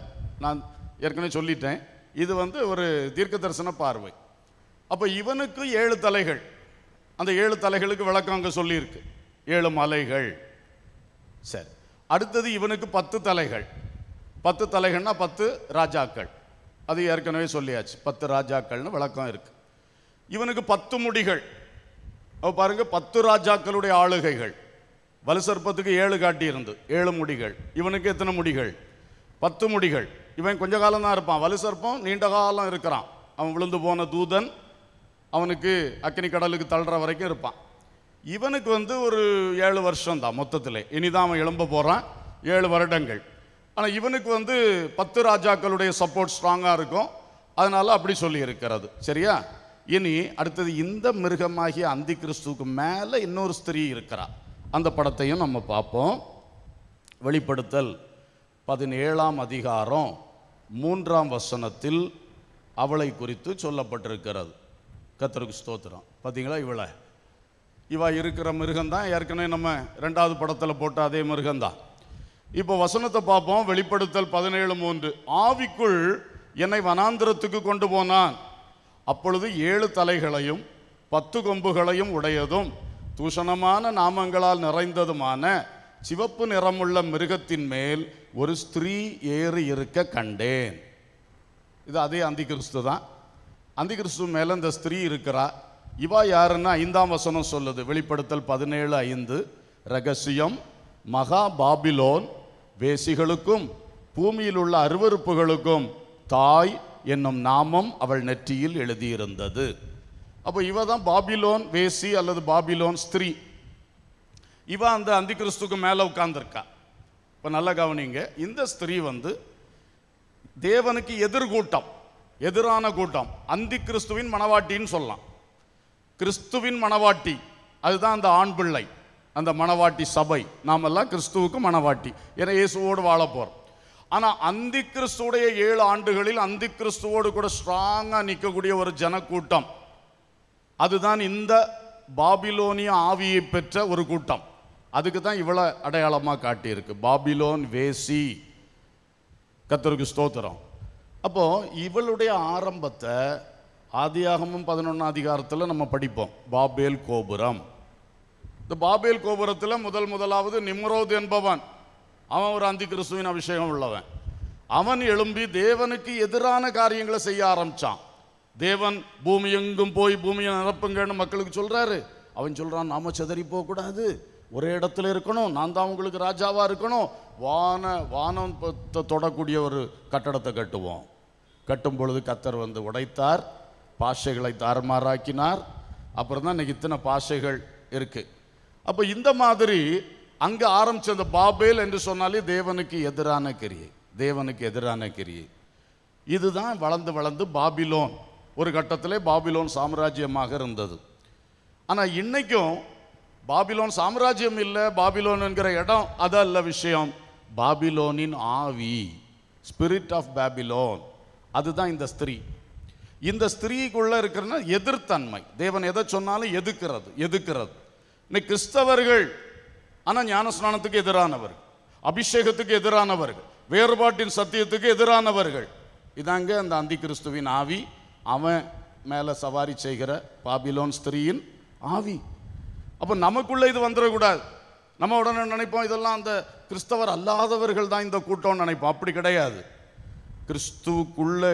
[SPEAKER 1] நான் ஏற்கனவே சொல்லிட்டேன் இது வந்து ஒரு தீர்க்க தரிசன பார்வை அப்போ இவனுக்கு ஏழு தலைகள் அந்த ஏழு தலைகளுக்கு விளக்கம் அங்கே சொல்லியிருக்கு ஏழு மலைகள் சரி அடுத்தது இவனுக்கு பத்து தலைகள் பத்து தலைகள்னா பத்து ராஜாக்கள் அது ஏற்கனவே சொல்லியாச்சு பத்து ராஜாக்கள்னு விளக்கம் இருக்குது இவனுக்கு பத்து முடிகள் பாருங்க பத்து ராஜாக்களுடைய ஆளுகைகள் வலுசற்பத்துக்கு ஏழு காட்டி இருந்து ஏழு முடிகள் இவனுக்கு எத்தனை முடிகள் பத்து முடிகள் இவன் கொஞ்ச காலம் தான் இருப்பான் வலுசற்பம் நீண்ட காலம் இருக்கிறான் அவன் விழுந்து போன தூதன் அவனுக்கு அக்னி கடலுக்கு தள்ளுற வரைக்கும் இருப்பான் இவனுக்கு வந்து ஒரு ஏழு வருஷம் தான் மொத்தத்தில் இனிதான் அவன் எழும்ப போகிறான் ஏழு வருடங்கள் ஆனால் இவனுக்கு வந்து பத்து ராஜாக்களுடைய சப்போர்ட் ஸ்ட்ராங்காக இருக்கும் அதனால் அப்படி சொல்லி இருக்கிறது சரியா இனி அடுத்தது இந்த மிருகமாகிய அந்தி கிறிஸ்துவுக்கு மேலே இன்னொரு ஸ்திரீ இருக்கிறா அந்த படத்தையும் நம்ம பார்ப்போம் வெளிப்படுத்தல் பதினேழாம் அதிகாரம் மூன்றாம் வசனத்தில் அவளை குறித்து சொல்லப்பட்டிருக்கிறது கத்தருக்கு ஸ்தோத்திரம் பார்த்தீங்களா இவளை இவா இருக்கிற மிருகம்தான் ஏற்கனவே நம்ம ரெண்டாவது படத்தில் போட்ட அதே மிருகம்தான் இப்போ வசனத்தை பார்ப்போம் வெளிப்படுத்தல் பதினேழு மூன்று ஆவிக்குள் என்னை வனாந்திரத்துக்கு கொண்டு போனான் அப்பொழுது ஏழு தலைகளையும் பத்து கொம்புகளையும் உடையதும் தூஷணமான நாமங்களால் நிறைந்ததுமான சிவப்பு நிறமுள்ள மிருகத்தின் மேல் ஒரு ஸ்திரீ ஏறி இருக்க கண்டேன் இது அதே அந்திகிறிஸ்து தான் அந்திகிறிஸ்து மேலே இந்த ஸ்திரீ இருக்கிறா இவா யாருன்னா ஐந்தாம் வசனம் சொல்லுது வெளிப்படுத்தல் பதினேழு ஐந்து ரகசியம் மகா பாபிலோன் வேசிகளுக்கும் பூமியில் உள்ள அருவறுப்புகளுக்கும் தாய் என்னும் நாமம் அவள் நெற்றியில் எழுதியிருந்தது அப்போ இவ தான் பாபிலோன் வேசி அல்லது பாபிலோன் ஸ்திரீ இவ அந்த அந்தி கிறிஸ்துக்கு மேலே உட்கார்ந்துருக்கா இப்போ நல்ல கவனிங்க இந்த ஸ்திரீ வந்து தேவனுக்கு எதிர்கூட்டம் எதிரான கூட்டம் அந்தி கிறிஸ்துவின் மணவாட்டின்னு சொல்லலாம் கிறிஸ்துவின் மணவாட்டி அதுதான் அந்த ஆண் பிள்ளை அந்த மணவாட்டி சபை நாமெல்லாம் கிறிஸ்துவுக்கு மணவாட்டி ஏன்னா இயேசுவோடு வாழ ஆனால் அந்தி கிறிஸ்துடைய ஏழு ஆண்டுகளில் அந்தி கிறிஸ்துவோடு கூட ஸ்ட்ராங்காக நிற்கக்கூடிய ஒரு ஜனக்கூட்டம் அதுதான் இந்த பாபிலோனிய ஆவியை பெற்ற ஒரு கூட்டம் அதுக்கு தான் இவ்வளோ அடையாளமாக காட்டியிருக்கு பாபிலோன் வேசி கத்தருக்கு ஸ்தோத்திரம் அப்போது இவளுடைய ஆரம்பத்தை ஆதியாகமும் பதினொன்றாம் அதிகாரத்தில் நம்ம படிப்போம் பாபேல் கோபுரம் இந்த பாபேல் கோபுரத்தில் முதல் முதலாவது நிம்ரோத் என்பவன் அவன் ஒரு அந்தி கிறிஸ்துவின் அபிஷேகம் உள்ளவன் அவன் எழும்பி தேவனுக்கு எதிரான காரியங்களை செய்ய ஆரம்பித்தான் தேவன் பூமி எங்கும் போய் பூமியை நிரப்புங்கன்னு மக்களுக்கு சொல்கிறாரு அவன் சொல்கிறான் நாம் சிதறி போகக்கூடாது ஒரே இடத்துல இருக்கணும் நான் தான் உங்களுக்கு ராஜாவாக இருக்கணும் வான வானம் தொடக்கூடிய ஒரு கட்டடத்தை கட்டுவோம் கட்டும் பொழுது கத்தர் வந்து உடைத்தார் பாஷைகளை தாறுமாறாக்கினார் அப்புறம் தான் இன்னைக்கு இத்தனை பாஷைகள் இருக்குது அப்போ இந்த மாதிரி அங்கே ஆரம்பித்த அந்த பாபேல் என்று சொன்னாலே தேவனுக்கு எதிரான கிரியை தேவனுக்கு எதிரான கிரியை இதுதான் வளர்ந்து வளர்ந்து பாபிலோன் ஒரு கட்டத்தில் பாபிலோன் சாம்ராஜ்யமாக இருந்தது ஆனால் இன்றைக்கும் பாபிலோன் சாம்ராஜ்யம் இல்லை பாபிலோன் என்கிற இடம் அது அல்ல விஷயம் பாபிலோனின் ஆவி ஸ்பிரிட் ஆஃப் பாபிலோன் அதுதான் இந்த ஸ்திரீ இந்த ஸ்திரீக்குள்ளே இருக்கிறன்னா எதிர்த்தன்மை தேவன் எதை சொன்னாலும் எதுக்கிறது எதுக்கிறது இன்னைக்கு கிறிஸ்தவர்கள் ஆனால் ஞானஸ்நானத்துக்கு எதிரானவர்கள் அபிஷேகத்துக்கு எதிரானவர்கள் வேறுபாட்டின் சத்தியத்துக்கு எதிரானவர்கள் இதாங்க அந்த அந்தி கிறிஸ்துவின் ஆவி அவன் மேலே சவாரி செய்கிற பாபிலோன் ஸ்திரீயின் ஆவி அப்போ நமக்குள்ளே இது வந்துடக்கூடாது நம்ம உடனே நினைப்போம் இதெல்லாம் அந்த கிறிஸ்தவர் அல்லாதவர்கள் தான் இந்த கூட்டம்னு நினைப்போம் அப்படி கிடையாது கிறிஸ்துவுக்குள்ளே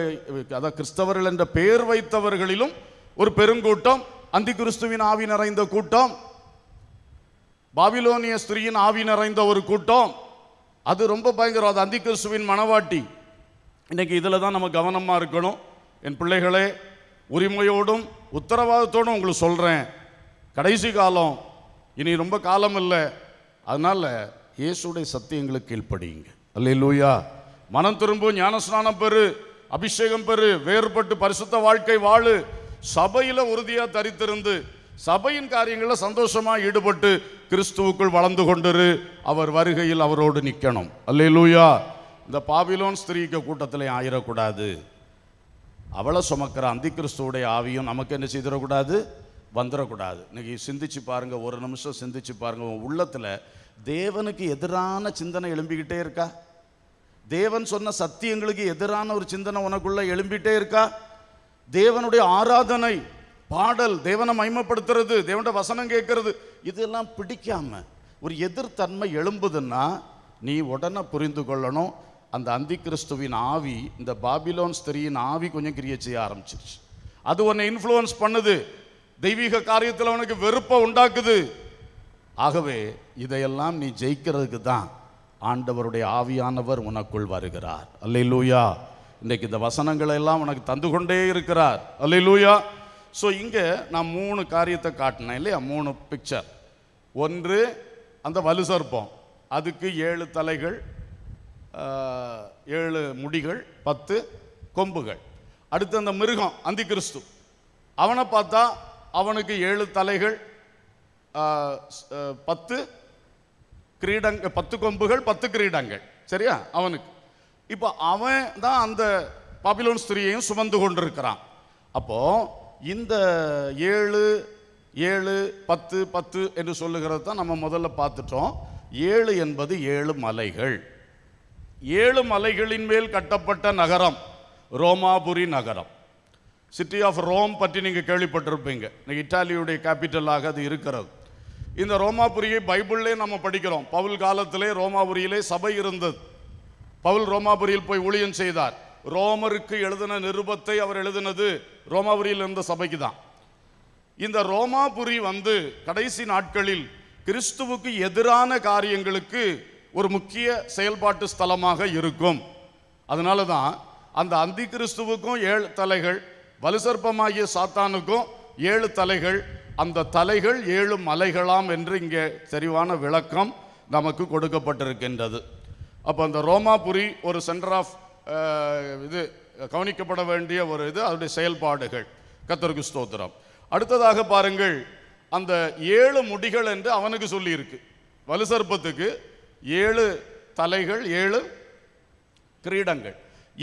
[SPEAKER 1] அதாவது கிறிஸ்தவர்கள் என்ற பெயர் வைத்தவர்களிலும் ஒரு பெருங்கூட்டம் அந்தி கிறிஸ்துவின் ஆவி நிறைந்த கூட்டம் பாபிலோனிய ஸ்திரீயின் ஆவி நிறைந்த ஒரு கூட்டம் அது ரொம்ப பயங்கரம் அது அந்திகிறிஸ்துவின் மனவாட்டி இன்றைக்கி இதில் தான் நம்ம கவனமாக இருக்கணும் என் பிள்ளைகளே உரிமையோடும் உத்தரவாதத்தோடும் உங்களுக்கு சொல்கிறேன் கடைசி காலம் இனி ரொம்ப காலம் இல்லை அதனால் இயேசுடைய சத்தியங்களுக்கு கீழ்ப்படியுங்க அல்ல லூயா மனம் திரும்பும் ஞானஸ்நானம் பெரு அபிஷேகம் பெரு வேறுபட்டு பரிசுத்த வாழ்க்கை வாழு சபையில் உறுதியாக தரித்திருந்து சபையின் காரியங்களில் சந்தோஷமாக ஈடுபட்டு கிறிஸ்துவுக்குள் வளர்ந்து கொண்டு அவர் வருகையில் அவரோடு நிற்கணும் அல்லே இந்த பாபிலோன் ஸ்திரீக்க கூட்டத்தில் ஆயிடக்கூடாது அவளை சுமக்கிற அந்தி கிறிஸ்துவோடைய ஆவியும் நமக்கு என்ன செய்திடக்கூடாது வந்துடக்கூடாது இன்றைக்கி சிந்திச்சு பாருங்கள் ஒரு நிமிஷம் சிந்திச்சு பாருங்கள் உன் உள்ளத்தில் தேவனுக்கு எதிரான சிந்தனை எழும்பிக்கிட்டே இருக்கா தேவன் சொன்ன சத்தியங்களுக்கு எதிரான ஒரு சிந்தனை உனக்குள்ளே எழும்பிகிட்டே இருக்கா தேவனுடைய ஆராதனை பாடல் தேவனை மயமப்படுத்துறது தேவனுடைய வசனம் கேட்கறது இதெல்லாம் பிடிக்காம ஒரு எதிர்த்தன்மை எழும்புதுன்னா நீ உடனே புரிந்து கொள்ளணும் அந்த அந்தி கிறிஸ்துவின் ஆவி இந்த பாபிலோன் ஸ்திரியின் ஆவி கொஞ்சம் கிரிய செய்ய ஆரம்பிச்சிருச்சு அது உன்னை இன்ஃப்ளூயன்ஸ் பண்ணுது தெய்வீக காரியத்தில் உனக்கு வெறுப்பை உண்டாக்குது ஆகவே இதையெல்லாம் நீ ஜெயிக்கிறதுக்கு தான் ஆண்டவருடைய ஆவியானவர் உனக்குள் வருகிறார் அல்லை லூயா இன்னைக்கு இந்த வசனங்களை எல்லாம் உனக்கு தந்து கொண்டே இருக்கிறார் அல்லை லூயா ஸோ இங்கே நான் மூணு காரியத்தை காட்டினேன் இல்லையா மூணு பிக்சர் ஒன்று அந்த வலு சர்ப்பம் அதுக்கு ஏழு தலைகள் ஏழு முடிகள் பத்து கொம்புகள் அடுத்து அந்த மிருகம் அந்தி கிறிஸ்து அவனை பார்த்தா அவனுக்கு ஏழு தலைகள் பத்து கிரீடங்க பத்து கொம்புகள் பத்து கிரீடங்கள் சரியா அவனுக்கு இப்போ அவன் தான் அந்த பாபிலோன் ஸ்திரியையும் சுமந்து கொண்டிருக்கிறான் அப்போது இந்த ஏழு ஏழு பத்து பத்து என்று சொல்லுகிறது தான் நம்ம முதல்ல பார்த்துட்டோம் ஏழு என்பது ஏழு மலைகள் ஏழு மலைகளின் மேல் கட்டப்பட்ட நகரம் ரோமாபுரி நகரம் சிட்டி ஆஃப் ரோம் பற்றி நீங்கள் கேள்விப்பட்டிருப்பீங்க இன்னைக்கு இட்டாலியுடைய கேபிட்டலாக அது இருக்கிறது இந்த ரோமாபுரியை பைபிளிலே நம்ம படிக்கிறோம் பவுல் காலத்திலே ரோமாபுரியிலே சபை இருந்தது பவுல் ரோமாபுரியில் போய் ஊழியம் செய்தார் ரோமருக்கு எழுதின நிருபத்தை அவர் எழுதினது ரோமாபுரியில் இருந்த சபைக்கு தான் இந்த ரோமாபுரி வந்து கடைசி நாட்களில் கிறிஸ்துவுக்கு எதிரான காரியங்களுக்கு ஒரு முக்கிய செயல்பாட்டு ஸ்தலமாக இருக்கும் அதனால தான் அந்த அந்தி கிறிஸ்துவுக்கும் ஏழு தலைகள் வலுசற்பமாகிய சாத்தானுக்கும் ஏழு தலைகள் அந்த தலைகள் ஏழு மலைகளாம் என்று இங்கே தெரிவான விளக்கம் நமக்கு கொடுக்கப்பட்டிருக்கின்றது அப்போ அந்த ரோமாபுரி ஒரு சென்டர் ஆஃப் இது கவனிக்கப்பட வேண்டிய ஒரு இது அதனுடைய செயல்பாடுகள் கத்தருக்கு ஸ்தோத்திரம் அடுத்ததாக பாருங்கள் அந்த ஏழு முடிகள் என்று அவனுக்கு சொல்லியிருக்கு வலுசர்ப்பத்துக்கு ஏழு தலைகள் ஏழு கிரீடங்கள்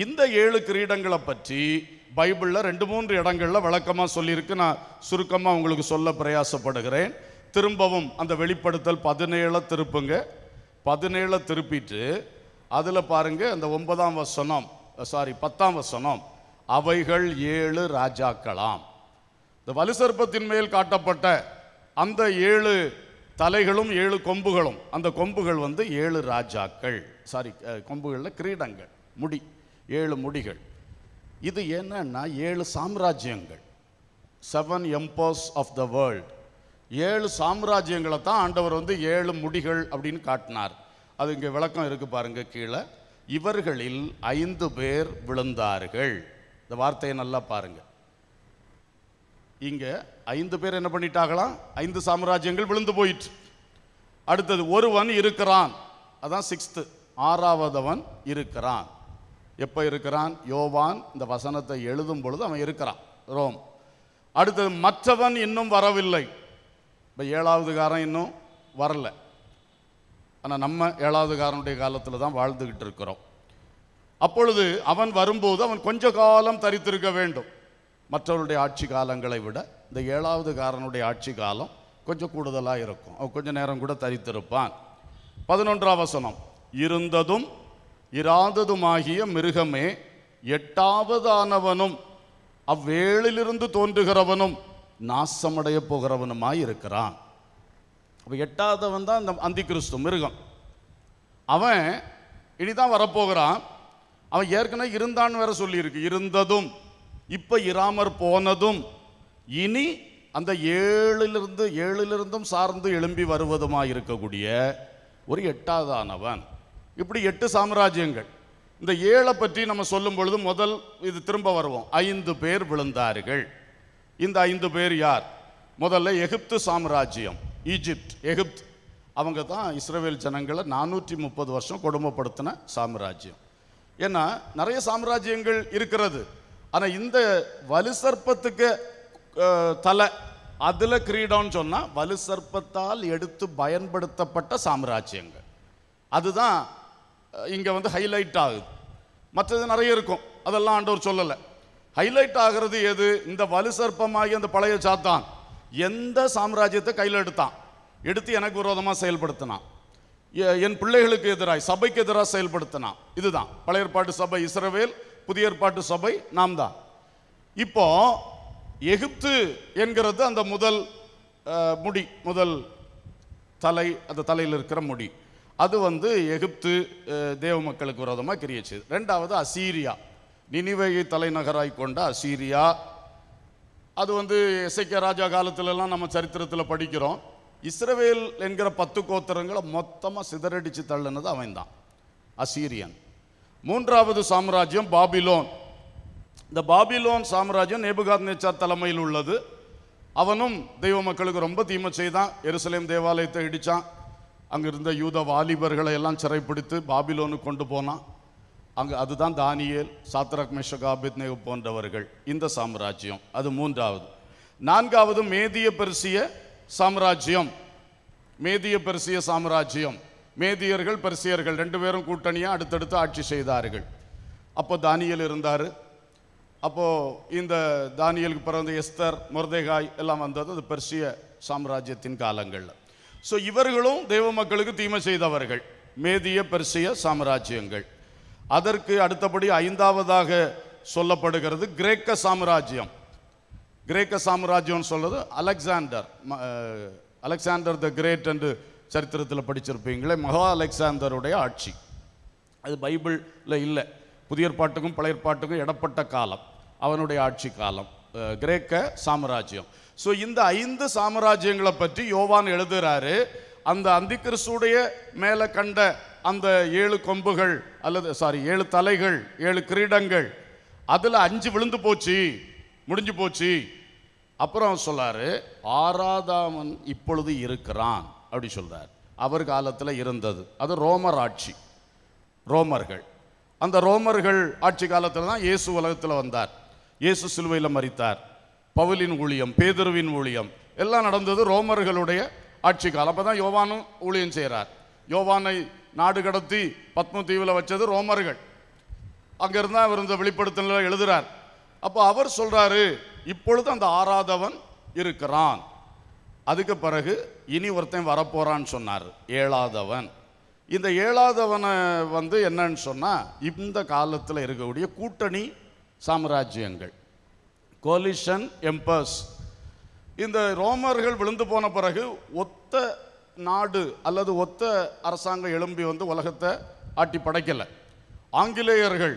[SPEAKER 1] இந்த ஏழு கிரீடங்களை பற்றி பைபிளில் ரெண்டு மூன்று இடங்களில் விளக்கமாக சொல்லியிருக்கு நான் சுருக்கமாக உங்களுக்கு சொல்ல பிரயாசப்படுகிறேன் திரும்பவும் அந்த வெளிப்படுத்தல் பதினேழை திருப்புங்க பதினேழை திருப்பிட்டு அதில் பாருங்கள் அந்த ஒன்பதாம் வசனம் சாரி பத்தாம் வசனம் அவைகள் ஏழு ராஜாக்களாம் இந்த வலுசர்ப்பத்தின் மேல் காட்டப்பட்ட அந்த ஏழு தலைகளும் ஏழு கொம்புகளும் அந்த கொம்புகள் வந்து ஏழு ராஜாக்கள் சாரி கொம்புகளில் கிரீடங்கள் முடி ஏழு முடிகள் இது என்னன்னா ஏழு சாம்ராஜ்யங்கள் seven empires of the world ஏழு சாம்ராஜ்யங்களை தான் ஆண்டவர் வந்து ஏழு முடிகள் அப்படின்னு காட்டினார் அது இங்கே விளக்கம் இருக்குது பாருங்கள் கீழே இவர்களில் ஐந்து பேர் விழுந்தார்கள் இந்த வார்த்தையை நல்லா பாருங்கள் இங்கே ஐந்து பேர் என்ன பண்ணிட்டாங்களாம் ஐந்து சாம்ராஜ்யங்கள் விழுந்து போயிற்று அடுத்தது ஒருவன் இருக்கிறான் அதான் சிக்ஸ்த்து ஆறாவதவன் இருக்கிறான் எப்போ இருக்கிறான் யோவான் இந்த வசனத்தை எழுதும் பொழுது அவன் இருக்கிறான் ரோம் அடுத்தது மற்றவன் இன்னும் வரவில்லை இப்போ ஏழாவதுகாரன் இன்னும் வரல ஆனால் நம்ம ஏழாவதுகாரனுடைய காலத்தில் தான் வாழ்ந்துக்கிட்டு இருக்கிறோம் அப்பொழுது அவன் வரும்போது அவன் கொஞ்ச காலம் தரித்திருக்க வேண்டும் மற்றவருடைய ஆட்சி காலங்களை விட இந்த ஏழாவது காரனுடைய ஆட்சி காலம் கொஞ்சம் கூடுதலாக இருக்கும் அவன் கொஞ்சம் நேரம் கூட தரித்திருப்பான் பதினொன்றாம் வசனம் இருந்ததும் இராததுமாகிய மிருகமே எட்டாவதானவனும் அவ்வேளிலிருந்து தோன்றுகிறவனும் நாசமடைய போகிறவனுமாய் இருக்கிறான் அப்போ எட்டாவதவன் தான் அந்த அந்திகிறிஸ்து மிருகம் அவன் இனிதான் வரப்போகிறான் அவன் ஏற்கனவே இருந்தான்னு வேற சொல்லியிருக்கு இருந்ததும் இப்போ இராமற் போனதும் இனி அந்த ஏழிலிருந்து ஏழிலிருந்தும் சார்ந்து எழும்பி வருவதுமாக இருக்கக்கூடிய ஒரு எட்டாவதானவன் இப்படி எட்டு சாம்ராஜ்யங்கள் இந்த ஏழை பற்றி நம்ம சொல்லும் பொழுது முதல் இது திரும்ப வருவோம் ஐந்து பேர் விழுந்தார்கள் இந்த ஐந்து பேர் யார் முதல்ல எகிப்து சாம்ராஜ்யம் ஈஜிப்ட் எகிப்த் அவங்க தான் இஸ்ரேவேல் ஜனங்களை நானூற்றி முப்பது வருஷம் கொடுமைப்படுத்தின சாம்ராஜ்யம் ஏன்னா நிறைய சாம்ராஜ்யங்கள் இருக்கிறது ஆனால் இந்த வலு சர்ப்பத்துக்கு தலை அதில் கிரீடம்னு சொன்னால் வலு சர்ப்பத்தால் எடுத்து பயன்படுத்தப்பட்ட சாம்ராஜ்யங்கள் அதுதான் இங்கே வந்து ஹைலைட் ஆகுது மற்றது நிறைய இருக்கும் அதெல்லாம் ஆண்டவர் சொல்லலை ஹைலைட் ஆகிறது எது இந்த வலு சர்ப்பமாகி அந்த பழைய சாத்தான் எந்த சாம்ராஜ்யத்தை கையில் எடுத்தான் எடுத்து எனக்கு விரோதமாக செயல்படுத்தினான் என் பிள்ளைகளுக்கு எதிராக சபைக்கு எதிராக செயல்படுத்தினான் இதுதான் பழைய ஏற்பாட்டு சபை இஸ்ரவேல் புதிய ஏற்பாட்டு சபை நாம் தான் இப்போ எகிப்து என்கிறது அந்த முதல் முடி முதல் தலை அந்த தலையில் இருக்கிற முடி அது வந்து எகிப்து தேவ மக்களுக்கு விரோதமாக கிரியச்சு ரெண்டாவது அசீரியா நினிவையை தலைநகராய் கொண்ட அசீரியா அது வந்து இசைக்க ராஜா காலத்திலலாம் நம்ம சரித்திரத்தில் படிக்கிறோம் இஸ்ரவேல் என்கிற பத்து கோத்திரங்களை மொத்தமாக சிதறடித்து தள்ளினது அவன் தான் அசீரியன் மூன்றாவது சாம்ராஜ்யம் பாபிலோன் இந்த பாபிலோன் சாம்ராஜ்யம் நேபுகாத் நேச்சார் தலைமையில் உள்ளது அவனும் தெய்வ மக்களுக்கு ரொம்ப தீமை செய்தான் எருசலேம் தேவாலயத்தை இடித்தான் அங்கிருந்த யூத வாலிபர்களை எல்லாம் சிறைப்பிடித்து பாபிலோனுக்கு கொண்டு போனான் அங்கே அதுதான் தானியல் சாத்ரக் மெஷகாபித்னேவ் போன்றவர்கள் இந்த சாம்ராஜ்யம் அது மூன்றாவது நான்காவது மேதிய பெருசிய சாம்ராஜ்யம் மேதிய பெருசிய சாம்ராஜ்யம் மேதியர்கள் பெருசியர்கள் ரெண்டு பேரும் கூட்டணியாக அடுத்தடுத்து ஆட்சி செய்தார்கள் அப்போ தானியல் இருந்தார் அப்போது இந்த தானியலுக்கு பிறந்த எஸ்தர் முர்தேகாய் எல்லாம் வந்தது அது பெருசிய சாம்ராஜ்யத்தின் காலங்களில் ஸோ இவர்களும் தெய்வ மக்களுக்கு தீமை செய்தவர்கள் மேதிய பெருசிய சாம்ராஜ்யங்கள் அதற்கு அடுத்தபடி ஐந்தாவதாக சொல்லப்படுகிறது கிரேக்க சாம்ராஜ்யம் கிரேக்க சாம்ராஜ்யம்னு சொல்கிறது அலெக்சாண்டர் அலெக்சாண்டர் த கிரேட் என்று சரித்திரத்தில் படிச்சிருப்பீங்களே மகா அலெக்சாண்டருடைய ஆட்சி அது பைபிளில் இல்லை புதியற்பாட்டுக்கும் பழையற்பாட்டுக்கும் இடப்பட்ட காலம் அவனுடைய ஆட்சி காலம் கிரேக்க சாம்ராஜ்யம் ஸோ இந்த ஐந்து சாம்ராஜ்யங்களை பற்றி யோவான் எழுதுகிறாரு அந்த அந்திகிறிஸ்துடைய மேலே கண்ட அந்த ஏழு கொம்புகள் அல்லது சாரி ஏழு தலைகள் ஏழு கிரீடங்கள் அதில் அஞ்சு விழுந்து போச்சு முடிஞ்சு போச்சு அப்புறம் சொல்லார் ஆராதாமன் இப்பொழுது இருக்கிறான் அப்படி சொல்கிறார் அவர் காலத்தில் இருந்தது அது ரோமர் ஆட்சி ரோமர்கள் அந்த ரோமர்கள் ஆட்சி காலத்தில் தான் இயேசு உலகத்தில் வந்தார் இயேசு சிலுவையில் மறித்தார் பவுலின் ஊழியம் பேதருவின் ஊழியம் எல்லாம் நடந்தது ரோமர்களுடைய ஆட்சி காலம் அப்போ தான் யோவானும் ஊழியம் செய்கிறார் யோவானை நாடு கடத்தி பத்மதீவில் தீவில் வச்சது ரோமர்கள் அங்கேருந்து அவர் இந்த வெளிப்படுத்தல எழுதுகிறார் அப்போ அவர் சொல்கிறாரு இப்பொழுது அந்த ஆறாதவன் இருக்கிறான் அதுக்கு பிறகு இனி ஒருத்தன் வரப்போகிறான்னு சொன்னார் ஏழாதவன் இந்த ஏழாதவனை வந்து என்னன்னு சொன்னால் இந்த காலத்தில் இருக்கக்கூடிய கூட்டணி சாம்ராஜ்யங்கள் கோலிஷன் எம்பர்ஸ் இந்த ரோமர்கள் விழுந்து போன பிறகு ஒத்த நாடு அல்லது ஒத்த அரசாங்கம் எழும்பி வந்து உலகத்தை ஆட்டி படைக்கலை ஆங்கிலேயர்கள்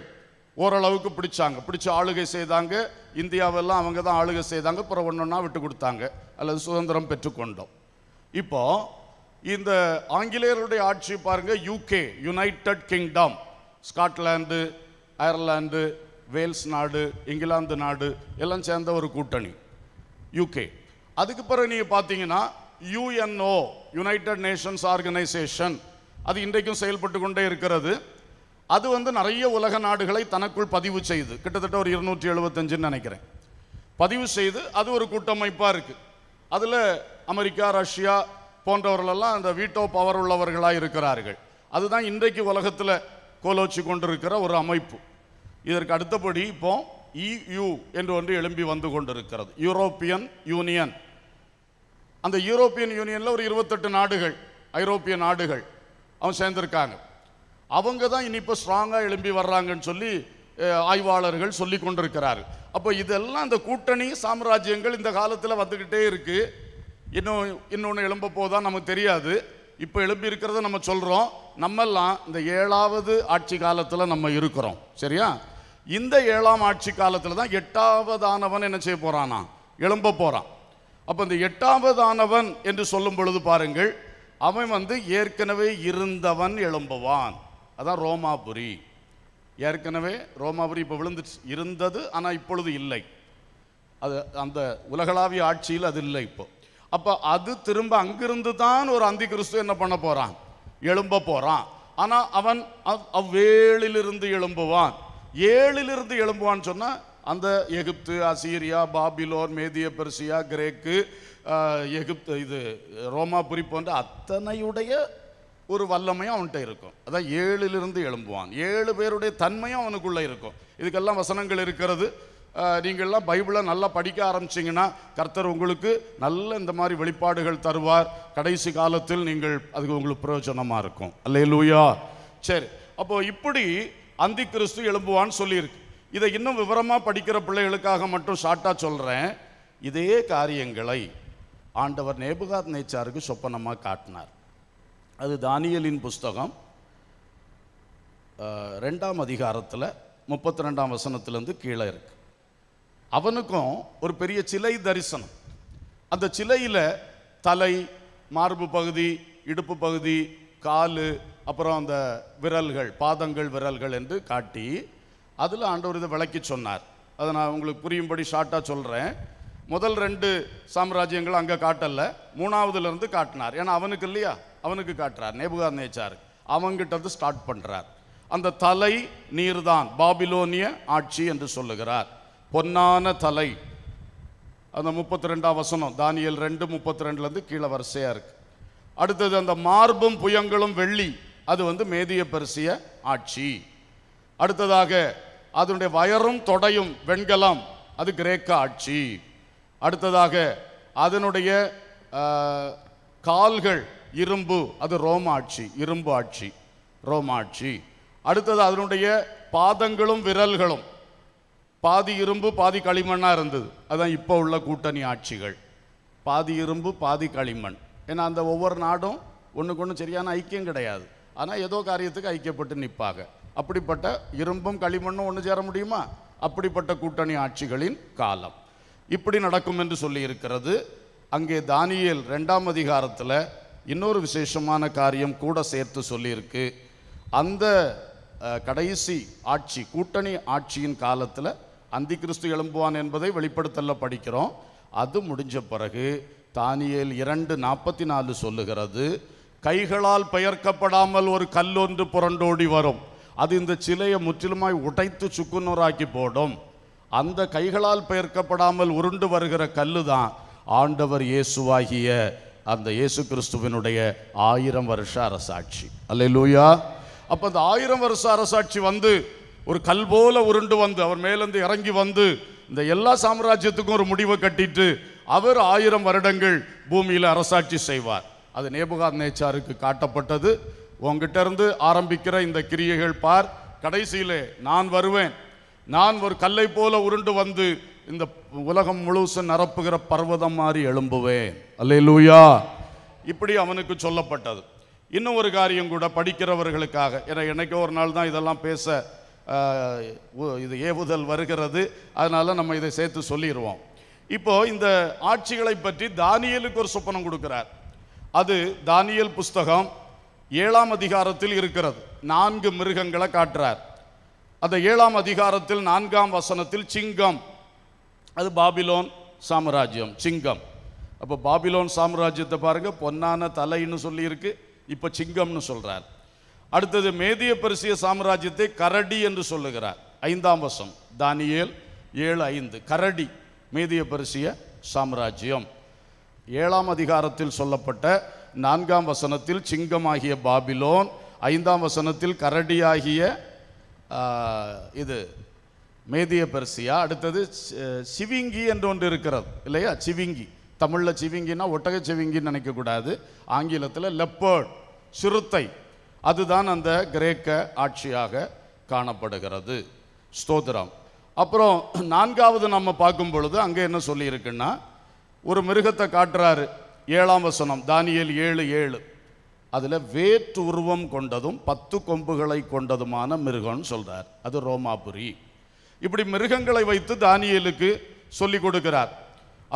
[SPEAKER 1] ஓரளவுக்கு பிடிச்சாங்க பிடிச்சி ஆளுகை செய்தாங்க இந்தியாவெல்லாம் அவங்க தான் ஆளுகை செய்தாங்க ஒன்று ஒன்றா விட்டு கொடுத்தாங்க அல்லது சுதந்திரம் பெற்றுக்கொண்டோம் இப்போ இந்த ஆங்கிலேயருடைய ஆட்சி பாருங்கள் UK United Kingdom Scotland Ireland Wales நாடு இங்கிலாந்து நாடு எல்லாம் சேர்ந்த ஒரு கூட்டணி யூகே அதுக்கு பிறகு நீங்கள் பார்த்தீங்கன்னா யுஎன்ஓ யுனைடெட் நேஷன்ஸ் ஆர்கனைசேஷன் அது இன்றைக்கும் செயல்பட்டு கொண்டே இருக்கிறது அது வந்து நிறைய உலக நாடுகளை தனக்குள் பதிவு செய்து கிட்டத்தட்ட ஒரு இருநூற்றி எழுபத்தஞ்சுன்னு நினைக்கிறேன் பதிவு செய்து அது ஒரு கூட்டமைப்பாக இருக்குது அதில் அமெரிக்கா ரஷ்யா போன்றவர்களெல்லாம் அந்த வீட்டோ பவர் உள்ளவர்களாக இருக்கிறார்கள் அதுதான் இன்றைக்கு உலகத்தில் கோலோச்சு கொண்டிருக்கிற ஒரு அமைப்பு இதற்கு அடுத்தபடி இப்போ இயு e என்று ஒன்று எழும்பி வந்து கொண்டிருக்கிறது யூரோப்பியன் யூனியன் அந்த யூரோப்பியன் யூனியனில் ஒரு இருபத்தெட்டு நாடுகள் ஐரோப்பிய நாடுகள் அவன் சேர்ந்துருக்காங்க அவங்க தான் இனி இப்போ ஸ்ட்ராங்காக எழும்பி வர்றாங்கன்னு சொல்லி ஆய்வாளர்கள் சொல்லி கொண்டிருக்கிறார்கள் அப்போ இதெல்லாம் இந்த கூட்டணி சாம்ராஜ்யங்கள் இந்த காலத்தில் வந்துக்கிட்டே இருக்குது இன்னும் இன்னொன்று எழும்ப போதான் நமக்கு தெரியாது இப்போ எழும்பி இருக்கிறத நம்ம சொல்கிறோம் நம்மெல்லாம் இந்த ஏழாவது ஆட்சி காலத்தில் நம்ம இருக்கிறோம் சரியா இந்த ஏழாம் ஆட்சி காலத்தில் தான் எட்டாவதானவன் என்ன செய்ய போகிறானா எழும்ப போகிறான் அப்போ இந்த எட்டாவதானவன் என்று சொல்லும் பொழுது பாருங்கள் அவன் வந்து ஏற்கனவே இருந்தவன் எழும்புவான் அதான் ரோமாபுரி ஏற்கனவே ரோமாபுரி இப்போ விழுந்துச்சு இருந்தது ஆனால் இப்பொழுது இல்லை அது அந்த உலகளாவிய ஆட்சியில் அது இல்லை இப்போ அப்போ அது திரும்ப அங்கிருந்து தான் ஒரு அந்தி கிறிஸ்து என்ன பண்ண போகிறான் எழும்ப போகிறான் ஆனால் அவன் அவ் அவ்வேழிலிருந்து எழும்புவான் ஏழிலிருந்து எழும்புவான்னு சொன்னால் அந்த எகிப்து அசீரியா பாபிலோன் மேதிய பெர்சியா கிரேக்கு எகிப்து இது ரோமாபுரி போன்ற அத்தனையுடைய ஒரு வல்லமையும் அவன்கிட்ட இருக்கும் அதான் ஏழிலிருந்து எழும்புவான் ஏழு பேருடைய தன்மையும் அவனுக்குள்ளே இருக்கும் இதுக்கெல்லாம் வசனங்கள் இருக்கிறது நீங்கள்லாம் பைபிளை நல்லா படிக்க ஆரம்பிச்சிங்கன்னா கர்த்தர் உங்களுக்கு நல்ல இந்த மாதிரி வெளிப்பாடுகள் தருவார் கடைசி காலத்தில் நீங்கள் அதுக்கு உங்களுக்கு பிரயோஜனமாக இருக்கும் அல்ல லூயா சரி அப்போது இப்படி அந்தி கிறிஸ்து எழும்புவான்னு சொல்லியிருக்கு இதை இன்னும் விவரமாக படிக்கிற பிள்ளைகளுக்காக மட்டும் ஷார்ட்டாக சொல்கிறேன் இதே காரியங்களை ஆண்டவர் நேபுகாத் நேச்சாருக்கு சொப்பனமாக காட்டினார் அது தானியலின் புஸ்தகம் ரெண்டாம் அதிகாரத்தில் முப்பத்தி ரெண்டாம் வசனத்துலேருந்து கீழே இருக்கு அவனுக்கும் ஒரு பெரிய சிலை தரிசனம் அந்த சிலையில் தலை மார்பு பகுதி இடுப்பு பகுதி காலு அப்புறம் அந்த விரல்கள் பாதங்கள் விரல்கள் என்று காட்டி அதில் ஆண்டவர் இதை விளக்கி சொன்னார் அதை நான் உங்களுக்கு புரியும்படி ஷார்ட்டாக சொல்கிறேன் முதல் ரெண்டு சாம்ராஜ்யங்கள் அங்கே காட்டலை மூணாவதுலேருந்து காட்டினார் ஏன்னா அவனுக்கு இல்லையா அவனுக்கு காட்டுறார் நேபுகா நேச்சார் அவங்கிட்ட ஸ்டார்ட் பண்ணுறார் அந்த தலை நீர்தான் பாபிலோனிய ஆட்சி என்று சொல்லுகிறார் பொன்னான தலை அந்த முப்பத்தி ரெண்டாம் வசனம் தானியல் ரெண்டு முப்பத்தி ரெண்டுலேருந்து கீழே வரிசையாக இருக்குது அடுத்தது அந்த மார்பும் புயங்களும் வெள்ளி அது வந்து மேதிய பரிசிய ஆட்சி அடுத்ததாக அதனுடைய வயரும் தொடையும் வெண்கலம் அது கிரேக்க ஆட்சி அடுத்ததாக அதனுடைய கால்கள் இரும்பு அது ரோம ஆட்சி இரும்பு ஆட்சி ரோம ஆட்சி அடுத்தது அதனுடைய பாதங்களும் விரல்களும் பாதி இரும்பு பாதி களிமண்ணாக இருந்தது அதுதான் இப்போ உள்ள கூட்டணி ஆட்சிகள் பாதி இரும்பு பாதி களிமண் ஏன்னா அந்த ஒவ்வொரு நாடும் ஒன்றுக்கு ஒன்று சரியான ஐக்கியம் கிடையாது ஆனால் ஏதோ காரியத்துக்கு ஐக்கியப்பட்டு நிற்பாங்க அப்படிப்பட்ட இரும்பும் களிமண்ணும் ஒன்று சேர முடியுமா அப்படிப்பட்ட கூட்டணி ஆட்சிகளின் காலம் இப்படி நடக்கும் என்று சொல்லியிருக்கிறது அங்கே தானியல் ரெண்டாம் அதிகாரத்தில் இன்னொரு விசேஷமான காரியம் கூட சேர்த்து சொல்லியிருக்கு அந்த கடைசி ஆட்சி கூட்டணி ஆட்சியின் காலத்தில் அந்தி கிறிஸ்து எழும்புவான் என்பதை வெளிப்படுத்தல படிக்கிறோம் அது முடிஞ்ச பிறகு தானியல் இரண்டு நாற்பத்தி நாலு சொல்லுகிறது கைகளால் பெயர்க்கப்படாமல் ஒரு கல்லொன்று புரண்டோடி வரும் அது இந்த சிலையை முற்றிலுமாய் உடைத்து சுக்குநூறாக்கி போடும் அந்த கைகளால் பெயர்க்கப்படாமல் உருண்டு வருகிற கல்லு தான் ஆண்டவர் இயேசுவாகிய அந்த இயேசு கிறிஸ்துவனுடைய ஆயிரம் வருஷ அரசாட்சி அல்ல லூயா அப்போ அந்த ஆயிரம் வருஷ அரசாட்சி வந்து ஒரு கல் போல உருண்டு வந்து அவர் மேலேருந்து இறங்கி வந்து இந்த எல்லா சாம்ராஜ்யத்துக்கும் ஒரு முடிவை கட்டிட்டு அவர் ஆயிரம் வருடங்கள் பூமியில் அரசாட்சி செய்வார் அது நேபுகாத் நேச்சாருக்கு காட்டப்பட்டது உங்ககிட்ட இருந்து ஆரம்பிக்கிற இந்த கிரியைகள் பார் கடைசியிலே நான் வருவேன் நான் ஒரு கல்லை போல உருண்டு வந்து இந்த உலகம் முழுச நிரப்புகிற பர்வதம் மாதிரி எழும்புவேன் அல்ல லூயா இப்படி அவனுக்கு சொல்லப்பட்டது இன்னும் ஒரு காரியம் கூட படிக்கிறவர்களுக்காக ஏன்னா என்னைக்கோ ஒரு நாள் தான் இதெல்லாம் பேச இது ஏவுதல் வருகிறது அதனால் நம்ம இதை சேர்த்து சொல்லிடுவோம் இப்போது இந்த ஆட்சிகளை பற்றி தானியலுக்கு ஒரு சொப்பனம் கொடுக்குறார் அது தானியல் புஸ்தகம் ஏழாம் அதிகாரத்தில் இருக்கிறது நான்கு மிருகங்களை காட்டுறார் அந்த ஏழாம் அதிகாரத்தில் நான்காம் வசனத்தில் சிங்கம் அது பாபிலோன் சாம்ராஜ்யம் சிங்கம் அப்போ பாபிலோன் சாம்ராஜ்யத்தை பாருங்கள் பொன்னான தலைன்னு சொல்லியிருக்கு இப்போ சிங்கம்னு சொல்கிறார் அடுத்தது மேதிய பரிசிய சாம்ராஜ்யத்தை கரடி என்று சொல்லுகிறார் ஐந்தாம் வசம் தானியேல் ஏழு ஐந்து கரடி மேதிய பரிசிய சாம்ராஜ்யம் ஏழாம் அதிகாரத்தில் சொல்லப்பட்ட நான்காம் வசனத்தில் சிங்கமாகிய பாபிலோன் ஐந்தாம் வசனத்தில் கரடியாகிய இது மேதிய பெர்சியா அடுத்தது சிவிங்கி என்று ஒன்று இருக்கிறது இல்லையா சிவிங்கி தமிழில் சிவிங்கினா ஒட்டக சிவிங்கின்னு நினைக்கக்கூடாது ஆங்கிலத்தில் லெப்பர்ட் சிறுத்தை அதுதான் அந்த கிரேக்க ஆட்சியாக காணப்படுகிறது ஸ்தோத்திரம் அப்புறம் நான்காவது நம்ம பார்க்கும் பொழுது அங்கே என்ன சொல்லியிருக்குன்னா ஒரு மிருகத்தை காட்டுறாரு ஏழாம் வசனம் தானியல் ஏழு ஏழு அதில் வேற்று உருவம் கொண்டதும் பத்து கொம்புகளை கொண்டதுமான மிருகம்னு சொல்கிறார் அது ரோமாபுரி இப்படி மிருகங்களை வைத்து தானியலுக்கு சொல்லி கொடுக்கிறார்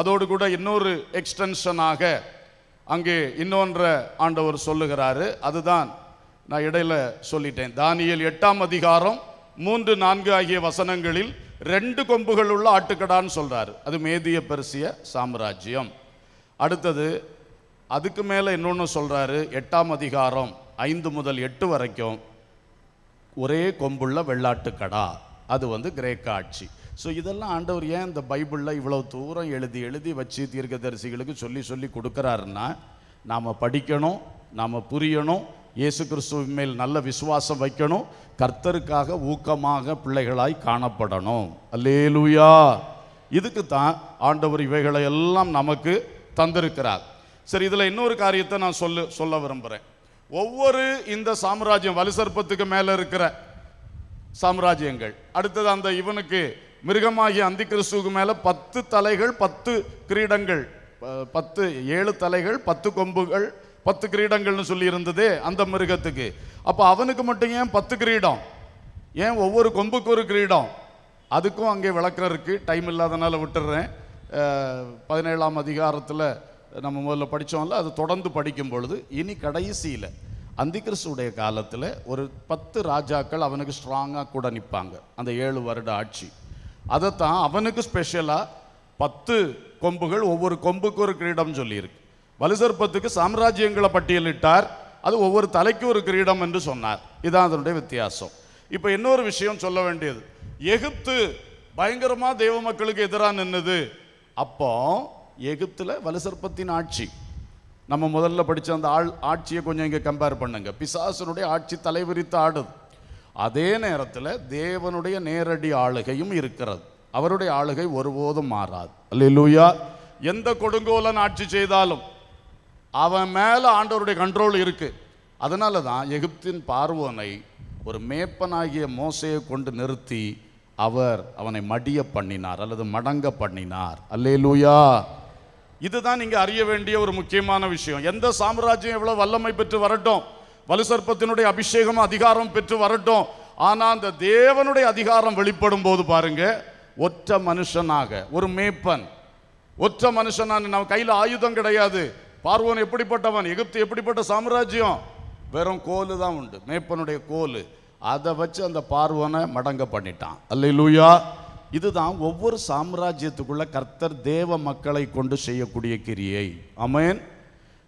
[SPEAKER 1] அதோடு கூட இன்னொரு எக்ஸ்டென்ஷனாக அங்கே இன்னொன்ற ஆண்டவர் சொல்லுகிறாரு அதுதான் நான் இடையில சொல்லிட்டேன் தானியல் எட்டாம் அதிகாரம் மூன்று நான்கு ஆகிய வசனங்களில் ரெண்டு கொம்புகள் உள்ள ஆட்டுக்கடான்னு சொல்கிறாரு அது மேதிய பெருசிய சாம்ராஜ்யம் அடுத்தது அதுக்கு மேலே இன்னொன்று சொல்கிறாரு எட்டாம் அதிகாரம் ஐந்து முதல் எட்டு வரைக்கும் ஒரே கொம்புள்ள வெள்ளாட்டுக்கடா அது வந்து கிரேக்க ஆட்சி ஸோ இதெல்லாம் ஆண்டவர் ஏன் இந்த பைபிளில் இவ்வளோ தூரம் எழுதி எழுதி வச்சு தீர்க்கதரிசிகளுக்கு சொல்லி சொல்லி கொடுக்குறாருன்னா நாம் படிக்கணும் நாம் புரியணும் இயேசு கிறிஸ்துவின் மேல் நல்ல விசுவாசம் வைக்கணும் கர்த்தருக்காக ஊக்கமாக பிள்ளைகளாய் காணப்படணும் அல்லேலூயா இதுக்கு தான் ஆண்டவர் இவைகளை எல்லாம் நமக்கு தந்திருக்கிறார் சரி இதில் இன்னொரு காரியத்தை நான் சொல்லு சொல்ல விரும்புகிறேன் ஒவ்வொரு இந்த சாம்ராஜ்யம் வலுசற்பத்துக்கு மேலே இருக்கிற சாம்ராஜ்யங்கள் அடுத்தது அந்த இவனுக்கு மிருகமாகிய அந்தி கிறிஸ்துவுக்கு மேலே பத்து தலைகள் பத்து கிரீடங்கள் பத்து ஏழு தலைகள் பத்து கொம்புகள் பத்து கிரீடங்கள்னு சொல்லி அந்த மிருகத்துக்கு அப்போ அவனுக்கு மட்டும் ஏன் பத்து கிரீடம் ஏன் ஒவ்வொரு கொம்புக்கு ஒரு கிரீடம் அதுக்கும் அங்கே விளக்குறதுக்கு டைம் இல்லாதனால விட்டுறேன் பதினேழாம் அதிகாரத்தில் நம்ம முதல்ல படித்தோம்ல அது தொடர்ந்து படிக்கும் பொழுது இனி கடைசியில் அந்திகிறிஸ்துடைய காலத்தில் ஒரு பத்து ராஜாக்கள் அவனுக்கு ஸ்ட்ராங்காக கூட நிற்பாங்க அந்த ஏழு வருட ஆட்சி அதைத்தான் அவனுக்கு ஸ்பெஷலாக பத்து கொம்புகள் ஒவ்வொரு கொம்புக்கு ஒரு கிரீடம் சொல்லியிருக்கு வலுசற்பத்துக்கு சாம்ராஜ்யங்களை பட்டியலிட்டார் அது ஒவ்வொரு தலைக்கு ஒரு கிரீடம் என்று சொன்னார் இதுதான் அதனுடைய வித்தியாசம் இப்போ இன்னொரு விஷயம் சொல்ல வேண்டியது எகிப்து பயங்கரமாக தெய்வ மக்களுக்கு எதிராக நின்னது அப்போ எகிப்தில் வலுசற்பத்தின் ஆட்சி நம்ம முதல்ல படித்த அந்த ஆள் ஆட்சியை கொஞ்சம் இங்கே கம்பேர் பண்ணுங்க பிசாசனுடைய ஆட்சி தலைவிரித்து ஆடுது அதே நேரத்தில் தேவனுடைய நேரடி ஆளுகையும் இருக்கிறது அவருடைய ஆளுகை ஒருபோதும் மாறாது அல்லூயா எந்த கொடுங்கோலன் ஆட்சி செய்தாலும் அவன் மேலே ஆண்டவருடைய கண்ட்ரோல் இருக்குது அதனால தான் எகிப்தின் பார்வோனை ஒரு மேப்பனாகிய மோசையை கொண்டு நிறுத்தி அவர் அவனை மடிய பண்ணினார் அல்லது மடங்க பண்ணினார் அல்லே லூயா இதுதான் நீங்கள் அறிய வேண்டிய ஒரு முக்கியமான விஷயம் எந்த சாம்ராஜ்யம் எவ்வளோ வல்லமை பெற்று வரட்டும் வலுசற்பத்தினுடைய அபிஷேகம் அதிகாரம் பெற்று வரட்டும் ஆனால் அந்த தேவனுடைய அதிகாரம் வெளிப்படும் போது பாருங்க ஒற்ற மனுஷனாக ஒரு மேப்பன் ஒற்ற மனுஷனான நம்ம கையில் ஆயுதம் கிடையாது பார்வன் எப்படிப்பட்டவன் எகிப்து எப்படிப்பட்ட சாம்ராஜ்யம் வெறும் கோலு தான் உண்டு மேப்பனுடைய கோலு அதை வச்சு அந்த பார்வனை மடங்க பண்ணிட்டான் அல்ல லூயா இதுதான் ஒவ்வொரு சாம்ராஜ்யத்துக்குள்ள கர்த்தர் தேவ மக்களை கொண்டு செய்யக்கூடிய கிரியை அமேன்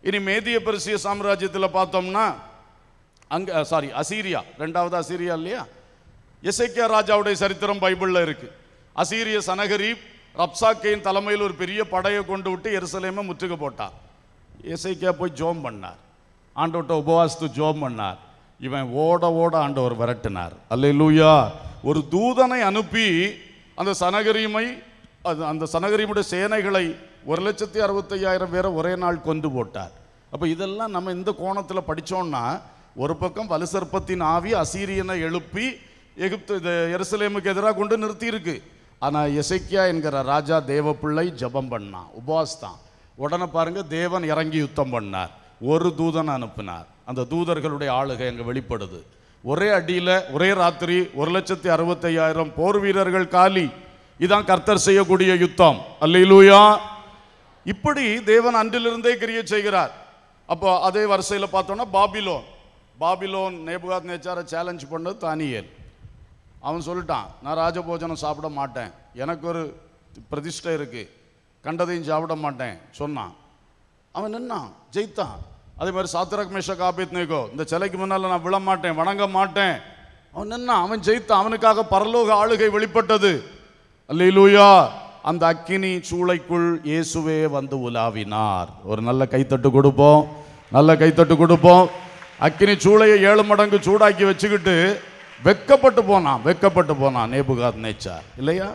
[SPEAKER 1] இனி மேதிய பரிசிய சாம்ராஜ்யத்தில் பார்த்தோம்னா அங்கே சாரி அசீரியா ரெண்டாவது அசீரியா இல்லையா இசைக்கிய ராஜாவுடைய சரித்திரம் பைபிளில் இருக்குது அசீரிய சனகரி ரப்சாக்கையின் தலைமையில் ஒரு பெரிய படையை கொண்டு விட்டு எருசலேமை முற்றுகை போட்டார் இசைக்கியா போய் ஜோம் பண்ணார் ஆண்டோட்ட உபவாசத்து ஜோம் பண்ணார் இவன் ஓட ஓட ஆண்டவர் விரட்டினார் அல்ல லூயா ஒரு தூதனை அனுப்பி அந்த சனகரிமை அது அந்த சனகரிமுடைய சேனைகளை ஒரு லட்சத்தி அறுபத்தையாயிரம் பேரை ஒரே நாள் கொண்டு போட்டார் அப்போ இதெல்லாம் நம்ம இந்த கோணத்தில் படித்தோம்னா ஒரு பக்கம் வலுசற்பத்தின் ஆவி அசீரியனை எழுப்பி எகிப்து இது எருசலேமுக்கு எதிராக கொண்டு நிறுத்தியிருக்கு ஆனால் எசைக்கியா என்கிற ராஜா தேவப்பிள்ளை ஜபம் பண்ணான் உபவாஸ் தான் உடனே பாருங்கள் தேவன் இறங்கி யுத்தம் பண்ணார் ஒரு தூதனை அனுப்பினார் அந்த தூதர்களுடைய ஆளுகை அங்கே வெளிப்படுது ஒரே அடியில் ஒரே ராத்திரி ஒரு லட்சத்தி அறுபத்தையாயிரம் போர் வீரர்கள் காலி இதான் கர்த்தர் செய்யக்கூடிய யுத்தம் அல்லையிலூயா இப்படி தேவன் அன்றிலிருந்தே கிரிய செய்கிறார் அப்போ அதே வரிசையில் பார்த்தோன்னா பாபிலோன் பாபிலோன் நேபுகாத் நேச்சாரை சேலஞ்ச் பண்ணது தானியல் அவன் சொல்லிட்டான் நான் ராஜபோஜனம் சாப்பிட மாட்டேன் எனக்கு ஒரு பிரதிஷ்டை இருக்குது கண்டதையும் சாப்பிட மாட்டேன் சொன்னான் அவன் நின்னான் ஜெயித்தான் அதே மாதிரி சாத்திரக் மேஷ காபித் நீக்கோ இந்த சிலைக்கு முன்னால் நான் விழ மாட்டேன் வணங்க மாட்டேன் அவன் நின்னான் அவன் ஜெயித்தான் அவனுக்காக பரலோக ஆளுகை வெளிப்பட்டது அல்லூயா அந்த அக்கினி சூளைக்குள் இயேசுவே வந்து உலாவினார் ஒரு நல்ல கைத்தட்டு கொடுப்போம் நல்ல கைத்தட்டு கொடுப்போம் அக்கினி சூளையை ஏழு மடங்கு சூடாக்கி வச்சுக்கிட்டு வெக்கப்பட்டு போனான் வெக்கப்பட்டு போனான் நேபுகாத் நேச்சா இல்லையா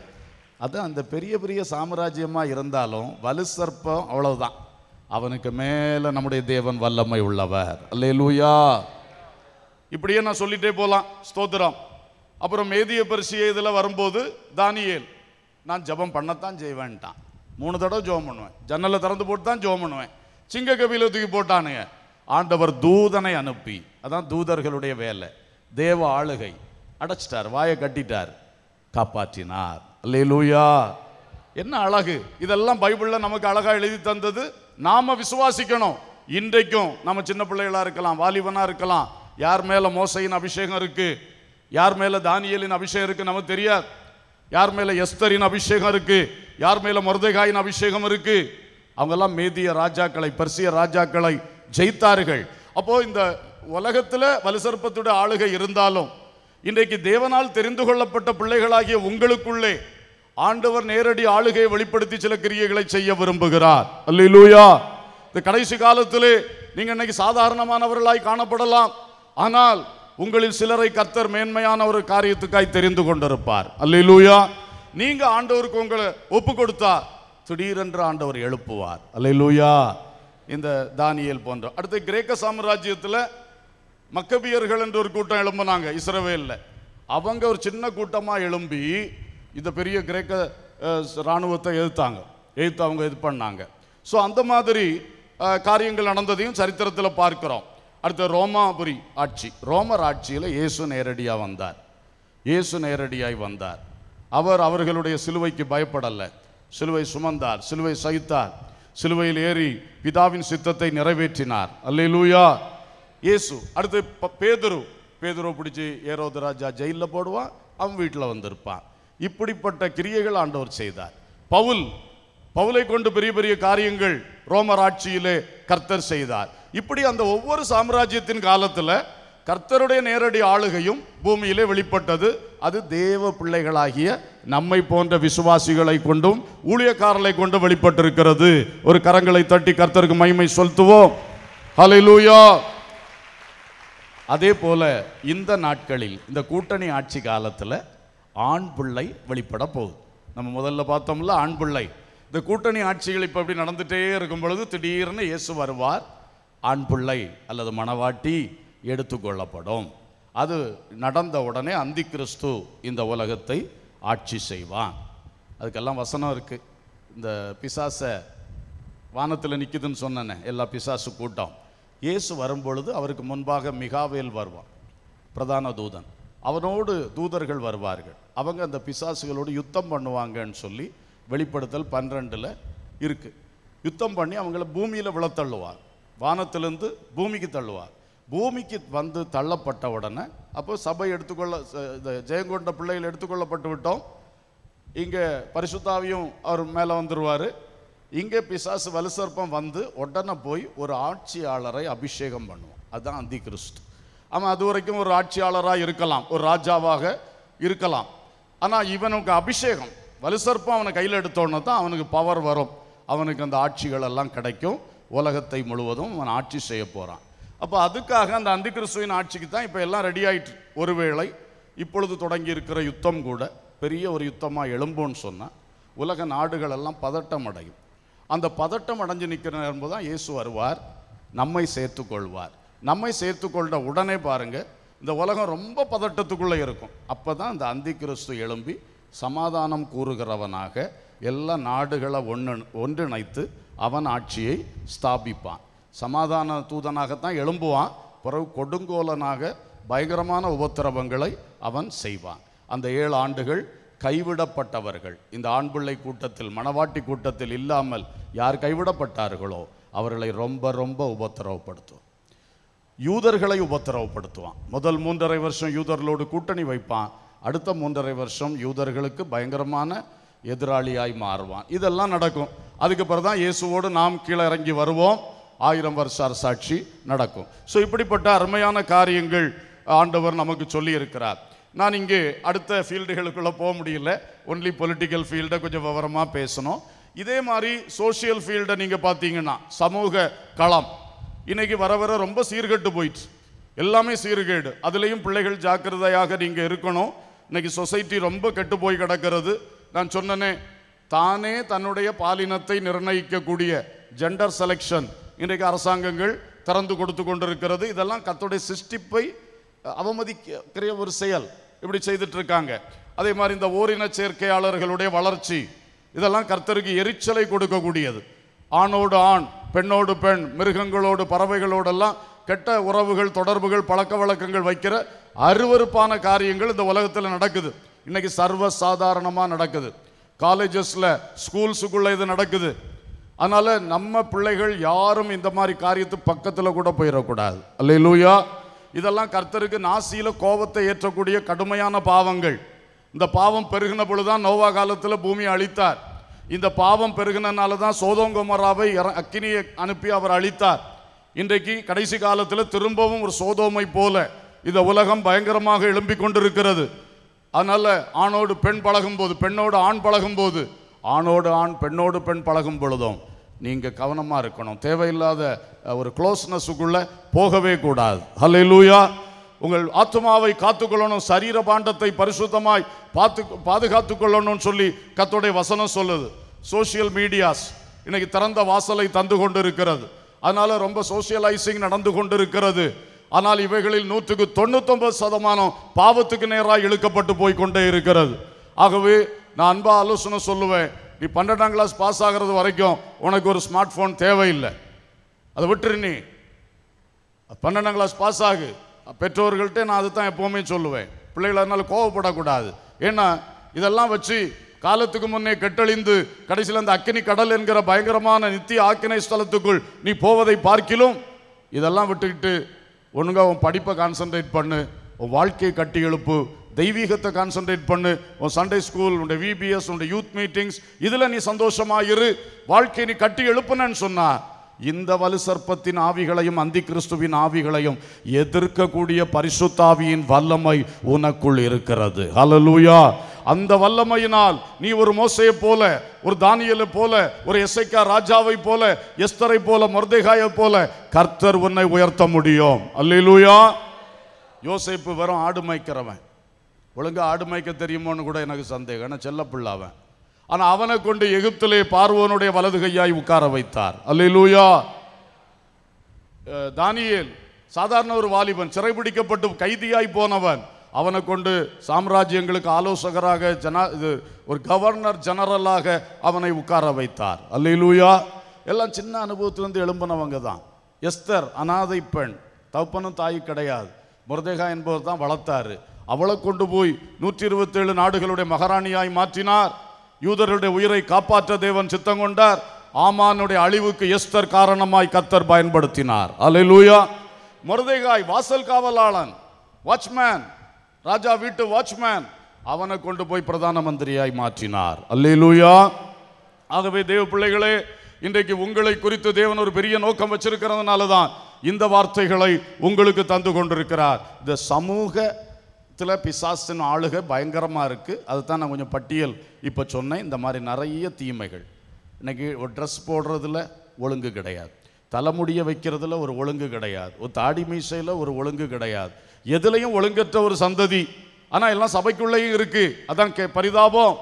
[SPEAKER 1] அது அந்த பெரிய பெரிய சாம்ராஜ்யமாக இருந்தாலும் வலு சர்ப்பம் அவ்வளவுதான் அவனுக்கு மேலே நம்முடைய தேவன் வல்லமை உள்ளவர் அல்லே லூயா இப்படியே நான் சொல்லிட்டே போகலாம் ஸ்தோத்திரம் அப்புறம் மேதிய பரிசு இதில் வரும்போது தானியேல் நான் ஜபம் பண்ணத்தான் செய்வேன்ட்டான் மூணு தடவை ஜோம் பண்ணுவேன் ஜன்னலை திறந்து போட்டு தான் ஜோம் பண்ணுவேன் சிங்க கபில தூக்கி போட்டானுங்க ஆண்டவர் தூதனை அனுப்பி அதான் தூதர்களுடைய வேலை தேவ ஆளுகை அடைச்சிட்டார் வாயை கட்டிட்டார் காப்பாற்றினார் அல்லே லூயா என்ன அழகு இதெல்லாம் பைபிளில் நமக்கு அழகாக எழுதி தந்தது நாம் விசுவாசிக்கணும் இன்றைக்கும் நம்ம சின்ன பிள்ளைகளாக இருக்கலாம் வாலிபனாக இருக்கலாம் யார் மேலே மோசையின் அபிஷேகம் இருக்குது யார் மேலே தானியலின் அபிஷேகம் இருக்குது நமக்கு தெரியாது யார் மேலே எஸ்தரின் அபிஷேகம் இருக்குது யார் மேலே மருதகாயின் அபிஷேகம் இருக்குது அவங்கெல்லாம் மேதிய ராஜாக்களை பர்சிய ராஜாக்களை ஜெயித்தார்கள் அப்போது இந்த உலகத்தில் வலுசற்பத்துடைய ஆளுகை இருந்தாலும் இன்றைக்கு தேவனால் தெரிந்து கொள்ளப்பட்ட பிள்ளைகளாகிய உங்களுக்குள்ளே ஆண்டவர் நேரடி ஆளுகையை வெளிப்படுத்தி சில கிரியைகளை செய்ய விரும்புகிறார் அல்லா இந்த கடைசி காலத்திலே நீங்கள் இன்னைக்கு சாதாரணமானவர்களாய் காணப்படலாம் ஆனால் உங்களில் சிலரை கர்த்தர் மேன்மையான ஒரு காரியத்துக்காய் தெரிந்து கொண்டிருப்பார் அல்லூயா நீங்கள் ஆண்டவருக்கு உங்களை ஒப்பு கொடுத்தா திடீரென்று ஆண்டவர் எழுப்புவார் அல்லூயா இந்த தானியல் போன்ற அடுத்து கிரேக்க சாம்ராஜ்யத்தில் மக்கபியர்கள் என்று ஒரு கூட்டம் எழும்பினாங்க இஸ்ரவேலில் அவங்க ஒரு சின்ன கூட்டமாக எழும்பி இந்த பெரிய கிரேக்க இராணுவத்தை எதிர்த்தாங்க எதிர்த்து அவங்க இது பண்ணாங்க ஸோ அந்த மாதிரி காரியங்கள் நடந்ததையும் சரித்திரத்தில் பார்க்குறோம் அடுத்த ரோமாபுரி ஆட்சி ரோமர் ஆட்சியில் இயேசு நேரடியாக வந்தார் இயேசு நேரடியாய் வந்தார் அவர் அவர்களுடைய சிலுவைக்கு பயப்படலை சிலுவை சுமந்தார் சிலுவை சகித்தார் சிலுவையில் ஏறி பிதாவின் சித்தத்தை நிறைவேற்றினார் அல்லே லூயா இயேசு அடுத்து பேதுரு பேதுரு பிடிச்சி ஏரோது ராஜா ஜெயிலில் போடுவான் அவன் வீட்டில் வந்திருப்பான் இப்படிப்பட்ட கிரியைகள் ஆண்டவர் செய்தார் பவுல் பவுலை கொண்டு பெரிய பெரிய காரியங்கள் ரோமர் ஆட்சியிலே கர்த்தர் செய்தார் இப்படி அந்த ஒவ்வொரு சாம்ராஜ்யத்தின் காலத்தில் கர்த்தருடைய நேரடி ஆளுகையும் பூமியிலே வெளிப்பட்டது அது தேவ பிள்ளைகளாகிய நம்மை போன்ற விசுவாசிகளை கொண்டும் ஊழியக்காரர்களை கொண்டும் வெளிப்பட்டிருக்கிறது ஒரு கரங்களை தட்டி கர்த்தருக்கு மைமை செலுத்துவோம் ஹலிலூயா அதே போல இந்த நாட்களில் இந்த கூட்டணி ஆட்சி காலத்தில் ஆண் பிள்ளை வெளிப்பட போகுது நம்ம முதல்ல பார்த்தோம்ல ஆண் பிள்ளை இந்த கூட்டணி ஆட்சிகள் இப்போ அப்படி நடந்துகிட்டே இருக்கும் பொழுது திடீர்னு இயேசு வருவார் ஆண் பிள்ளை அல்லது மணவாட்டி எடுத்துக்கொள்ளப்படும் அது நடந்த உடனே அந்தி கிறிஸ்து இந்த உலகத்தை ஆட்சி செய்வான் அதுக்கெல்லாம் வசனம் இருக்குது இந்த பிசாசை வானத்தில் நிற்குதுன்னு சொன்னேன் எல்லா பிசாசு கூட்டம் இயேசு வரும்பொழுது அவருக்கு முன்பாக மிகாவேல் வருவான் பிரதான தூதன் அவனோடு தூதர்கள் வருவார்கள் அவங்க அந்த பிசாசுகளோடு யுத்தம் பண்ணுவாங்கன்னு சொல்லி வெளிப்படுத்தல் பன்னிரெண்டில் இருக்குது யுத்தம் பண்ணி அவங்கள பூமியில் விழத்தள்ளுவார் வானத்திலிருந்து பூமிக்கு தள்ளுவார் பூமிக்கு வந்து தள்ளப்பட்ட உடனே அப்போ சபை எடுத்துக்கொள்ள இந்த ஜெயங்கொண்ட பிள்ளைகள் எடுத்துக்கொள்ளப்பட்டு விட்டோம் இங்கே பரிசுத்தாவியும் அவர் மேலே வந்துடுவார் இங்கே பிசாசு வலுசற்பம் வந்து உடனே போய் ஒரு ஆட்சியாளரை அபிஷேகம் பண்ணுவோம் அதுதான் அந்திகிறிஸ்து அவன் அது வரைக்கும் ஒரு ஆட்சியாளராக இருக்கலாம் ஒரு ராஜாவாக இருக்கலாம் ஆனால் இவனுக்கு அபிஷேகம் வலுசற்பம் அவனை கையில் எடுத்தோன்னு தான் அவனுக்கு பவர் வரும் அவனுக்கு அந்த ஆட்சிகள் எல்லாம் கிடைக்கும் உலகத்தை முழுவதும் அவன் ஆட்சி செய்ய போகிறான் அப்போ அதுக்காக அந்த அந்திகிறிஸ்துவின் ஆட்சிக்கு தான் இப்போ எல்லாம் ரெடி ஆயிட்டு ஒருவேளை இப்பொழுது தொடங்கி இருக்கிற யுத்தம் கூட பெரிய ஒரு யுத்தமாக எழும்போன்னு சொன்னால் உலக நாடுகள் எல்லாம் பதட்டம் அடையும் அந்த பதட்டம் அடைஞ்சு நிற்கிற நேரம் தான் இயேசு வருவார் நம்மை சேர்த்து கொள்வார் நம்மை சேர்த்துக்கொண்ட உடனே பாருங்கள் இந்த உலகம் ரொம்ப பதட்டத்துக்குள்ளே இருக்கும் அப்போ தான் இந்த அந்தி கிறிஸ்து எழும்பி சமாதானம் கூறுகிறவனாக எல்லா நாடுகளை ஒன்று ஒன்றிணைத்து அவன் ஆட்சியை ஸ்தாபிப்பான் சமாதான தூதனாகத்தான் எழும்புவான் பிறகு கொடுங்கோலனாக பயங்கரமான உபத்திரவங்களை அவன் செய்வான் அந்த ஏழு ஆண்டுகள் கைவிடப்பட்டவர்கள் இந்த ஆண்பிள்ளை கூட்டத்தில் மணவாட்டி கூட்டத்தில் இல்லாமல் யார் கைவிடப்பட்டார்களோ அவர்களை ரொம்ப ரொம்ப உபத்திரவப்படுத்தும் யூதர்களை உபத்திரவப்படுத்துவான் முதல் மூன்றரை வருஷம் யூதர்களோடு கூட்டணி வைப்பான் அடுத்த மூன்றரை வருஷம் யூதர்களுக்கு பயங்கரமான எதிராளியாய் மாறுவான் இதெல்லாம் நடக்கும் அதுக்கு தான் இயேசுவோடு நாம் கீழே இறங்கி வருவோம் ஆயிரம் வருஷ அரசாட்சி நடக்கும் ஸோ இப்படிப்பட்ட அருமையான காரியங்கள் ஆண்டவர் நமக்கு சொல்லி இருக்கிறார் நான் இங்கே அடுத்த ஃபீல்டுகளுக்குள்ளே போக முடியல ஒன்லி பொலிட்டிக்கல் ஃபீல்டை கொஞ்சம் விவரமாக பேசணும் இதே மாதிரி சோஷியல் ஃபீல்டை நீங்கள் பார்த்தீங்கன்னா சமூக களம் இன்னைக்கு வர வர ரொம்ப சீர்கட்டு போயிடுச்சு எல்லாமே சீர்கேடு அதுலேயும் பிள்ளைகள் ஜாக்கிரதையாக நீங்கள் இருக்கணும் இன்னைக்கு சொசைட்டி ரொம்ப கெட்டு போய் கிடக்கிறது நான் சொன்னனே தானே தன்னுடைய பாலினத்தை நிர்ணயிக்கக்கூடிய ஜெண்டர் செலெக்ஷன் இன்றைக்கு அரசாங்கங்கள் திறந்து கொடுத்து கொண்டிருக்கிறது இதெல்லாம் கத்தோடைய சிருஷ்டிப்பை அவமதிக்கிற ஒரு செயல் இப்படி செய்துட்டு இருக்காங்க அதே மாதிரி இந்த ஓரின சேர்க்கையாளர்களுடைய வளர்ச்சி இதெல்லாம் கர்த்தருக்கு எரிச்சலை கொடுக்கக்கூடியது ஆணோடு ஆண் பெண்ணோடு பெண் மிருகங்களோடு பறவைகளோடெல்லாம் கெட்ட உறவுகள் தொடர்புகள் பழக்க வழக்கங்கள் வைக்கிற அருவறுப்பான காரியங்கள் இந்த உலகத்தில் நடக்குது இன்றைக்கி சர்வ சாதாரணமாக நடக்குது காலேஜஸில் ஸ்கூல்ஸுக்குள்ளே இது நடக்குது அதனால் நம்ம பிள்ளைகள் யாரும் இந்த மாதிரி காரியத்து பக்கத்தில் கூட போயிடக்கூடாது அல்ல லூயா இதெல்லாம் கர்த்தருக்கு நாசியில் கோபத்தை ஏற்றக்கூடிய கடுமையான பாவங்கள் இந்த பாவம் பெருகின பொழுதுதான் நோவா காலத்தில் பூமியை அழித்தார் இந்த பாவம் பெருகினால தான் சோதோங்குமராவை அக்கினியை அனுப்பி அவர் அழித்தார் இன்றைக்கு கடைசி காலத்தில் திரும்பவும் ஒரு சோதோமை போல இந்த உலகம் பயங்கரமாக எழும்பிக் கொண்டிருக்கிறது அதனால் ஆணோடு பெண் பழகும்போது பெண்ணோடு ஆண் பழகும்போது ஆணோடு ஆண் பெண்ணோடு பெண் பழகும் பொழுதும் நீங்கள் கவனமாக இருக்கணும் தேவையில்லாத ஒரு க்ளோஸ்னஸுக்குள்ளே போகவே கூடாது ஹலே லூயா உங்கள் ஆத்மாவை காத்துக்கொள்ளணும் சரீர பாண்டத்தை பரிசுத்தமாய் பார்த்து பாதுகாத்து கொள்ளணும்னு சொல்லி கத்துடைய வசனம் சொல்லுது சோசியல் மீடியாஸ் இன்னைக்கு திறந்த வாசலை தந்து கொண்டு இருக்கிறது அதனால ரொம்ப சோசியலைசிங் நடந்து கொண்டு இருக்கிறது ஆனால் இவைகளில் நூற்றுக்கு தொண்ணூத்தொன்பது சதமானம் பாவத்துக்கு நேராக இழுக்கப்பட்டு போய் கொண்டே இருக்கிறது ஆகவே நான் அன்பா ஆலோசனை சொல்லுவேன் நீ பன்னெண்டாம் கிளாஸ் பாஸ் ஆகிறது வரைக்கும் உனக்கு ஒரு ஸ்மார்ட் ஃபோன் தேவையில்லை அதை விட்டுரு நீ பன்னெண்டாம் கிளாஸ் பாஸ் ஆகு பெற்றோர்கள்ட்டே நான் அதுதான் எப்போவுமே சொல்லுவேன் பிள்ளைகள் அதனால் கோவப்படக்கூடாது ஏன்னா இதெல்லாம் வச்சு காலத்துக்கு முன்னே கெட்டழிந்து கடைசியில் அந்த அக்கினி கடல் என்கிற பயங்கரமான நித்திய ஆக்கினை ஸ்தலத்துக்குள் நீ போவதை பார்க்கிலும் இதெல்லாம் விட்டுக்கிட்டு ஒழுங்காக உன் படிப்பை கான்சன்ட்ரேட் பண்ணு உன் வாழ்க்கையை கட்டி எழுப்பு தெய்வீகத்தை கான்சன்ட்ரேட் பண்ணு உன் சண்டே ஸ்கூல் உன்னுடைய விபிஎஸ் உன்னுடைய யூத் மீட்டிங்ஸ் இதில் நீ சந்தோஷமாக இரு வாழ்க்கையை நீ கட்டி எழுப்புனன்னு சொன்னால் இந்த வலு சர்ப்பத்தின் ஆவிகளையும் அந்தி கிறிஸ்துவின் ஆவிகளையும் எதிர்க்கக்கூடிய பரிசுத்தாவியின் வல்லமை உனக்குள் இருக்கிறது ஹலலூயா அந்த வல்லமையினால் நீ ஒரு மோசையை போல ஒரு தானியலை போல ஒரு எசைக்கா ராஜாவை போல எஸ்தரை போல மருதைகாயை போல கர்த்தர் உன்னை உயர்த்த முடியும் அல்லூயா யோசைப்பு வெறும் ஆடு மேய்க்கிறவன் ஒழுங்கா ஆடு மேய்க்க தெரியுமோன்னு கூட எனக்கு சந்தேகம் ஏன்னா செல்ல பிள்ளாவன் ஆனால் அவனை கொண்டு எகிப்திலே பார்வோனுடைய வலது கையாய் உட்கார வைத்தார் அல்லூயா தானியல் சாதாரண ஒரு வாலிபன் சிறைபிடிக்கப்பட்டு கைதியாய் போனவன் அவனை கொண்டு சாம்ராஜ்யங்களுக்கு ஆலோசகராக ஜனா இது ஒரு கவர்னர் ஜெனரலாக அவனை உட்கார வைத்தார் அல்லூயா எல்லாம் சின்ன அனுபவத்திலேருந்து எழும்பினவங்க தான் எஸ்தர் அனாதை பெண் தப்பனும் தாய் கிடையாது முருதேகா என்பவர் தான் வளர்த்தாரு அவளை கொண்டு போய் நூற்றி இருபத்தேழு நாடுகளுடைய மகாராணியாய் மாற்றினார் யூதர்களுடைய உயிரை காப்பாற்ற தேவன் சித்தம் கொண்டார் ஆமானுடைய அழிவுக்கு எஸ்தர் காரணமாய் கத்தர் பயன்படுத்தினார் அலை லூயா மருதைகாய் வாசல் காவலாளன் வாட்ச்மேன் ராஜா வீட்டு வாட்ச்மேன் அவனை கொண்டு போய் பிரதான மந்திரியாய் மாற்றினார் அல்லே லூயா ஆகவே தேவ பிள்ளைகளே இன்றைக்கு உங்களை குறித்து தேவன் ஒரு பெரிய நோக்கம் வச்சிருக்கிறதுனால தான் இந்த வார்த்தைகளை உங்களுக்கு தந்து கொண்டிருக்கிறார் இந்த சமூக த்தில் பிசாசின் ஆளுக பயங்கரமாக இருக்குது தான் நான் கொஞ்சம் பட்டியல் இப்போ சொன்னேன் இந்த மாதிரி நிறைய தீமைகள் இன்றைக்கி ஒரு ட்ரெஸ் போடுறதுல ஒழுங்கு கிடையாது தலைமுடியை வைக்கிறதுல ஒரு ஒழுங்கு கிடையாது ஒரு தாடி மீசையில் ஒரு ஒழுங்கு கிடையாது எதுலேயும் ஒழுங்கற்ற ஒரு சந்ததி ஆனால் எல்லாம் சபைக்குள்ளேயும் இருக்குது அதான் கே பரிதாபம்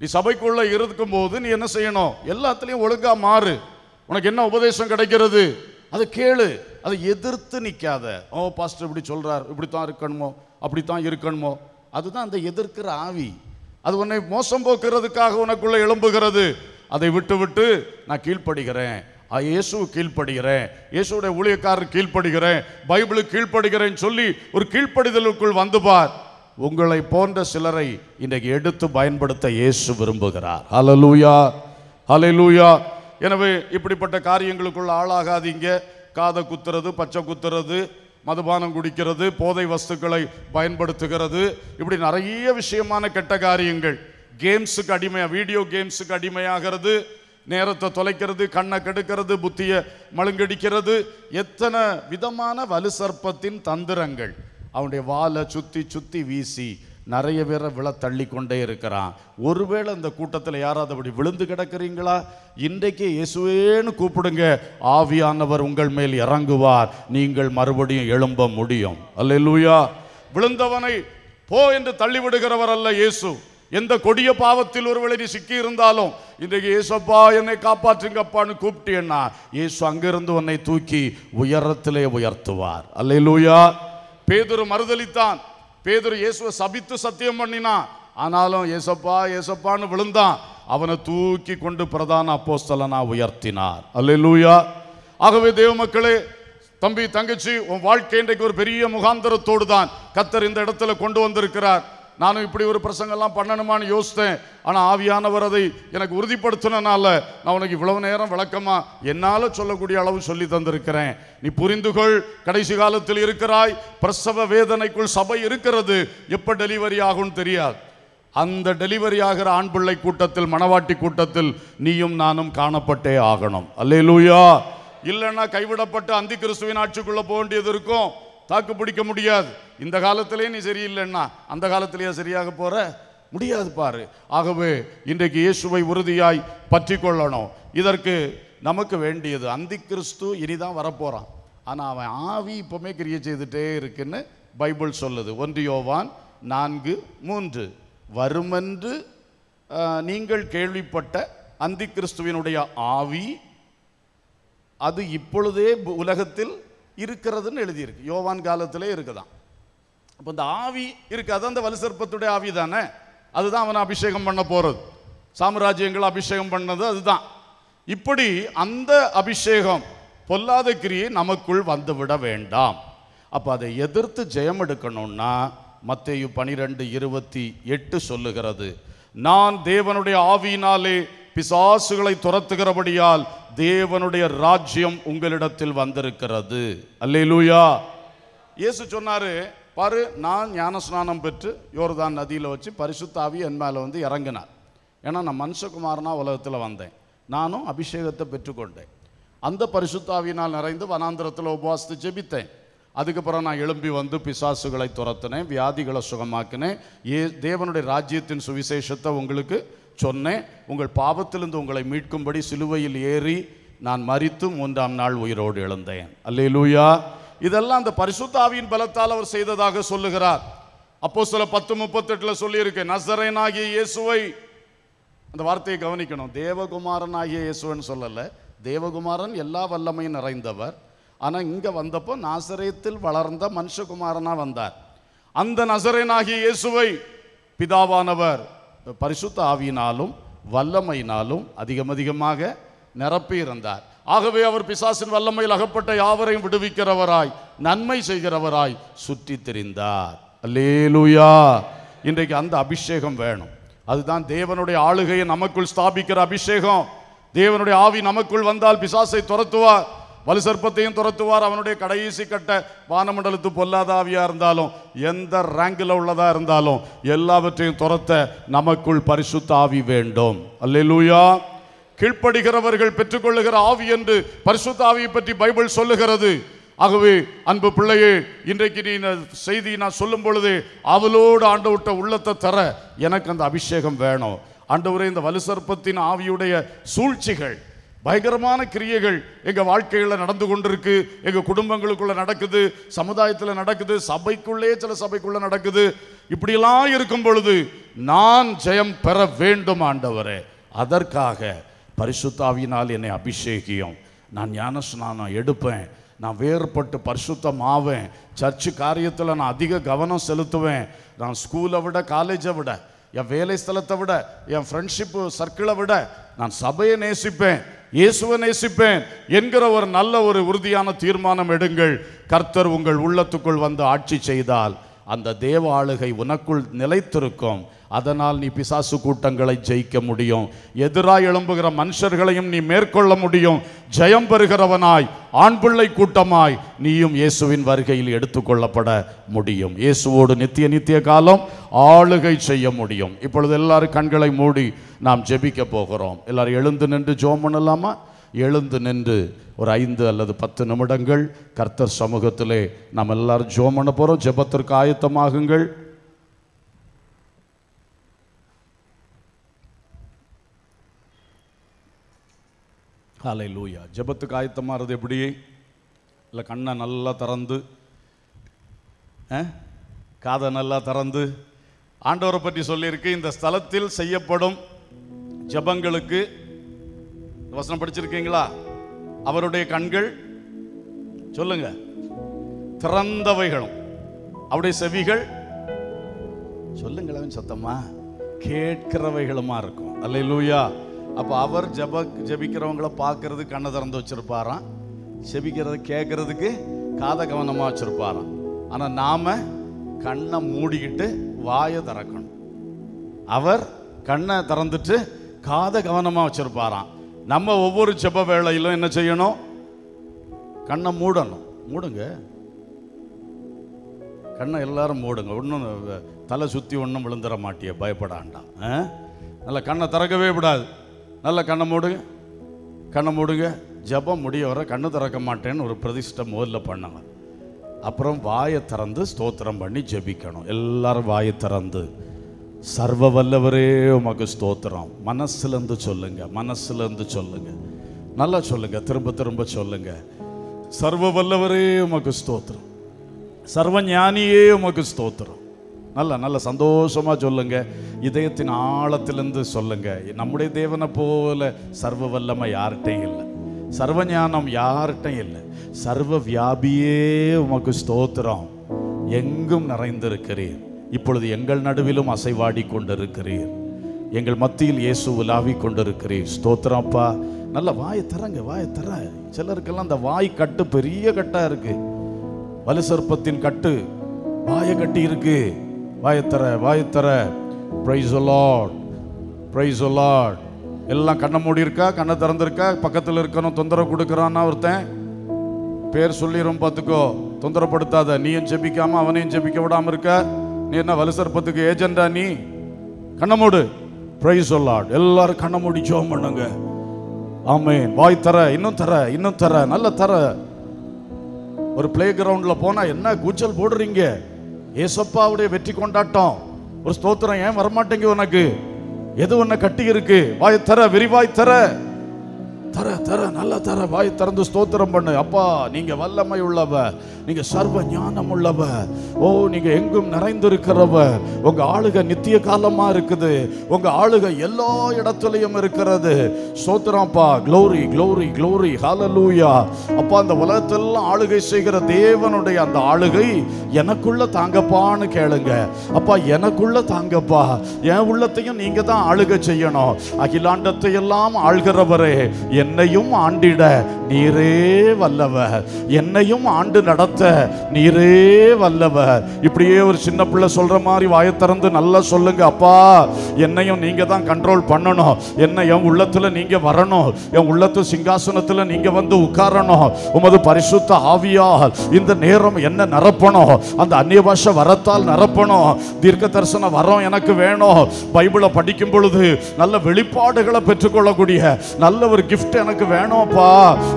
[SPEAKER 1] நீ சபைக்குள்ளே இருக்கும் போது நீ என்ன செய்யணும் எல்லாத்துலேயும் ஒழுங்காக மாறு உனக்கு என்ன உபதேசம் கிடைக்கிறது அதை கேளு அதை எதிர்த்து நிற்காத ஓ பாஸ்டர் இப்படி சொல்கிறார் இப்படி தான் இருக்கணுமோ அப்படித்தான் இருக்கணுமோ அதுதான் அந்த எதிர்க்கிற ஆவி அது உன்னை மோசம் போக்குறதுக்காக உனக்குள்ளே எழும்புகிறது அதை விட்டு விட்டு நான் கீழ்ப்படுகிறேன் இயேசு கீழ்ப்படுகிறேன் இயேசுடைய ஊழியக்காரர் கீழ்ப்படுகிறேன் பைபிளுக்கு கீழ்ப்படுகிறேன்னு சொல்லி ஒரு கீழ்ப்படிதலுக்குள் வந்து பார் உங்களை போன்ற சிலரை இன்றைக்கு எடுத்து பயன்படுத்த இயேசு விரும்புகிறார் அலலூயா அலலூயா எனவே இப்படிப்பட்ட காரியங்களுக்குள்ள ஆளாகாதீங்க காதை குத்துறது பச்சை குத்துறது மதுபானம் குடிக்கிறது போதை வஸ்துக்களை பயன்படுத்துகிறது இப்படி நிறைய விஷயமான கெட்ட காரியங்கள் கேம்ஸுக்கு அடிமையாக வீடியோ கேம்ஸுக்கு அடிமையாகிறது நேரத்தை தொலைக்கிறது கண்ணை கெடுக்கிறது புத்தியை மழுங்கடிக்கிறது எத்தனை விதமான வலு சர்ப்பத்தின் தந்திரங்கள் அவனுடைய வாலை சுற்றி சுற்றி வீசி நிறைய பேரை விழ தள்ளி கொண்டே இருக்கிறான் ஒருவேளை இந்த கூட்டத்தில் யாராவது அப்படி விழுந்து கிடக்கிறீங்களா இன்றைக்கே இயேசுவேன்னு கூப்பிடுங்க ஆவியானவர் உங்கள் மேல் இறங்குவார் நீங்கள் மறுபடியும் எழும்ப முடியும் அல்ல லூயா விழுந்தவனை போ என்று தள்ளிவிடுகிறவர் அல்ல இயேசு எந்த கொடிய பாவத்தில் ஒருவேளை நீ சிக்கி இருந்தாலும் இன்றைக்கு ஏசப்பா என்னை காப்பாற்றுங்கப்பான்னு கூப்பிட்டேன்னா ஏசு அங்கிருந்து உன்னை தூக்கி உயரத்திலே உயர்த்துவார் அல்ல லூயா பேதொரு மறுதளித்தான் பேதர் இயேசுவை சபித்து சத்தியம் பண்ணினான் ஆனாலும் ஏசப்பா ஏசப்பான்னு விழுந்தான் அவனை தூக்கி கொண்டு பிரதான அப்போஸ்தலனா உயர்த்தினார் அல்ல லூயா ஆகவே தேவ மக்களே தம்பி தங்கச்சி உன் வாழ்க்கை இன்றைக்கு ஒரு பெரிய முகாந்தரத்தோடு தான் கத்தர் இந்த இடத்துல கொண்டு வந்திருக்கிறார் நானும் இப்படி ஒரு பிரசங்கெல்லாம் பண்ணணுமான்னு யோசித்தேன் ஆனால் ஆவியானவர் அதை எனக்கு உறுதிப்படுத்தினால நான் உனக்கு இவ்வளவு நேரம் விளக்கமாக என்னால் சொல்லக்கூடிய அளவு சொல்லி தந்திருக்கிறேன் நீ புரிந்துகொள் கடைசி காலத்தில் இருக்கிறாய் பிரசவ வேதனைக்குள் சபை இருக்கிறது எப்போ டெலிவரி ஆகும்னு தெரியாது அந்த டெலிவரி ஆகிற ஆண் பிள்ளை கூட்டத்தில் மணவாட்டி கூட்டத்தில் நீயும் நானும் காணப்பட்டே ஆகணும் அல்லே லூயா இல்லைன்னா கைவிடப்பட்டு அந்தி கிறிஸ்துவின் ஆட்சிக்குள்ளே போக வேண்டியது இருக்கும் தாக்கு பிடிக்க முடியாது இந்த காலத்திலே நீ சரியில்லைன்னா அந்த காலத்திலேயே சரியாக போகிற முடியாது பாரு ஆகவே இன்றைக்கு இயேசுவை உறுதியாய் பற்றி கொள்ளணும் இதற்கு நமக்கு வேண்டியது அந்தி கிறிஸ்து இனிதான் வரப்போகிறான் ஆனால் அவன் ஆவி இப்போமே கிரியை செய்துட்டே இருக்குன்னு பைபிள் சொல்லுது ஒன்று யோவான் நான்கு மூன்று வருமென்று நீங்கள் கேள்விப்பட்ட அந்தி கிறிஸ்துவினுடைய ஆவி அது இப்பொழுதே உலகத்தில் இருக்கிறதுன்னு எழுதியிருக்கு யோவான் காலத்திலே இருக்குதான் அப்போ இந்த ஆவி இருக்காது அந்த வலுசற்பத்துடைய ஆவி தானே அதுதான் அவனை அபிஷேகம் பண்ண போகிறது சாம்ராஜ்யங்களை அபிஷேகம் பண்ணது அதுதான் இப்படி அந்த அபிஷேகம் பொல்லாத கிரியை நமக்குள் வந்துவிட வேண்டாம் அப்போ அதை எதிர்த்து ஜெயம் எடுக்கணும்னா மத்தையு பனிரெண்டு இருபத்தி எட்டு சொல்லுகிறது நான் தேவனுடைய ஆவியினாலே பிசாசுகளை துரத்துகிறபடியால் தேவனுடைய ராஜ்யம் உங்களிடத்தில் வந்திருக்கிறது அல்லே லூயா இயேசு சொன்னாரு பாரு நான் ஞான ஸ்நானம் பெற்று யோர்தான் நதியில் வச்சு பரிசுத்தாவி என் மேலே வந்து இறங்கினார் ஏன்னா நான் மனுஷகுமாரனா உலகத்தில் வந்தேன் நானும் அபிஷேகத்தை பெற்றுக்கொண்டேன் அந்த பரிசுத்தாவியினால் நிறைந்து வனாந்திரத்தில் உபவாசத்து ஜெபித்தேன் அதுக்கப்புறம் நான் எழும்பி வந்து பிசாசுகளை துரத்தினேன் வியாதிகளை சுகமாக்கினேன் ஏ தேவனுடைய ராஜ்யத்தின் சுவிசேஷத்தை உங்களுக்கு சொன்னேன் உங்கள் பாவத்திலிருந்து உங்களை மீட்கும்படி சிலுவையில் ஏறி நான் மறித்து மூன்றாம் நாள் உயிரோடு எழுந்தேன் அல்லே லூயா இதெல்லாம் அந்த பரிசுத்தாவியின் பலத்தால் அவர் செய்ததாக சொல்லுகிறார் அப்போ சில பத்து முப்பத்தெட்டில் சொல்லியிருக்கேன் நசரனாகிய இயேசுவை அந்த வார்த்தையை கவனிக்கணும் தேவகுமாரன் ஆகிய இயேசுவன்னு சொல்லலை தேவகுமாரன் எல்லா வல்லமையும் நிறைந்தவர் ஆனால் இங்கே வந்தப்போ நாசரேத்தில் வளர்ந்த மனுஷகுமாரனாக வந்தார் அந்த நசரேனாகிய இயேசுவை பிதாவானவர் பரிசுத்த ஆவியினாலும் வல்லமையினாலும் அதிகம் அதிகமாக நிரப்பி இருந்தார் ஆகவே அவர் பிசாசின் வல்லமையில் அகப்பட்ட யாவரையும் விடுவிக்கிறவராய் நன்மை செய்கிறவராய் சுற்றி தெரிந்தார் அல்லேலுயா இன்றைக்கு அந்த அபிஷேகம் வேணும் அதுதான் தேவனுடைய ஆளுகையை நமக்குள் ஸ்தாபிக்கிற அபிஷேகம் தேவனுடைய ஆவி நமக்குள் வந்தால் பிசாசை துரத்துவார் வலு சர்ப்பத்தையும் துரத்துவார் அவனுடைய கடைசி கட்ட வானமண்டலத்து பொல்லாதாவியாக இருந்தாலும் எந்த ரேங்கில் உள்ளதாக இருந்தாலும் எல்லாவற்றையும் துரத்த நமக்குள் பரிசுத்த ஆவி வேண்டும் அல்லூயா கீழ்ப்படுகிறவர்கள் பெற்றுக்கொள்ளுகிற ஆவி என்று பரிசுத்த ஆவியை பற்றி பைபிள் சொல்லுகிறது ஆகவே அன்பு பிள்ளையே இன்றைக்கு நீ செய்தி நான் சொல்லும் பொழுது அவளோடு ஆண்டு விட்ட உள்ளத்தை தர எனக்கு அந்த அபிஷேகம் வேணும் ஆண்டவரே இந்த வலுசர்ப்பத்தின் ஆவியுடைய சூழ்ச்சிகள் பயங்கரமான கிரியைகள் எங்கள் வாழ்க்கையில் நடந்து கொண்டிருக்கு எங்கள் குடும்பங்களுக்குள்ளே நடக்குது சமுதாயத்தில் நடக்குது சபைக்குள்ளே சில சபைக்குள்ளே நடக்குது இப்படியெல்லாம் இருக்கும் பொழுது நான் ஜெயம் பெற வேண்டும் ஆண்டவரே அதற்காக பரிசுத்தாவினால் என்னை அபிஷேகியும் நான் ஞான ஸ்நானம் எடுப்பேன் நான் வேறுபட்டு பரிசுத்தம் ஆவேன் சர்ச்சு காரியத்தில் நான் அதிக கவனம் செலுத்துவேன் நான் ஸ்கூலை விட காலேஜை விட என் வேலை ஸ்தலத்தை விட என் ஃப்ரெண்ட்ஷிப்பு சர்க்கிளை விட நான் சபையை நேசிப்பேன் இயேசுவை நேசிப்பேன் என்கிற ஒரு நல்ல ஒரு உறுதியான தீர்மானம் எடுங்கள் கர்த்தர் உங்கள் உள்ளத்துக்குள் வந்து ஆட்சி செய்தால் அந்த தேவ ஆளுகை உனக்குள் நிலைத்திருக்கும் அதனால் நீ பிசாசு கூட்டங்களை ஜெயிக்க முடியும் எதிராக எழும்புகிற மனுஷர்களையும் நீ மேற்கொள்ள முடியும் ஜெயம் பெறுகிறவனாய் ஆண் பிள்ளை கூட்டமாய் நீயும் இயேசுவின் வருகையில் எடுத்துக்கொள்ளப்பட முடியும் இயேசுவோடு நித்திய நித்திய காலம் ஆளுகை செய்ய முடியும் இப்பொழுது எல்லாரும் கண்களை மூடி நாம் ஜெபிக்க போகிறோம் எல்லாரும் எழுந்து நின்று ஜோம் பண்ணலாமா எழுந்து நின்று ஒரு ஐந்து அல்லது பத்து நிமிடங்கள் கர்த்தர் சமூகத்திலே நாம் எல்லாரும் ஜோம் பண்ண போகிறோம் ஜெபத்திற்கு ஆயத்தமாகுங்கள் ஹலை லூயா ஜபத்துக்கு ஆயத்தமாகிறது எப்படி இல்லை கண்ணை நல்லா திறந்து காதை நல்லா திறந்து ஆண்டவரை பற்றி சொல்லியிருக்கு இந்த ஸ்தலத்தில் செய்யப்படும் ஜபங்களுக்கு வசனம் படிச்சிருக்கீங்களா அவருடைய கண்கள் சொல்லுங்க திறந்தவைகளும் அவருடைய செவிகள் சொல்லுங்களேன் சத்தமா கேட்கிறவைகளுமா இருக்கும் அல்ல லூயா அப்போ அவர் ஜப ஜபிக்கிறவங்கள பார்க்கறது கண்ணை திறந்து வச்சுருப்பாராம் ஜபிக்கிறது கேட்குறதுக்கு காத கவனமாக வச்சுருப்பாராம் ஆனால் நாம் கண்ணை மூடிக்கிட்டு வாயை திறக்கணும் அவர் கண்ணை திறந்துட்டு காத கவனமாக வச்சுருப்பாராம் நம்ம ஒவ்வொரு செப்ப வேலையிலும் என்ன செய்யணும் கண்ணை மூடணும் மூடுங்க கண்ணை எல்லாரும் மூடுங்க ஒன்றும் தலை சுற்றி ஒன்றும் விழுந்துட மாட்டிய பயப்படாண்டா நல்ல கண்ணை திறக்கவே விடாது நல்லா கண்ணை மூடுங்க கண்ணை மூடுங்க ஜபம் முடிய வர கண்ணு திறக்க மாட்டேன்னு ஒரு பிரதிஷ்டை முதல்ல பண்ணாங்க அப்புறம் வாயை திறந்து ஸ்தோத்திரம் பண்ணி ஜெபிக்கணும் எல்லாரும் வாயை திறந்து சர்வ வல்லவரே உமக்கு ஸ்தோத்திரம் மனசுலேருந்து சொல்லுங்க மனசுலேருந்து சொல்லுங்க நல்லா சொல்லுங்க திரும்ப திரும்ப சொல்லுங்க சர்வ வல்லவரே உமக்கு ஸ்தோத்திரம் சர்வ ஞானியே உமக்கு ஸ்தோத்திரம் நல்ல நல்ல சந்தோஷமாக சொல்லுங்க இதயத்தின் ஆழத்திலிருந்து சொல்லுங்க நம்முடைய தேவனை போல சர்வ வல்லமை யார்கிட்டையும் இல்லை சர்வஞானம் யார்கிட்டையும் இல்லை சர்வ வியாபியே உமக்கு ஸ்தோத்திரம் எங்கும் நிறைந்திருக்கிறீர் இப்பொழுது எங்கள் நடுவிலும் அசைவாடி கொண்டிருக்கிறீர் எங்கள் மத்தியில் இயேசு உலாவி கொண்டிருக்கிறீர் ஸ்தோத்திரம்ப்பா நல்ல வாயை தரங்க வாயை தர சிலருக்கெல்லாம் அந்த வாய் கட்டு பெரிய கட்டாக இருக்குது வலு கட்டு வாயை கட்டி இருக்குது வாயத்தர வாயத்தர ப்ரைஸ் லார்ட் ப்ரைஸ் லார்ட் எல்லாம் கண்ணை மூடி இருக்கா கண்ணை திறந்திருக்கா பக்கத்தில் இருக்கணும் தொந்தரவு கொடுக்குறான்னா ஒருத்தன் பேர் சொல்லிடும் பார்த்துக்கோ தொந்தரப்படுத்தாத நீயும் ஜெபிக்காம அவனையும் ஜெபிக்க விடாமல் இருக்க நீ என்ன வலுசற்பத்துக்கு ஏஜெண்டா நீ கண்ணை மூடு ப்ரைஸ் லார்ட் எல்லாரும் கண்ணை மூடி ஜோம் பண்ணுங்க ஆமே வாய் தர இன்னும் தர இன்னும் தர நல்ல தர ஒரு பிளே கிரவுண்ட்ல போனால் என்ன கூச்சல் போடுறீங்க ஏசப்பாவுடைய வெற்றி கொண்டாட்டம் ஒரு ஸ்தோத்திரம் ஏன் வரமாட்டேங்க உனக்கு எது ஒன்ன கட்டி இருக்கு வாய் தர விரிவாய் தர தர தர நல்லா தர வாய் திறந்து ஸ்தோத்திரம் பண்ணு அப்பா நீங்க வல்லமை உள்ளவ நீங்கள் சர்வ ஞானம் உள்ளவர் ஓ நீங்கள் எங்கும் நிறைந்திருக்கிறவர் உங்க ஆளுக நித்திய காலமா இருக்குது உங்க ஆளுக எல்லா இடத்துலையும் இருக்கிறது சோத்ராப்பா க்ளோரி க்ளோரி க்ளோரி ஹாலலூயா அப்பா அந்த உலகத்தெல்லாம் ஆளுகை செய்கிற தேவனுடைய அந்த ஆளுகை எனக்குள்ள தாங்கப்பான்னு கேளுங்க அப்பா எனக்குள்ள தாங்கப்பா என் உள்ளத்தையும் நீங்கள் தான் ஆளுக செய்யணும் அகிலாண்டத்தை எல்லாம் ஆள்கிறவரே என்னையும் ஆண்டிட நீரே வல்லவர் என்னையும் ஆண்டு நடத்த நடத்த நீரே வல்லவர் இப்படியே ஒரு சின்ன பிள்ளை சொல்ற மாதிரி வாயை திறந்து நல்லா சொல்லுங்க அப்பா என்னையும் நீங்க தான் கண்ட்ரோல் பண்ணணும் என்ன என் உள்ளத்துல நீங்க வரணும் என் உள்ளத்து சிங்காசனத்துல நீங்க வந்து உட்காரணும் உமது பரிசுத்த ஆவியாக இந்த நேரம் என்ன நிரப்பணும் அந்த அந்நிய பாஷை வரத்தால் நிரப்பணும் தீர்க்க தரிசன வரம் எனக்கு வேணும் பைபிளை படிக்கும் பொழுது நல்ல வெளிப்பாடுகளை பெற்றுக்கொள்ளக்கூடிய நல்ல ஒரு கிஃப்ட் எனக்கு வேணும்ப்பா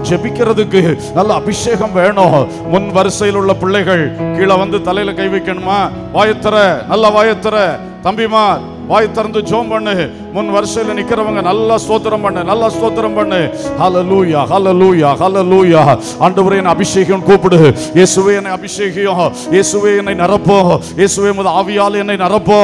[SPEAKER 1] ஜெபிக்கிறதுக்கு நல்ல அபிஷேகம் வேணும் முன் வரிசையில் உள்ள பிள்ளைகள் கீழே வந்து தலையில கை வைக்கணுமா வாயத்தர நல்ல வாயத்தர தம்பிமார் வாய் திறந்து ஜோம் பண்ணு முன் வருஷத்துல நிக்கிறவங்க நல்லா ஸ்தோத்திரம் பண்ணு நல்லா ஸ்தோத்திரம் பண்ணு ஹலலூயா ஹலலூயா ஹலலூயா ஆண்டவரே என்னை அபிஷேகம் கூப்பிடு இயேசுவே என்னை அபிஷேகியோ இயேசுவே என்னை நிரப்போ இயேசுவே முத ஆவியால் என்னை நிரப்போ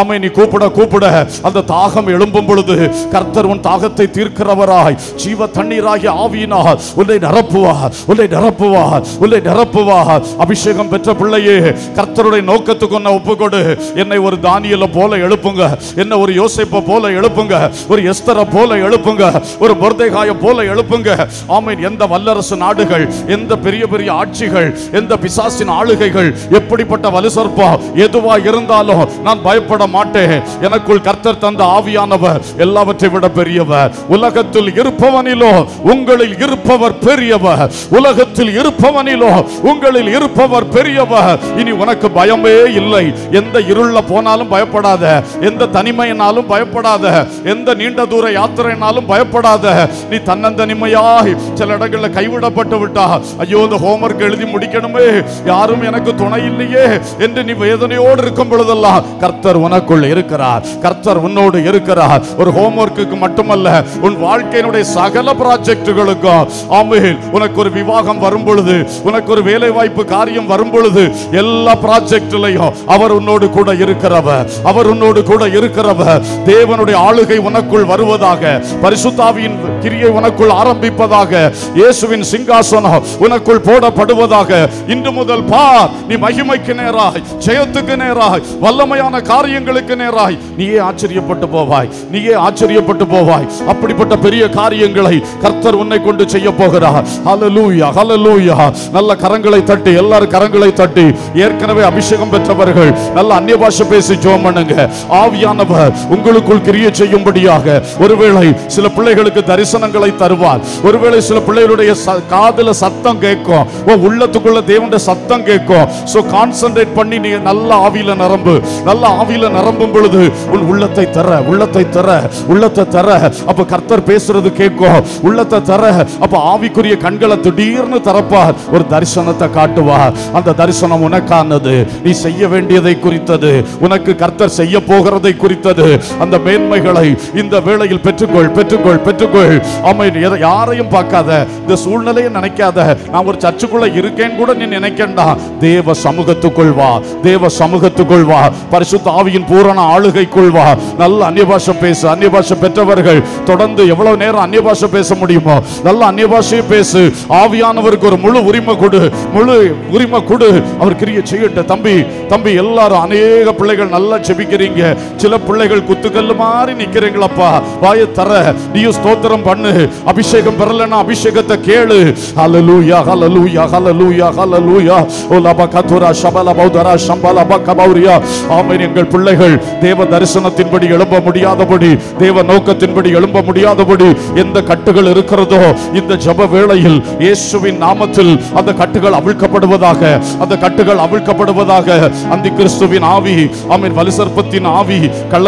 [SPEAKER 1] ஆமை நீ கூப்பிட கூப்பிட அந்த தாகம் எழும்பும் பொழுது கர்த்தர் உன் தாகத்தை தீர்க்கிறவராய் ஜீவ தண்ணீராகி ஆவியினாக உன்னை நிரப்புவா உன்னை நிரப்புவா உன்னை நிரப்புவா அபிஷேகம் பெற்ற பிள்ளையே கர்த்தருடைய நோக்கத்துக்கு ஒன்ன ஒப்புக்கொடு என்னை ஒரு தானியல போல எழுப்புங்க என்ன ஒரு யோசிப்ப போல எழுப்புங்க ஒரு எஸ்தர போல எழுப்புங்க ஒரு பொர்தேகாய போல எழுப்புங்க ஆமீன் எந்த வல்லரசு நாடுகள் எந்த பெரிய பெரிய ஆட்சிகள் எந்த பிசாசின் ஆளுகைகள் எப்படிப்பட்ட வலுசற்பம் எதுவா இருந்தாலும் நான் பயப்பட மாட்டேன் எனக்குள் கர்த்தர் தந்த ஆவியானவர் எல்லாவற்றை விட பெரியவர் உலகத்தில் இருப்பவனிலோ உங்களில் இருப்பவர் பெரியவர் உலகத்தில் இருப்பவனிலோ உங்களில் இருப்பவர் பெரியவர் இனி உனக்கு பயமே இல்லை எந்த இருள போனாலும் பயப்படாத எந்த தனிமையினாலும் பயப்படாத பயப்படாத எந்த நீண்ட தூர யாத்திரைனாலும் பயப்படாத நீ தன்னந்தனிமையாகி சில இடங்களில் கைவிடப்பட்டு விட்டா ஐயோ இந்த ஹோம்ஒர்க் எழுதி முடிக்கணுமே யாரும் எனக்கு துணை இல்லையே என்று நீ வேதனையோடு இருக்கும் பொழுதெல்லாம் கர்த்தர் உனக்குள் இருக்கிறார் கர்த்தர் உன்னோடு இருக்கிறார் ஒரு ஹோம்ஒர்க்கு மட்டுமல்ல உன் வாழ்க்கையினுடைய சகல ப்ராஜெக்டுகளுக்கும் ஆமையில் உனக்கு ஒரு விவாகம் வரும் பொழுது உனக்கு ஒரு வேலை வாய்ப்பு காரியம் வரும் பொழுது எல்லா ப்ராஜெக்ட்லையும் அவர் உன்னோடு கூட இருக்கிறவர் அவர் உன்னோடு கூட இருக்கிறவர் தேவனுடைய தேவனுடைய ஆளுகை உனக்குள் வருவதாக பரிசுத்தாவியின் கிரியை உனக்குள் ஆரம்பிப்பதாக இயேசுவின் சிங்காசனம் உனக்குள் போடப்படுவதாக இன்று முதல் பார் நீ மகிமைக்கு நேராய் ஜெயத்துக்கு நேராய் வல்லமையான காரியங்களுக்கு நேராய் நீயே ஆச்சரியப்பட்டு போவாய் நீயே ஆச்சரியப்பட்டு போவாய் அப்படிப்பட்ட பெரிய காரியங்களை கர்த்தர் உன்னை கொண்டு செய்ய போகிறார் ஹலலூயா ஹலலூயா நல்ல கரங்களை தட்டி எல்லாரும் கரங்களை தட்டி ஏற்கனவே அபிஷேகம் பெற்றவர்கள் நல்ல அந்நிய பாஷை பேசி ஜோம் பண்ணுங்க ஆவியானவர் உங்களுக்குள் கிரிய செய்யும்படியாக ஒருவேளை சில பிள்ளைகளுக்கு தரிசனங்களை தருவார் ஒருவேளை சில பிள்ளைகளுடைய காதல சத்தம் கேட்கும் உள்ளத்துக்குள்ள தேவனுடைய சத்தம் கேட்கும் ஸோ கான்சென்ட்ரேட் பண்ணி நீ நல்ல ஆவியில நரம்பு நல்ல ஆவியில நரம்பும் பொழுது உன் உள்ளத்தை தர உள்ளத்தை தர உள்ளத்தை தர அப்ப கர்த்தர் பேசுறது கேட்கும் உள்ளத்தை தர அப்ப ஆவிக்குரிய கண்களை திடீர்னு தரப்பார் ஒரு தரிசனத்தை காட்டுவார் அந்த தரிசனம் உனக்கானது நீ செய்ய வேண்டியதை குறித்தது உனக்கு கர்த்தர் செய்ய போகிறதை குறித்தது அந்த மேல் நன்மைகளை இந்த வேளையில் பெற்றுக்கொள் பெற்றுக்கொள் பெற்றுக்கொள் ஆமை யாரையும் பார்க்காத இந்த சூழ்நிலையை நினைக்காத நான் ஒரு சர்ச்சுக்குள்ள இருக்கேன் கூட நீ நினைக்கண்டா தேவ சமூகத்துக்குள் வா தேவ சமூகத்துக்குள் வா பரிசுத்த ஆவியின் பூரண ஆளுகைக்குள் வா நல்ல அந்நிய பேசு அந்நிய பாஷை பெற்றவர்கள் தொடர்ந்து எவ்வளவு நேரம் அந்நிய பாஷை பேச முடியுமோ நல்ல அந்நியபாஷையும் பேசு ஆவியானவருக்கு ஒரு முழு உரிமை கொடு முழு உரிமை கொடு அவர் கிரிய செய்யட்ட தம்பி தம்பி எல்லாரும் அநேக பிள்ளைகள் நல்லா செபிக்கிறீங்க சில பிள்ளைகள் குத்துக்கல்லுமா மாறி நிக்கிறீங்களப்பா வாய தர நீயும் ஸ்தோத்திரம் பண்ணு அபிஷேகம் பெறலன்னா அபிஷேகத்தை கேளு ஹலலூயா ஹலலூயா ஹலலூயா ஹலலூயா ஓலபா கதுரா ஷபல பௌதரா ஷம்பல பக்கபௌரியா ஆமீன் எங்கள் பிள்ளைகள் தேவ தரிசனத்தின்படி எழும்ப முடியாதபடி தேவ நோக்கத்தின்படி எழும்ப முடியாதபடி எந்த கட்டுகள் இருக்கிறதோ இந்த ஜப வேளையில் இயேசுவின் நாமத்தில் அந்த கட்டுகள் அவிழ்க்கப்படுவதாக அந்த கட்டுகள் அவிழ்க்கப்படுவதாக அந்த கிறிஸ்துவின் ஆவி ஆமீன் வலுசற்பத்தின் ஆவி கள்ள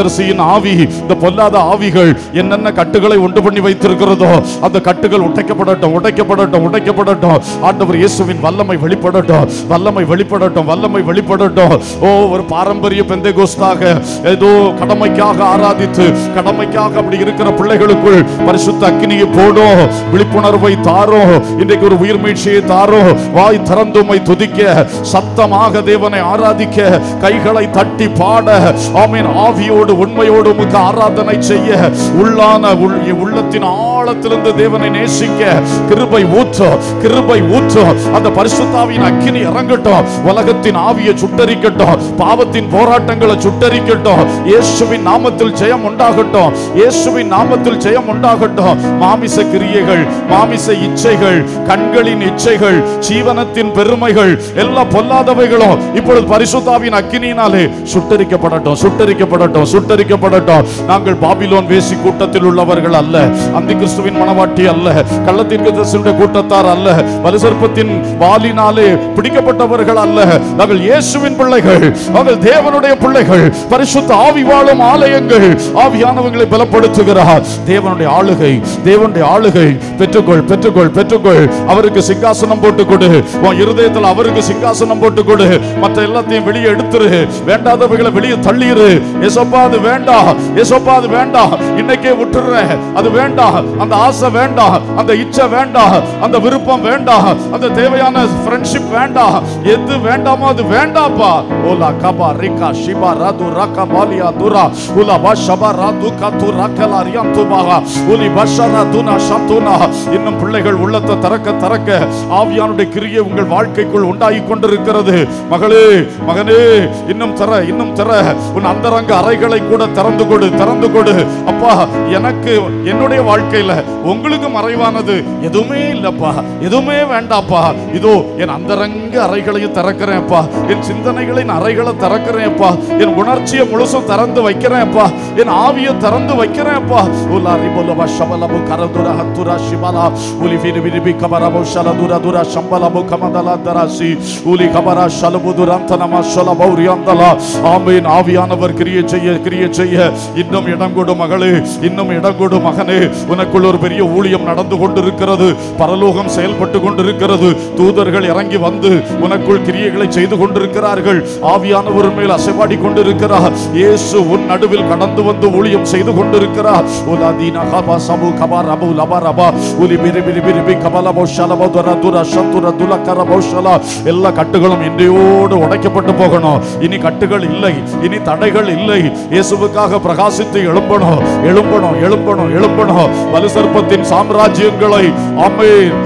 [SPEAKER 1] தரிசியின் ஆவி இந்த பொல்லாத ஆவிகள் என்னென்ன கட்டுகளை உண்டு பண்ணி வைத்திருக்கிறதோ அந்த கட்டுகள் உடைக்கப்படட்டும் உடைக்கப்படட்டும் உடைக்கப்படட்டும் ஆண்டவர் இயேசுவின் வல்லமை வெளிப்படட்டும் வல்லமை வெளிப்படட்டும் வல்லமை வெளிப்படட்டும் ஓ ஒரு பாரம்பரிய பெந்தை கோஸ்தாக ஏதோ கடமைக்காக ஆராதித்து கடமைக்காக அப்படி இருக்கிற பிள்ளைகளுக்குள் பரிசுத்த அக்னியை போடும் விழிப்புணர்வை தாரோ இன்றைக்கு ஒரு உயிர் மீழ்ச்சியை தாரும் வாய் திறந்துமை துதிக்க சத்தமாக தேவனை ஆராதிக்க கைகளை தட்டி பாட ஆமீன் ஆவியோடு உண்மையோடு உங்களோடு உமக்கு ஆராதனை செய்ய உள்ளான உள்ளத்தின் பாதாளத்திலிருந்து தேவனை நேசிக்க கிருபை ஊற்றும் கிருபை ஊற்றும் அந்த பரிசுத்தாவின் அக்கினி இறங்கட்டும் உலகத்தின் ஆவியை சுட்டரிக்கட்டும் பாவத்தின் போராட்டங்களை சுட்டரிக்கட்டும் இயேசுவின் நாமத்தில் ஜெயம் உண்டாகட்டும் இயேசுவின் நாமத்தில் ஜெயம் உண்டாகட்டும் மாமிச கிரியைகள் மாமிச இச்சைகள் கண்களின் இச்சைகள் ஜீவனத்தின் பெருமைகள் எல்லா பொல்லாதவைகளும் இப்பொழுது பரிசுத்தாவின் அக்கினியினாலே சுட்டரிக்கப்படட்டும் சுட்டரிக்கப்படட்டும் சுட்டரிக்கப்படட்டும் நாங்கள் பாபிலோன் வேசி கூட்டத்தில் உள்ளவர்கள் அல்ல அந்த கிறிஸ்துவின் மனவாட்டி அல்ல கள்ளத்தீர்க்கதரிசனுடைய கூட்டத்தார் அல்ல வலுசற்பத்தின் வாலினாலே பிடிக்கப்பட்டவர்கள் அல்ல நாங்கள் இயேசுவின் பிள்ளைகள் நாங்கள் தேவனுடைய பிள்ளைகள் பரிசுத்த ஆவி வாழும் ஆலயங்கள் ஆவியானவங்களை பலப்படுத்துகிறார் தேவனுடைய ஆளுகை தேவனுடைய ஆளுகை பெற்றுக்கொள் பெற்றுக்கொள் பெற்றுக்கொள் அவருக்கு சிங்காசனம் போட்டு கொடு உன் இருதயத்தில் அவருக்கு சிங்காசனம் போட்டு கொடு மற்ற எல்லாத்தையும் வெளியே எடுத்துரு வேண்டாதவைகளை வெளியே தள்ளிடு ஏசப்பா அது வேண்டாம் ஏசப்பா அது வேண்டாம் இன்னைக்கே விட்டுறேன் அது வேண்டாம் அந்த ஆசை வேண்டாம் அந்த இச்சை வேண்டாம் அந்த விருப்பம் வேண்டாம் அந்த தேவையான ஃப்ரெண்ட்ஷிப் வேண்டாம் எது வேண்டாமோ அது வேண்டாப்பா ஓலா கபா ரிகா ஷிபா ராது ராகா பாலியா துரா உலா பா ஷபா ராது கத்து ராக்கலா ரியாம் துபாகா உலி பஷரா துனா ஷத்துனா இன்னும் பிள்ளைகள் உள்ளத்தை தரக்க தரக்க ஆவியானுடைய கிரியை உங்கள் வாழ்க்கைக்குள் உண்டாகி கொண்டிருக்கிறது மகளே மகனே இன்னும் தர இன்னும் தர உன் அந்தரங்க அறைகளை கூட திறந்து கொடு திறந்து கொடு அப்பா எனக்கு என்னுடைய வாழ்க்கையில் உங்களுக்கு மறைவானது எதுவுமே இல்லப்பா எதுவுமே வேண்டாப்பா இதோ என் அந்தரங்க அறைகளையும் திறக்கிறேன்ப்பா என் சிந்தனைகளின் அறைகளை திறக்கிறேன்ப்பா என் உணர்ச்சியை முழுசும் திறந்து வைக்கிறேன்ப்பா என் ஆவியை திறந்து வைக்கிறேன்ப்பா உலாரி சபலமு கரதுரா ஹத்துரா சிவலா உலி கபரமு சலதுரா துரா சம்பலமு கமதலா தராசி உலி கபரா சலபு துராந்தனமா சொல ஆவியானவர் கிரியை செய்ய கிரியை செய்ய இன்னும் இடம் கொடு மகளே இன்னும் இடம் கொடு மகனே உனக்குள் நமக்குள்ள ஒரு பெரிய ஊழியம் நடந்து கொண்டிருக்கிறது பரலோகம் செயல்பட்டு கொண்டிருக்கிறது தூதர்கள் இறங்கி வந்து உனக்குள் கிரியைகளை செய்து கொண்டிருக்கிறார்கள் ஆவியானவர் மேல் அசைபாடி கொண்டிருக்கிறார் இயேசு உன் நடுவில் கடந்து வந்து ஊழியம் செய்து கொண்டிருக்கிறார் உலாதீனா கபா சமு கபா ரபு லபா ரபா உலி பிரி பிரி பிரி பி கபல மௌஷலபோ துர துர சத்துர துல கர எல்லா கட்டுகளும் இன்றையோடு உடைக்கப்பட்டு போகணும் இனி கட்டுகள் இல்லை இனி தடைகள் இல்லை இயேசுவுக்காக பிரகாசித்து எழும்பணும் எழும்பணும் எழும்பணும் எழும்பணும் வலு சர்ப்பத்தின் சாம்ராஜ்யங்களை அமேன்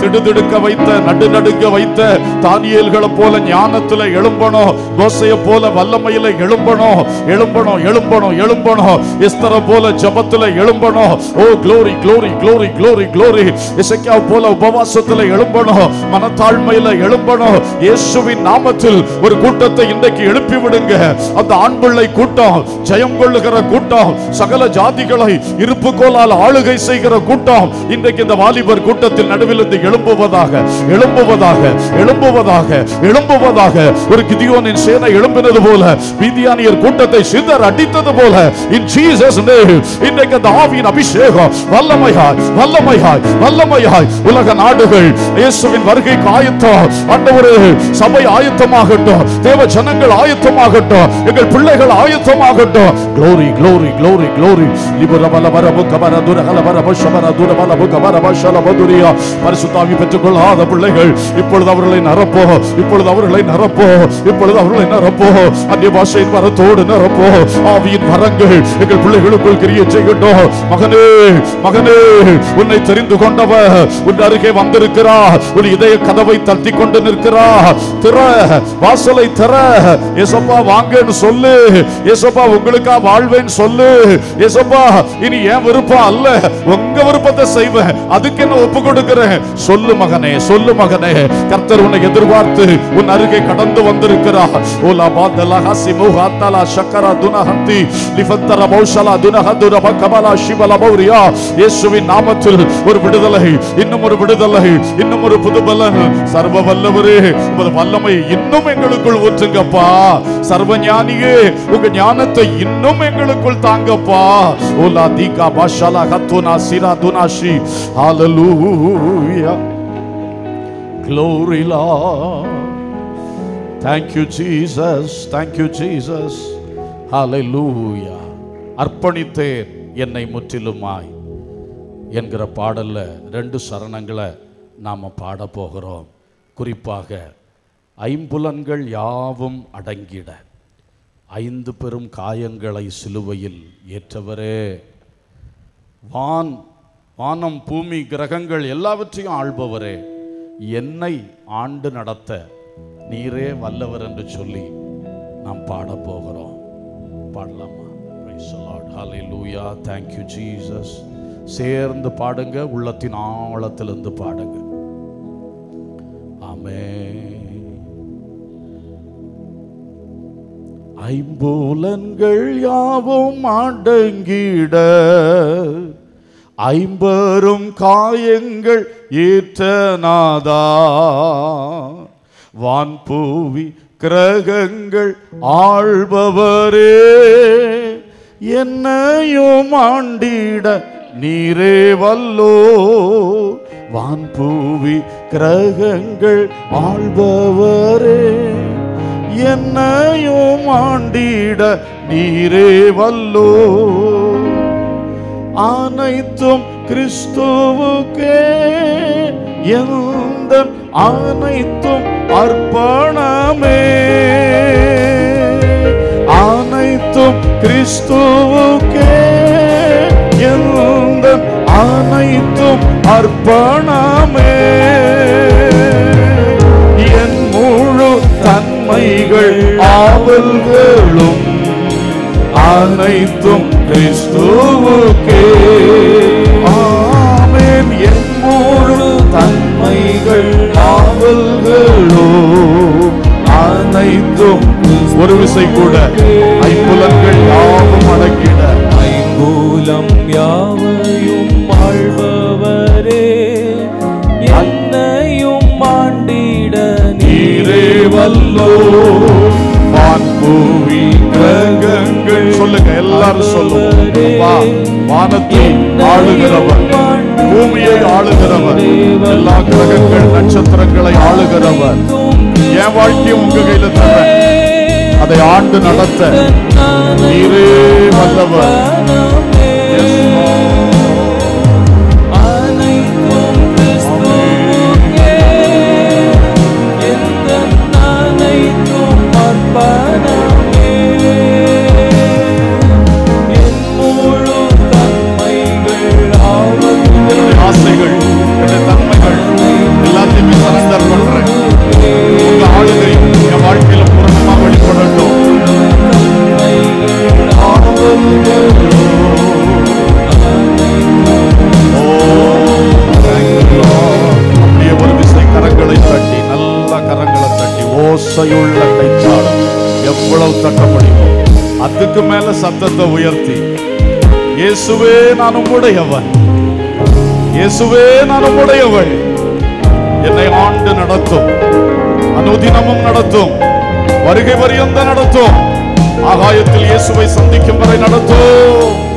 [SPEAKER 1] திடுதிடுக்க வைத்த நடுநடுங்க வைத்த தானியல்களை போல ஞானத்துல எழும்பணும் தோசைய போல வல்லமையில எழும்பணும் எழும்பணும் எழும்பணும் எழும்பணும் இஸ்தர போல ஜபத்துல எழும்பணும் oh glory glory glory glory glory இசைக்கா போல உபவாசத்துல எழும்பணும் மனத்தாழ்மையில எழும்பணும் இயேசுவின் நாமத்தில் ஒரு கூட்டத்தை இன்றைக்கு எழுப்பி விடுங்க அந்த ஆண்பிள்ளை கூட்டம் ஜெயம் கொள்ளுகிற கூட்டம் சகல ஜாதிகளை இருப்பு கோலால் ஆளுகை செய்ய செய்கிற கூட்டம் இன்றைக்கு இந்த வாலிபர் கூட்டத்தில் நடுவிலிருந்து எழும்புவதாக எழும்புவதாக எழும்புவதாக எழும்புவதாக ஒரு கிதியோனின் சேனை எழும்பினது போல மீதியானியர் கூட்டத்தை சிதர் அடித்தது போல இன் ஜீசஸ் நேம் இன்றைக்கு அந்த ஆவியின் அபிஷேகம் வல்லமையாய் வல்லமையாய் வல்லமையாய் உலக நாடுகள் இயேசுவின் வருகை ஆயத்தம் ஆண்டவரே சபை ஆயத்தமாகட்டும் தேவ ஜனங்கள் ஆயத்தமாகட்டும் எங்கள் பிள்ளைகள் ஆயத்தமாகட்டும் க்ளோரி க்ளோரி க்ளோரி க்ளோரி லிபுரமல வரபு கமர துரகல வர பரிசுத்தாவி பெற்றுக்கொள்ளாத பிள்ளைகள் இப்பொழுது அவர்களை நிரப்போ இப்பொழுது அவர்களை நிரப்போ இப்பொழுது அவர்களை நிரப்போ அந்நிய பாஷையின் வரத்தோடு நிரப்போ ஆவியின் வரங்கள் எங்கள் பிள்ளைகளுக்குள் கிரிய செய்யட்டும் மகனே மகனே உன்னை தெரிந்து கொண்டவர் உன் அருகே வந்திருக்கிறா உன் இதய கதவை தட்டி கொண்டு நிற்கிறா திற வாசலை திற ஏசப்பா வாங்கன்னு சொல்லு ஏசப்பா உங்களுக்கா வாழ்வேன் சொல்லு ஏசப்பா இனி ஏன் விருப்பம் அல்ல உங்க விருப்பத்தை செய்வேன் அதுக்கு என்ன ஒப்பு கொடுக்கிறேன் சொல்லு மகனே சொல்லு மகனே கர்த்தர் உன்னை எதிர்பார்த்து உன் அருகே கடந்து வந்திருக்கிறார் ஓலா பாதலஹா சிமுஹாத்தலா சக்கரா துனஹந்தி நாமத்தில் ஒரு விடுதலை இன்னும் ஒரு விடுதலை இன்னும் ஒரு புது சர்வ வல்லவரே வல்லமை இன்னும் எங்களுக்குள் ஊற்றுங்கப்பா சர்வ ஞானியே உங்க ஞானத்தை இன்னும் எங்களுக்குள் தாங்கப்பா ஓலா தீகா பாஷாலா கத்துனா Siradunashi. Hallelujah. Glory, Lord. Thank you, Jesus. Thank you, Jesus. Hallelujah. அர்ப்பணித்தேன் என்னை முற்றிலுமாய் என்கிற பாடலில் ரெண்டு சரணங்களை நாம் பாட போகிறோம் குறிப்பாக ஐம்புலன்கள் யாவும் அடங்கிட ஐந்து பெரும் காயங்களை சிலுவையில் ஏற்றவரே வான் வானம் பூமி கிரகங்கள் எல்லாவற்றையும் ஆள்பவரே என்னை ஆண்டு நடத்த நீரே வல்லவர் என்று சொல்லி நாம் பாடப்போகிறோம் பாடலாமா தேங்க்யூ ஜீசஸ் சேர்ந்து பாடுங்க உள்ளத்தின் ஆழத்திலிருந்து பாடுங்க ஆமே ஐம்பூலன்கள் யாவும் அடங்கிட ஐம்பரும் காயங்கள் ஏற்றநாதா நாதா வான் பூவி கிரகங்கள் ஆள்பவரே என்னையும் ஆண்டிட நீரே வல்லோ வான் பூவி கிரகங்கள் ஆள்பவரே என்னையும் ஆண்டிட நீரே வல்லோ அனைத்தும் கிறிஸ்துவுக்கே எந்த அனைத்தும் அர்ப்பணமே அனைத்தும் கிறிஸ்துவுக்கே எந்த அனைத்தும் அர்ப்பணமே என் முழு தன்மைகள் ஆவல்களும் அனைத்தும் கிறிஸ்துவுக்கே என் தன்மைகள் ஆவல்களோ அனைத்தும் ஒரு விசை கூட ஐம்புலங்கள் யாவும் அடக்கிட ஐம்பூலம் யாவையும் வாழ்பவரே என்னையும் ஆண்டிட நீரே வல்லோ பார்ப்போ சொல்லுங்கள் சொல்லுங்க எல்லாரும் சொல்லுவோம் வானத்தை ஆளுகிறவர் பூமியை ஆளுகிறவர் எல்லா கிரகங்கள் நட்சத்திரங்களை ஆளுகிறவர் என் வாழ்க்கையும் உங்க கையில தர அதை ஆண்டு நடத்த நீரே வந்தவர் கரங்களை தட்டி நல்ல கரங்களை தட்டி ஓசையுள்ள கைத்தாளம் எவ்வளவு தட்ட முடியுமோ அதுக்கு மேல சத்தத்தை உயர்த்தி இயேசுவே நான் உடையவன் இயேசுவே நான் உடையவள் என்னை ஆண்டு நடத்தும் அனுதினமும் நடத்தும் வருகை வரியந்த நடத்தும் ஆகாயத்தில் இயேசுவை சந்திக்கும் வரை நடத்தும்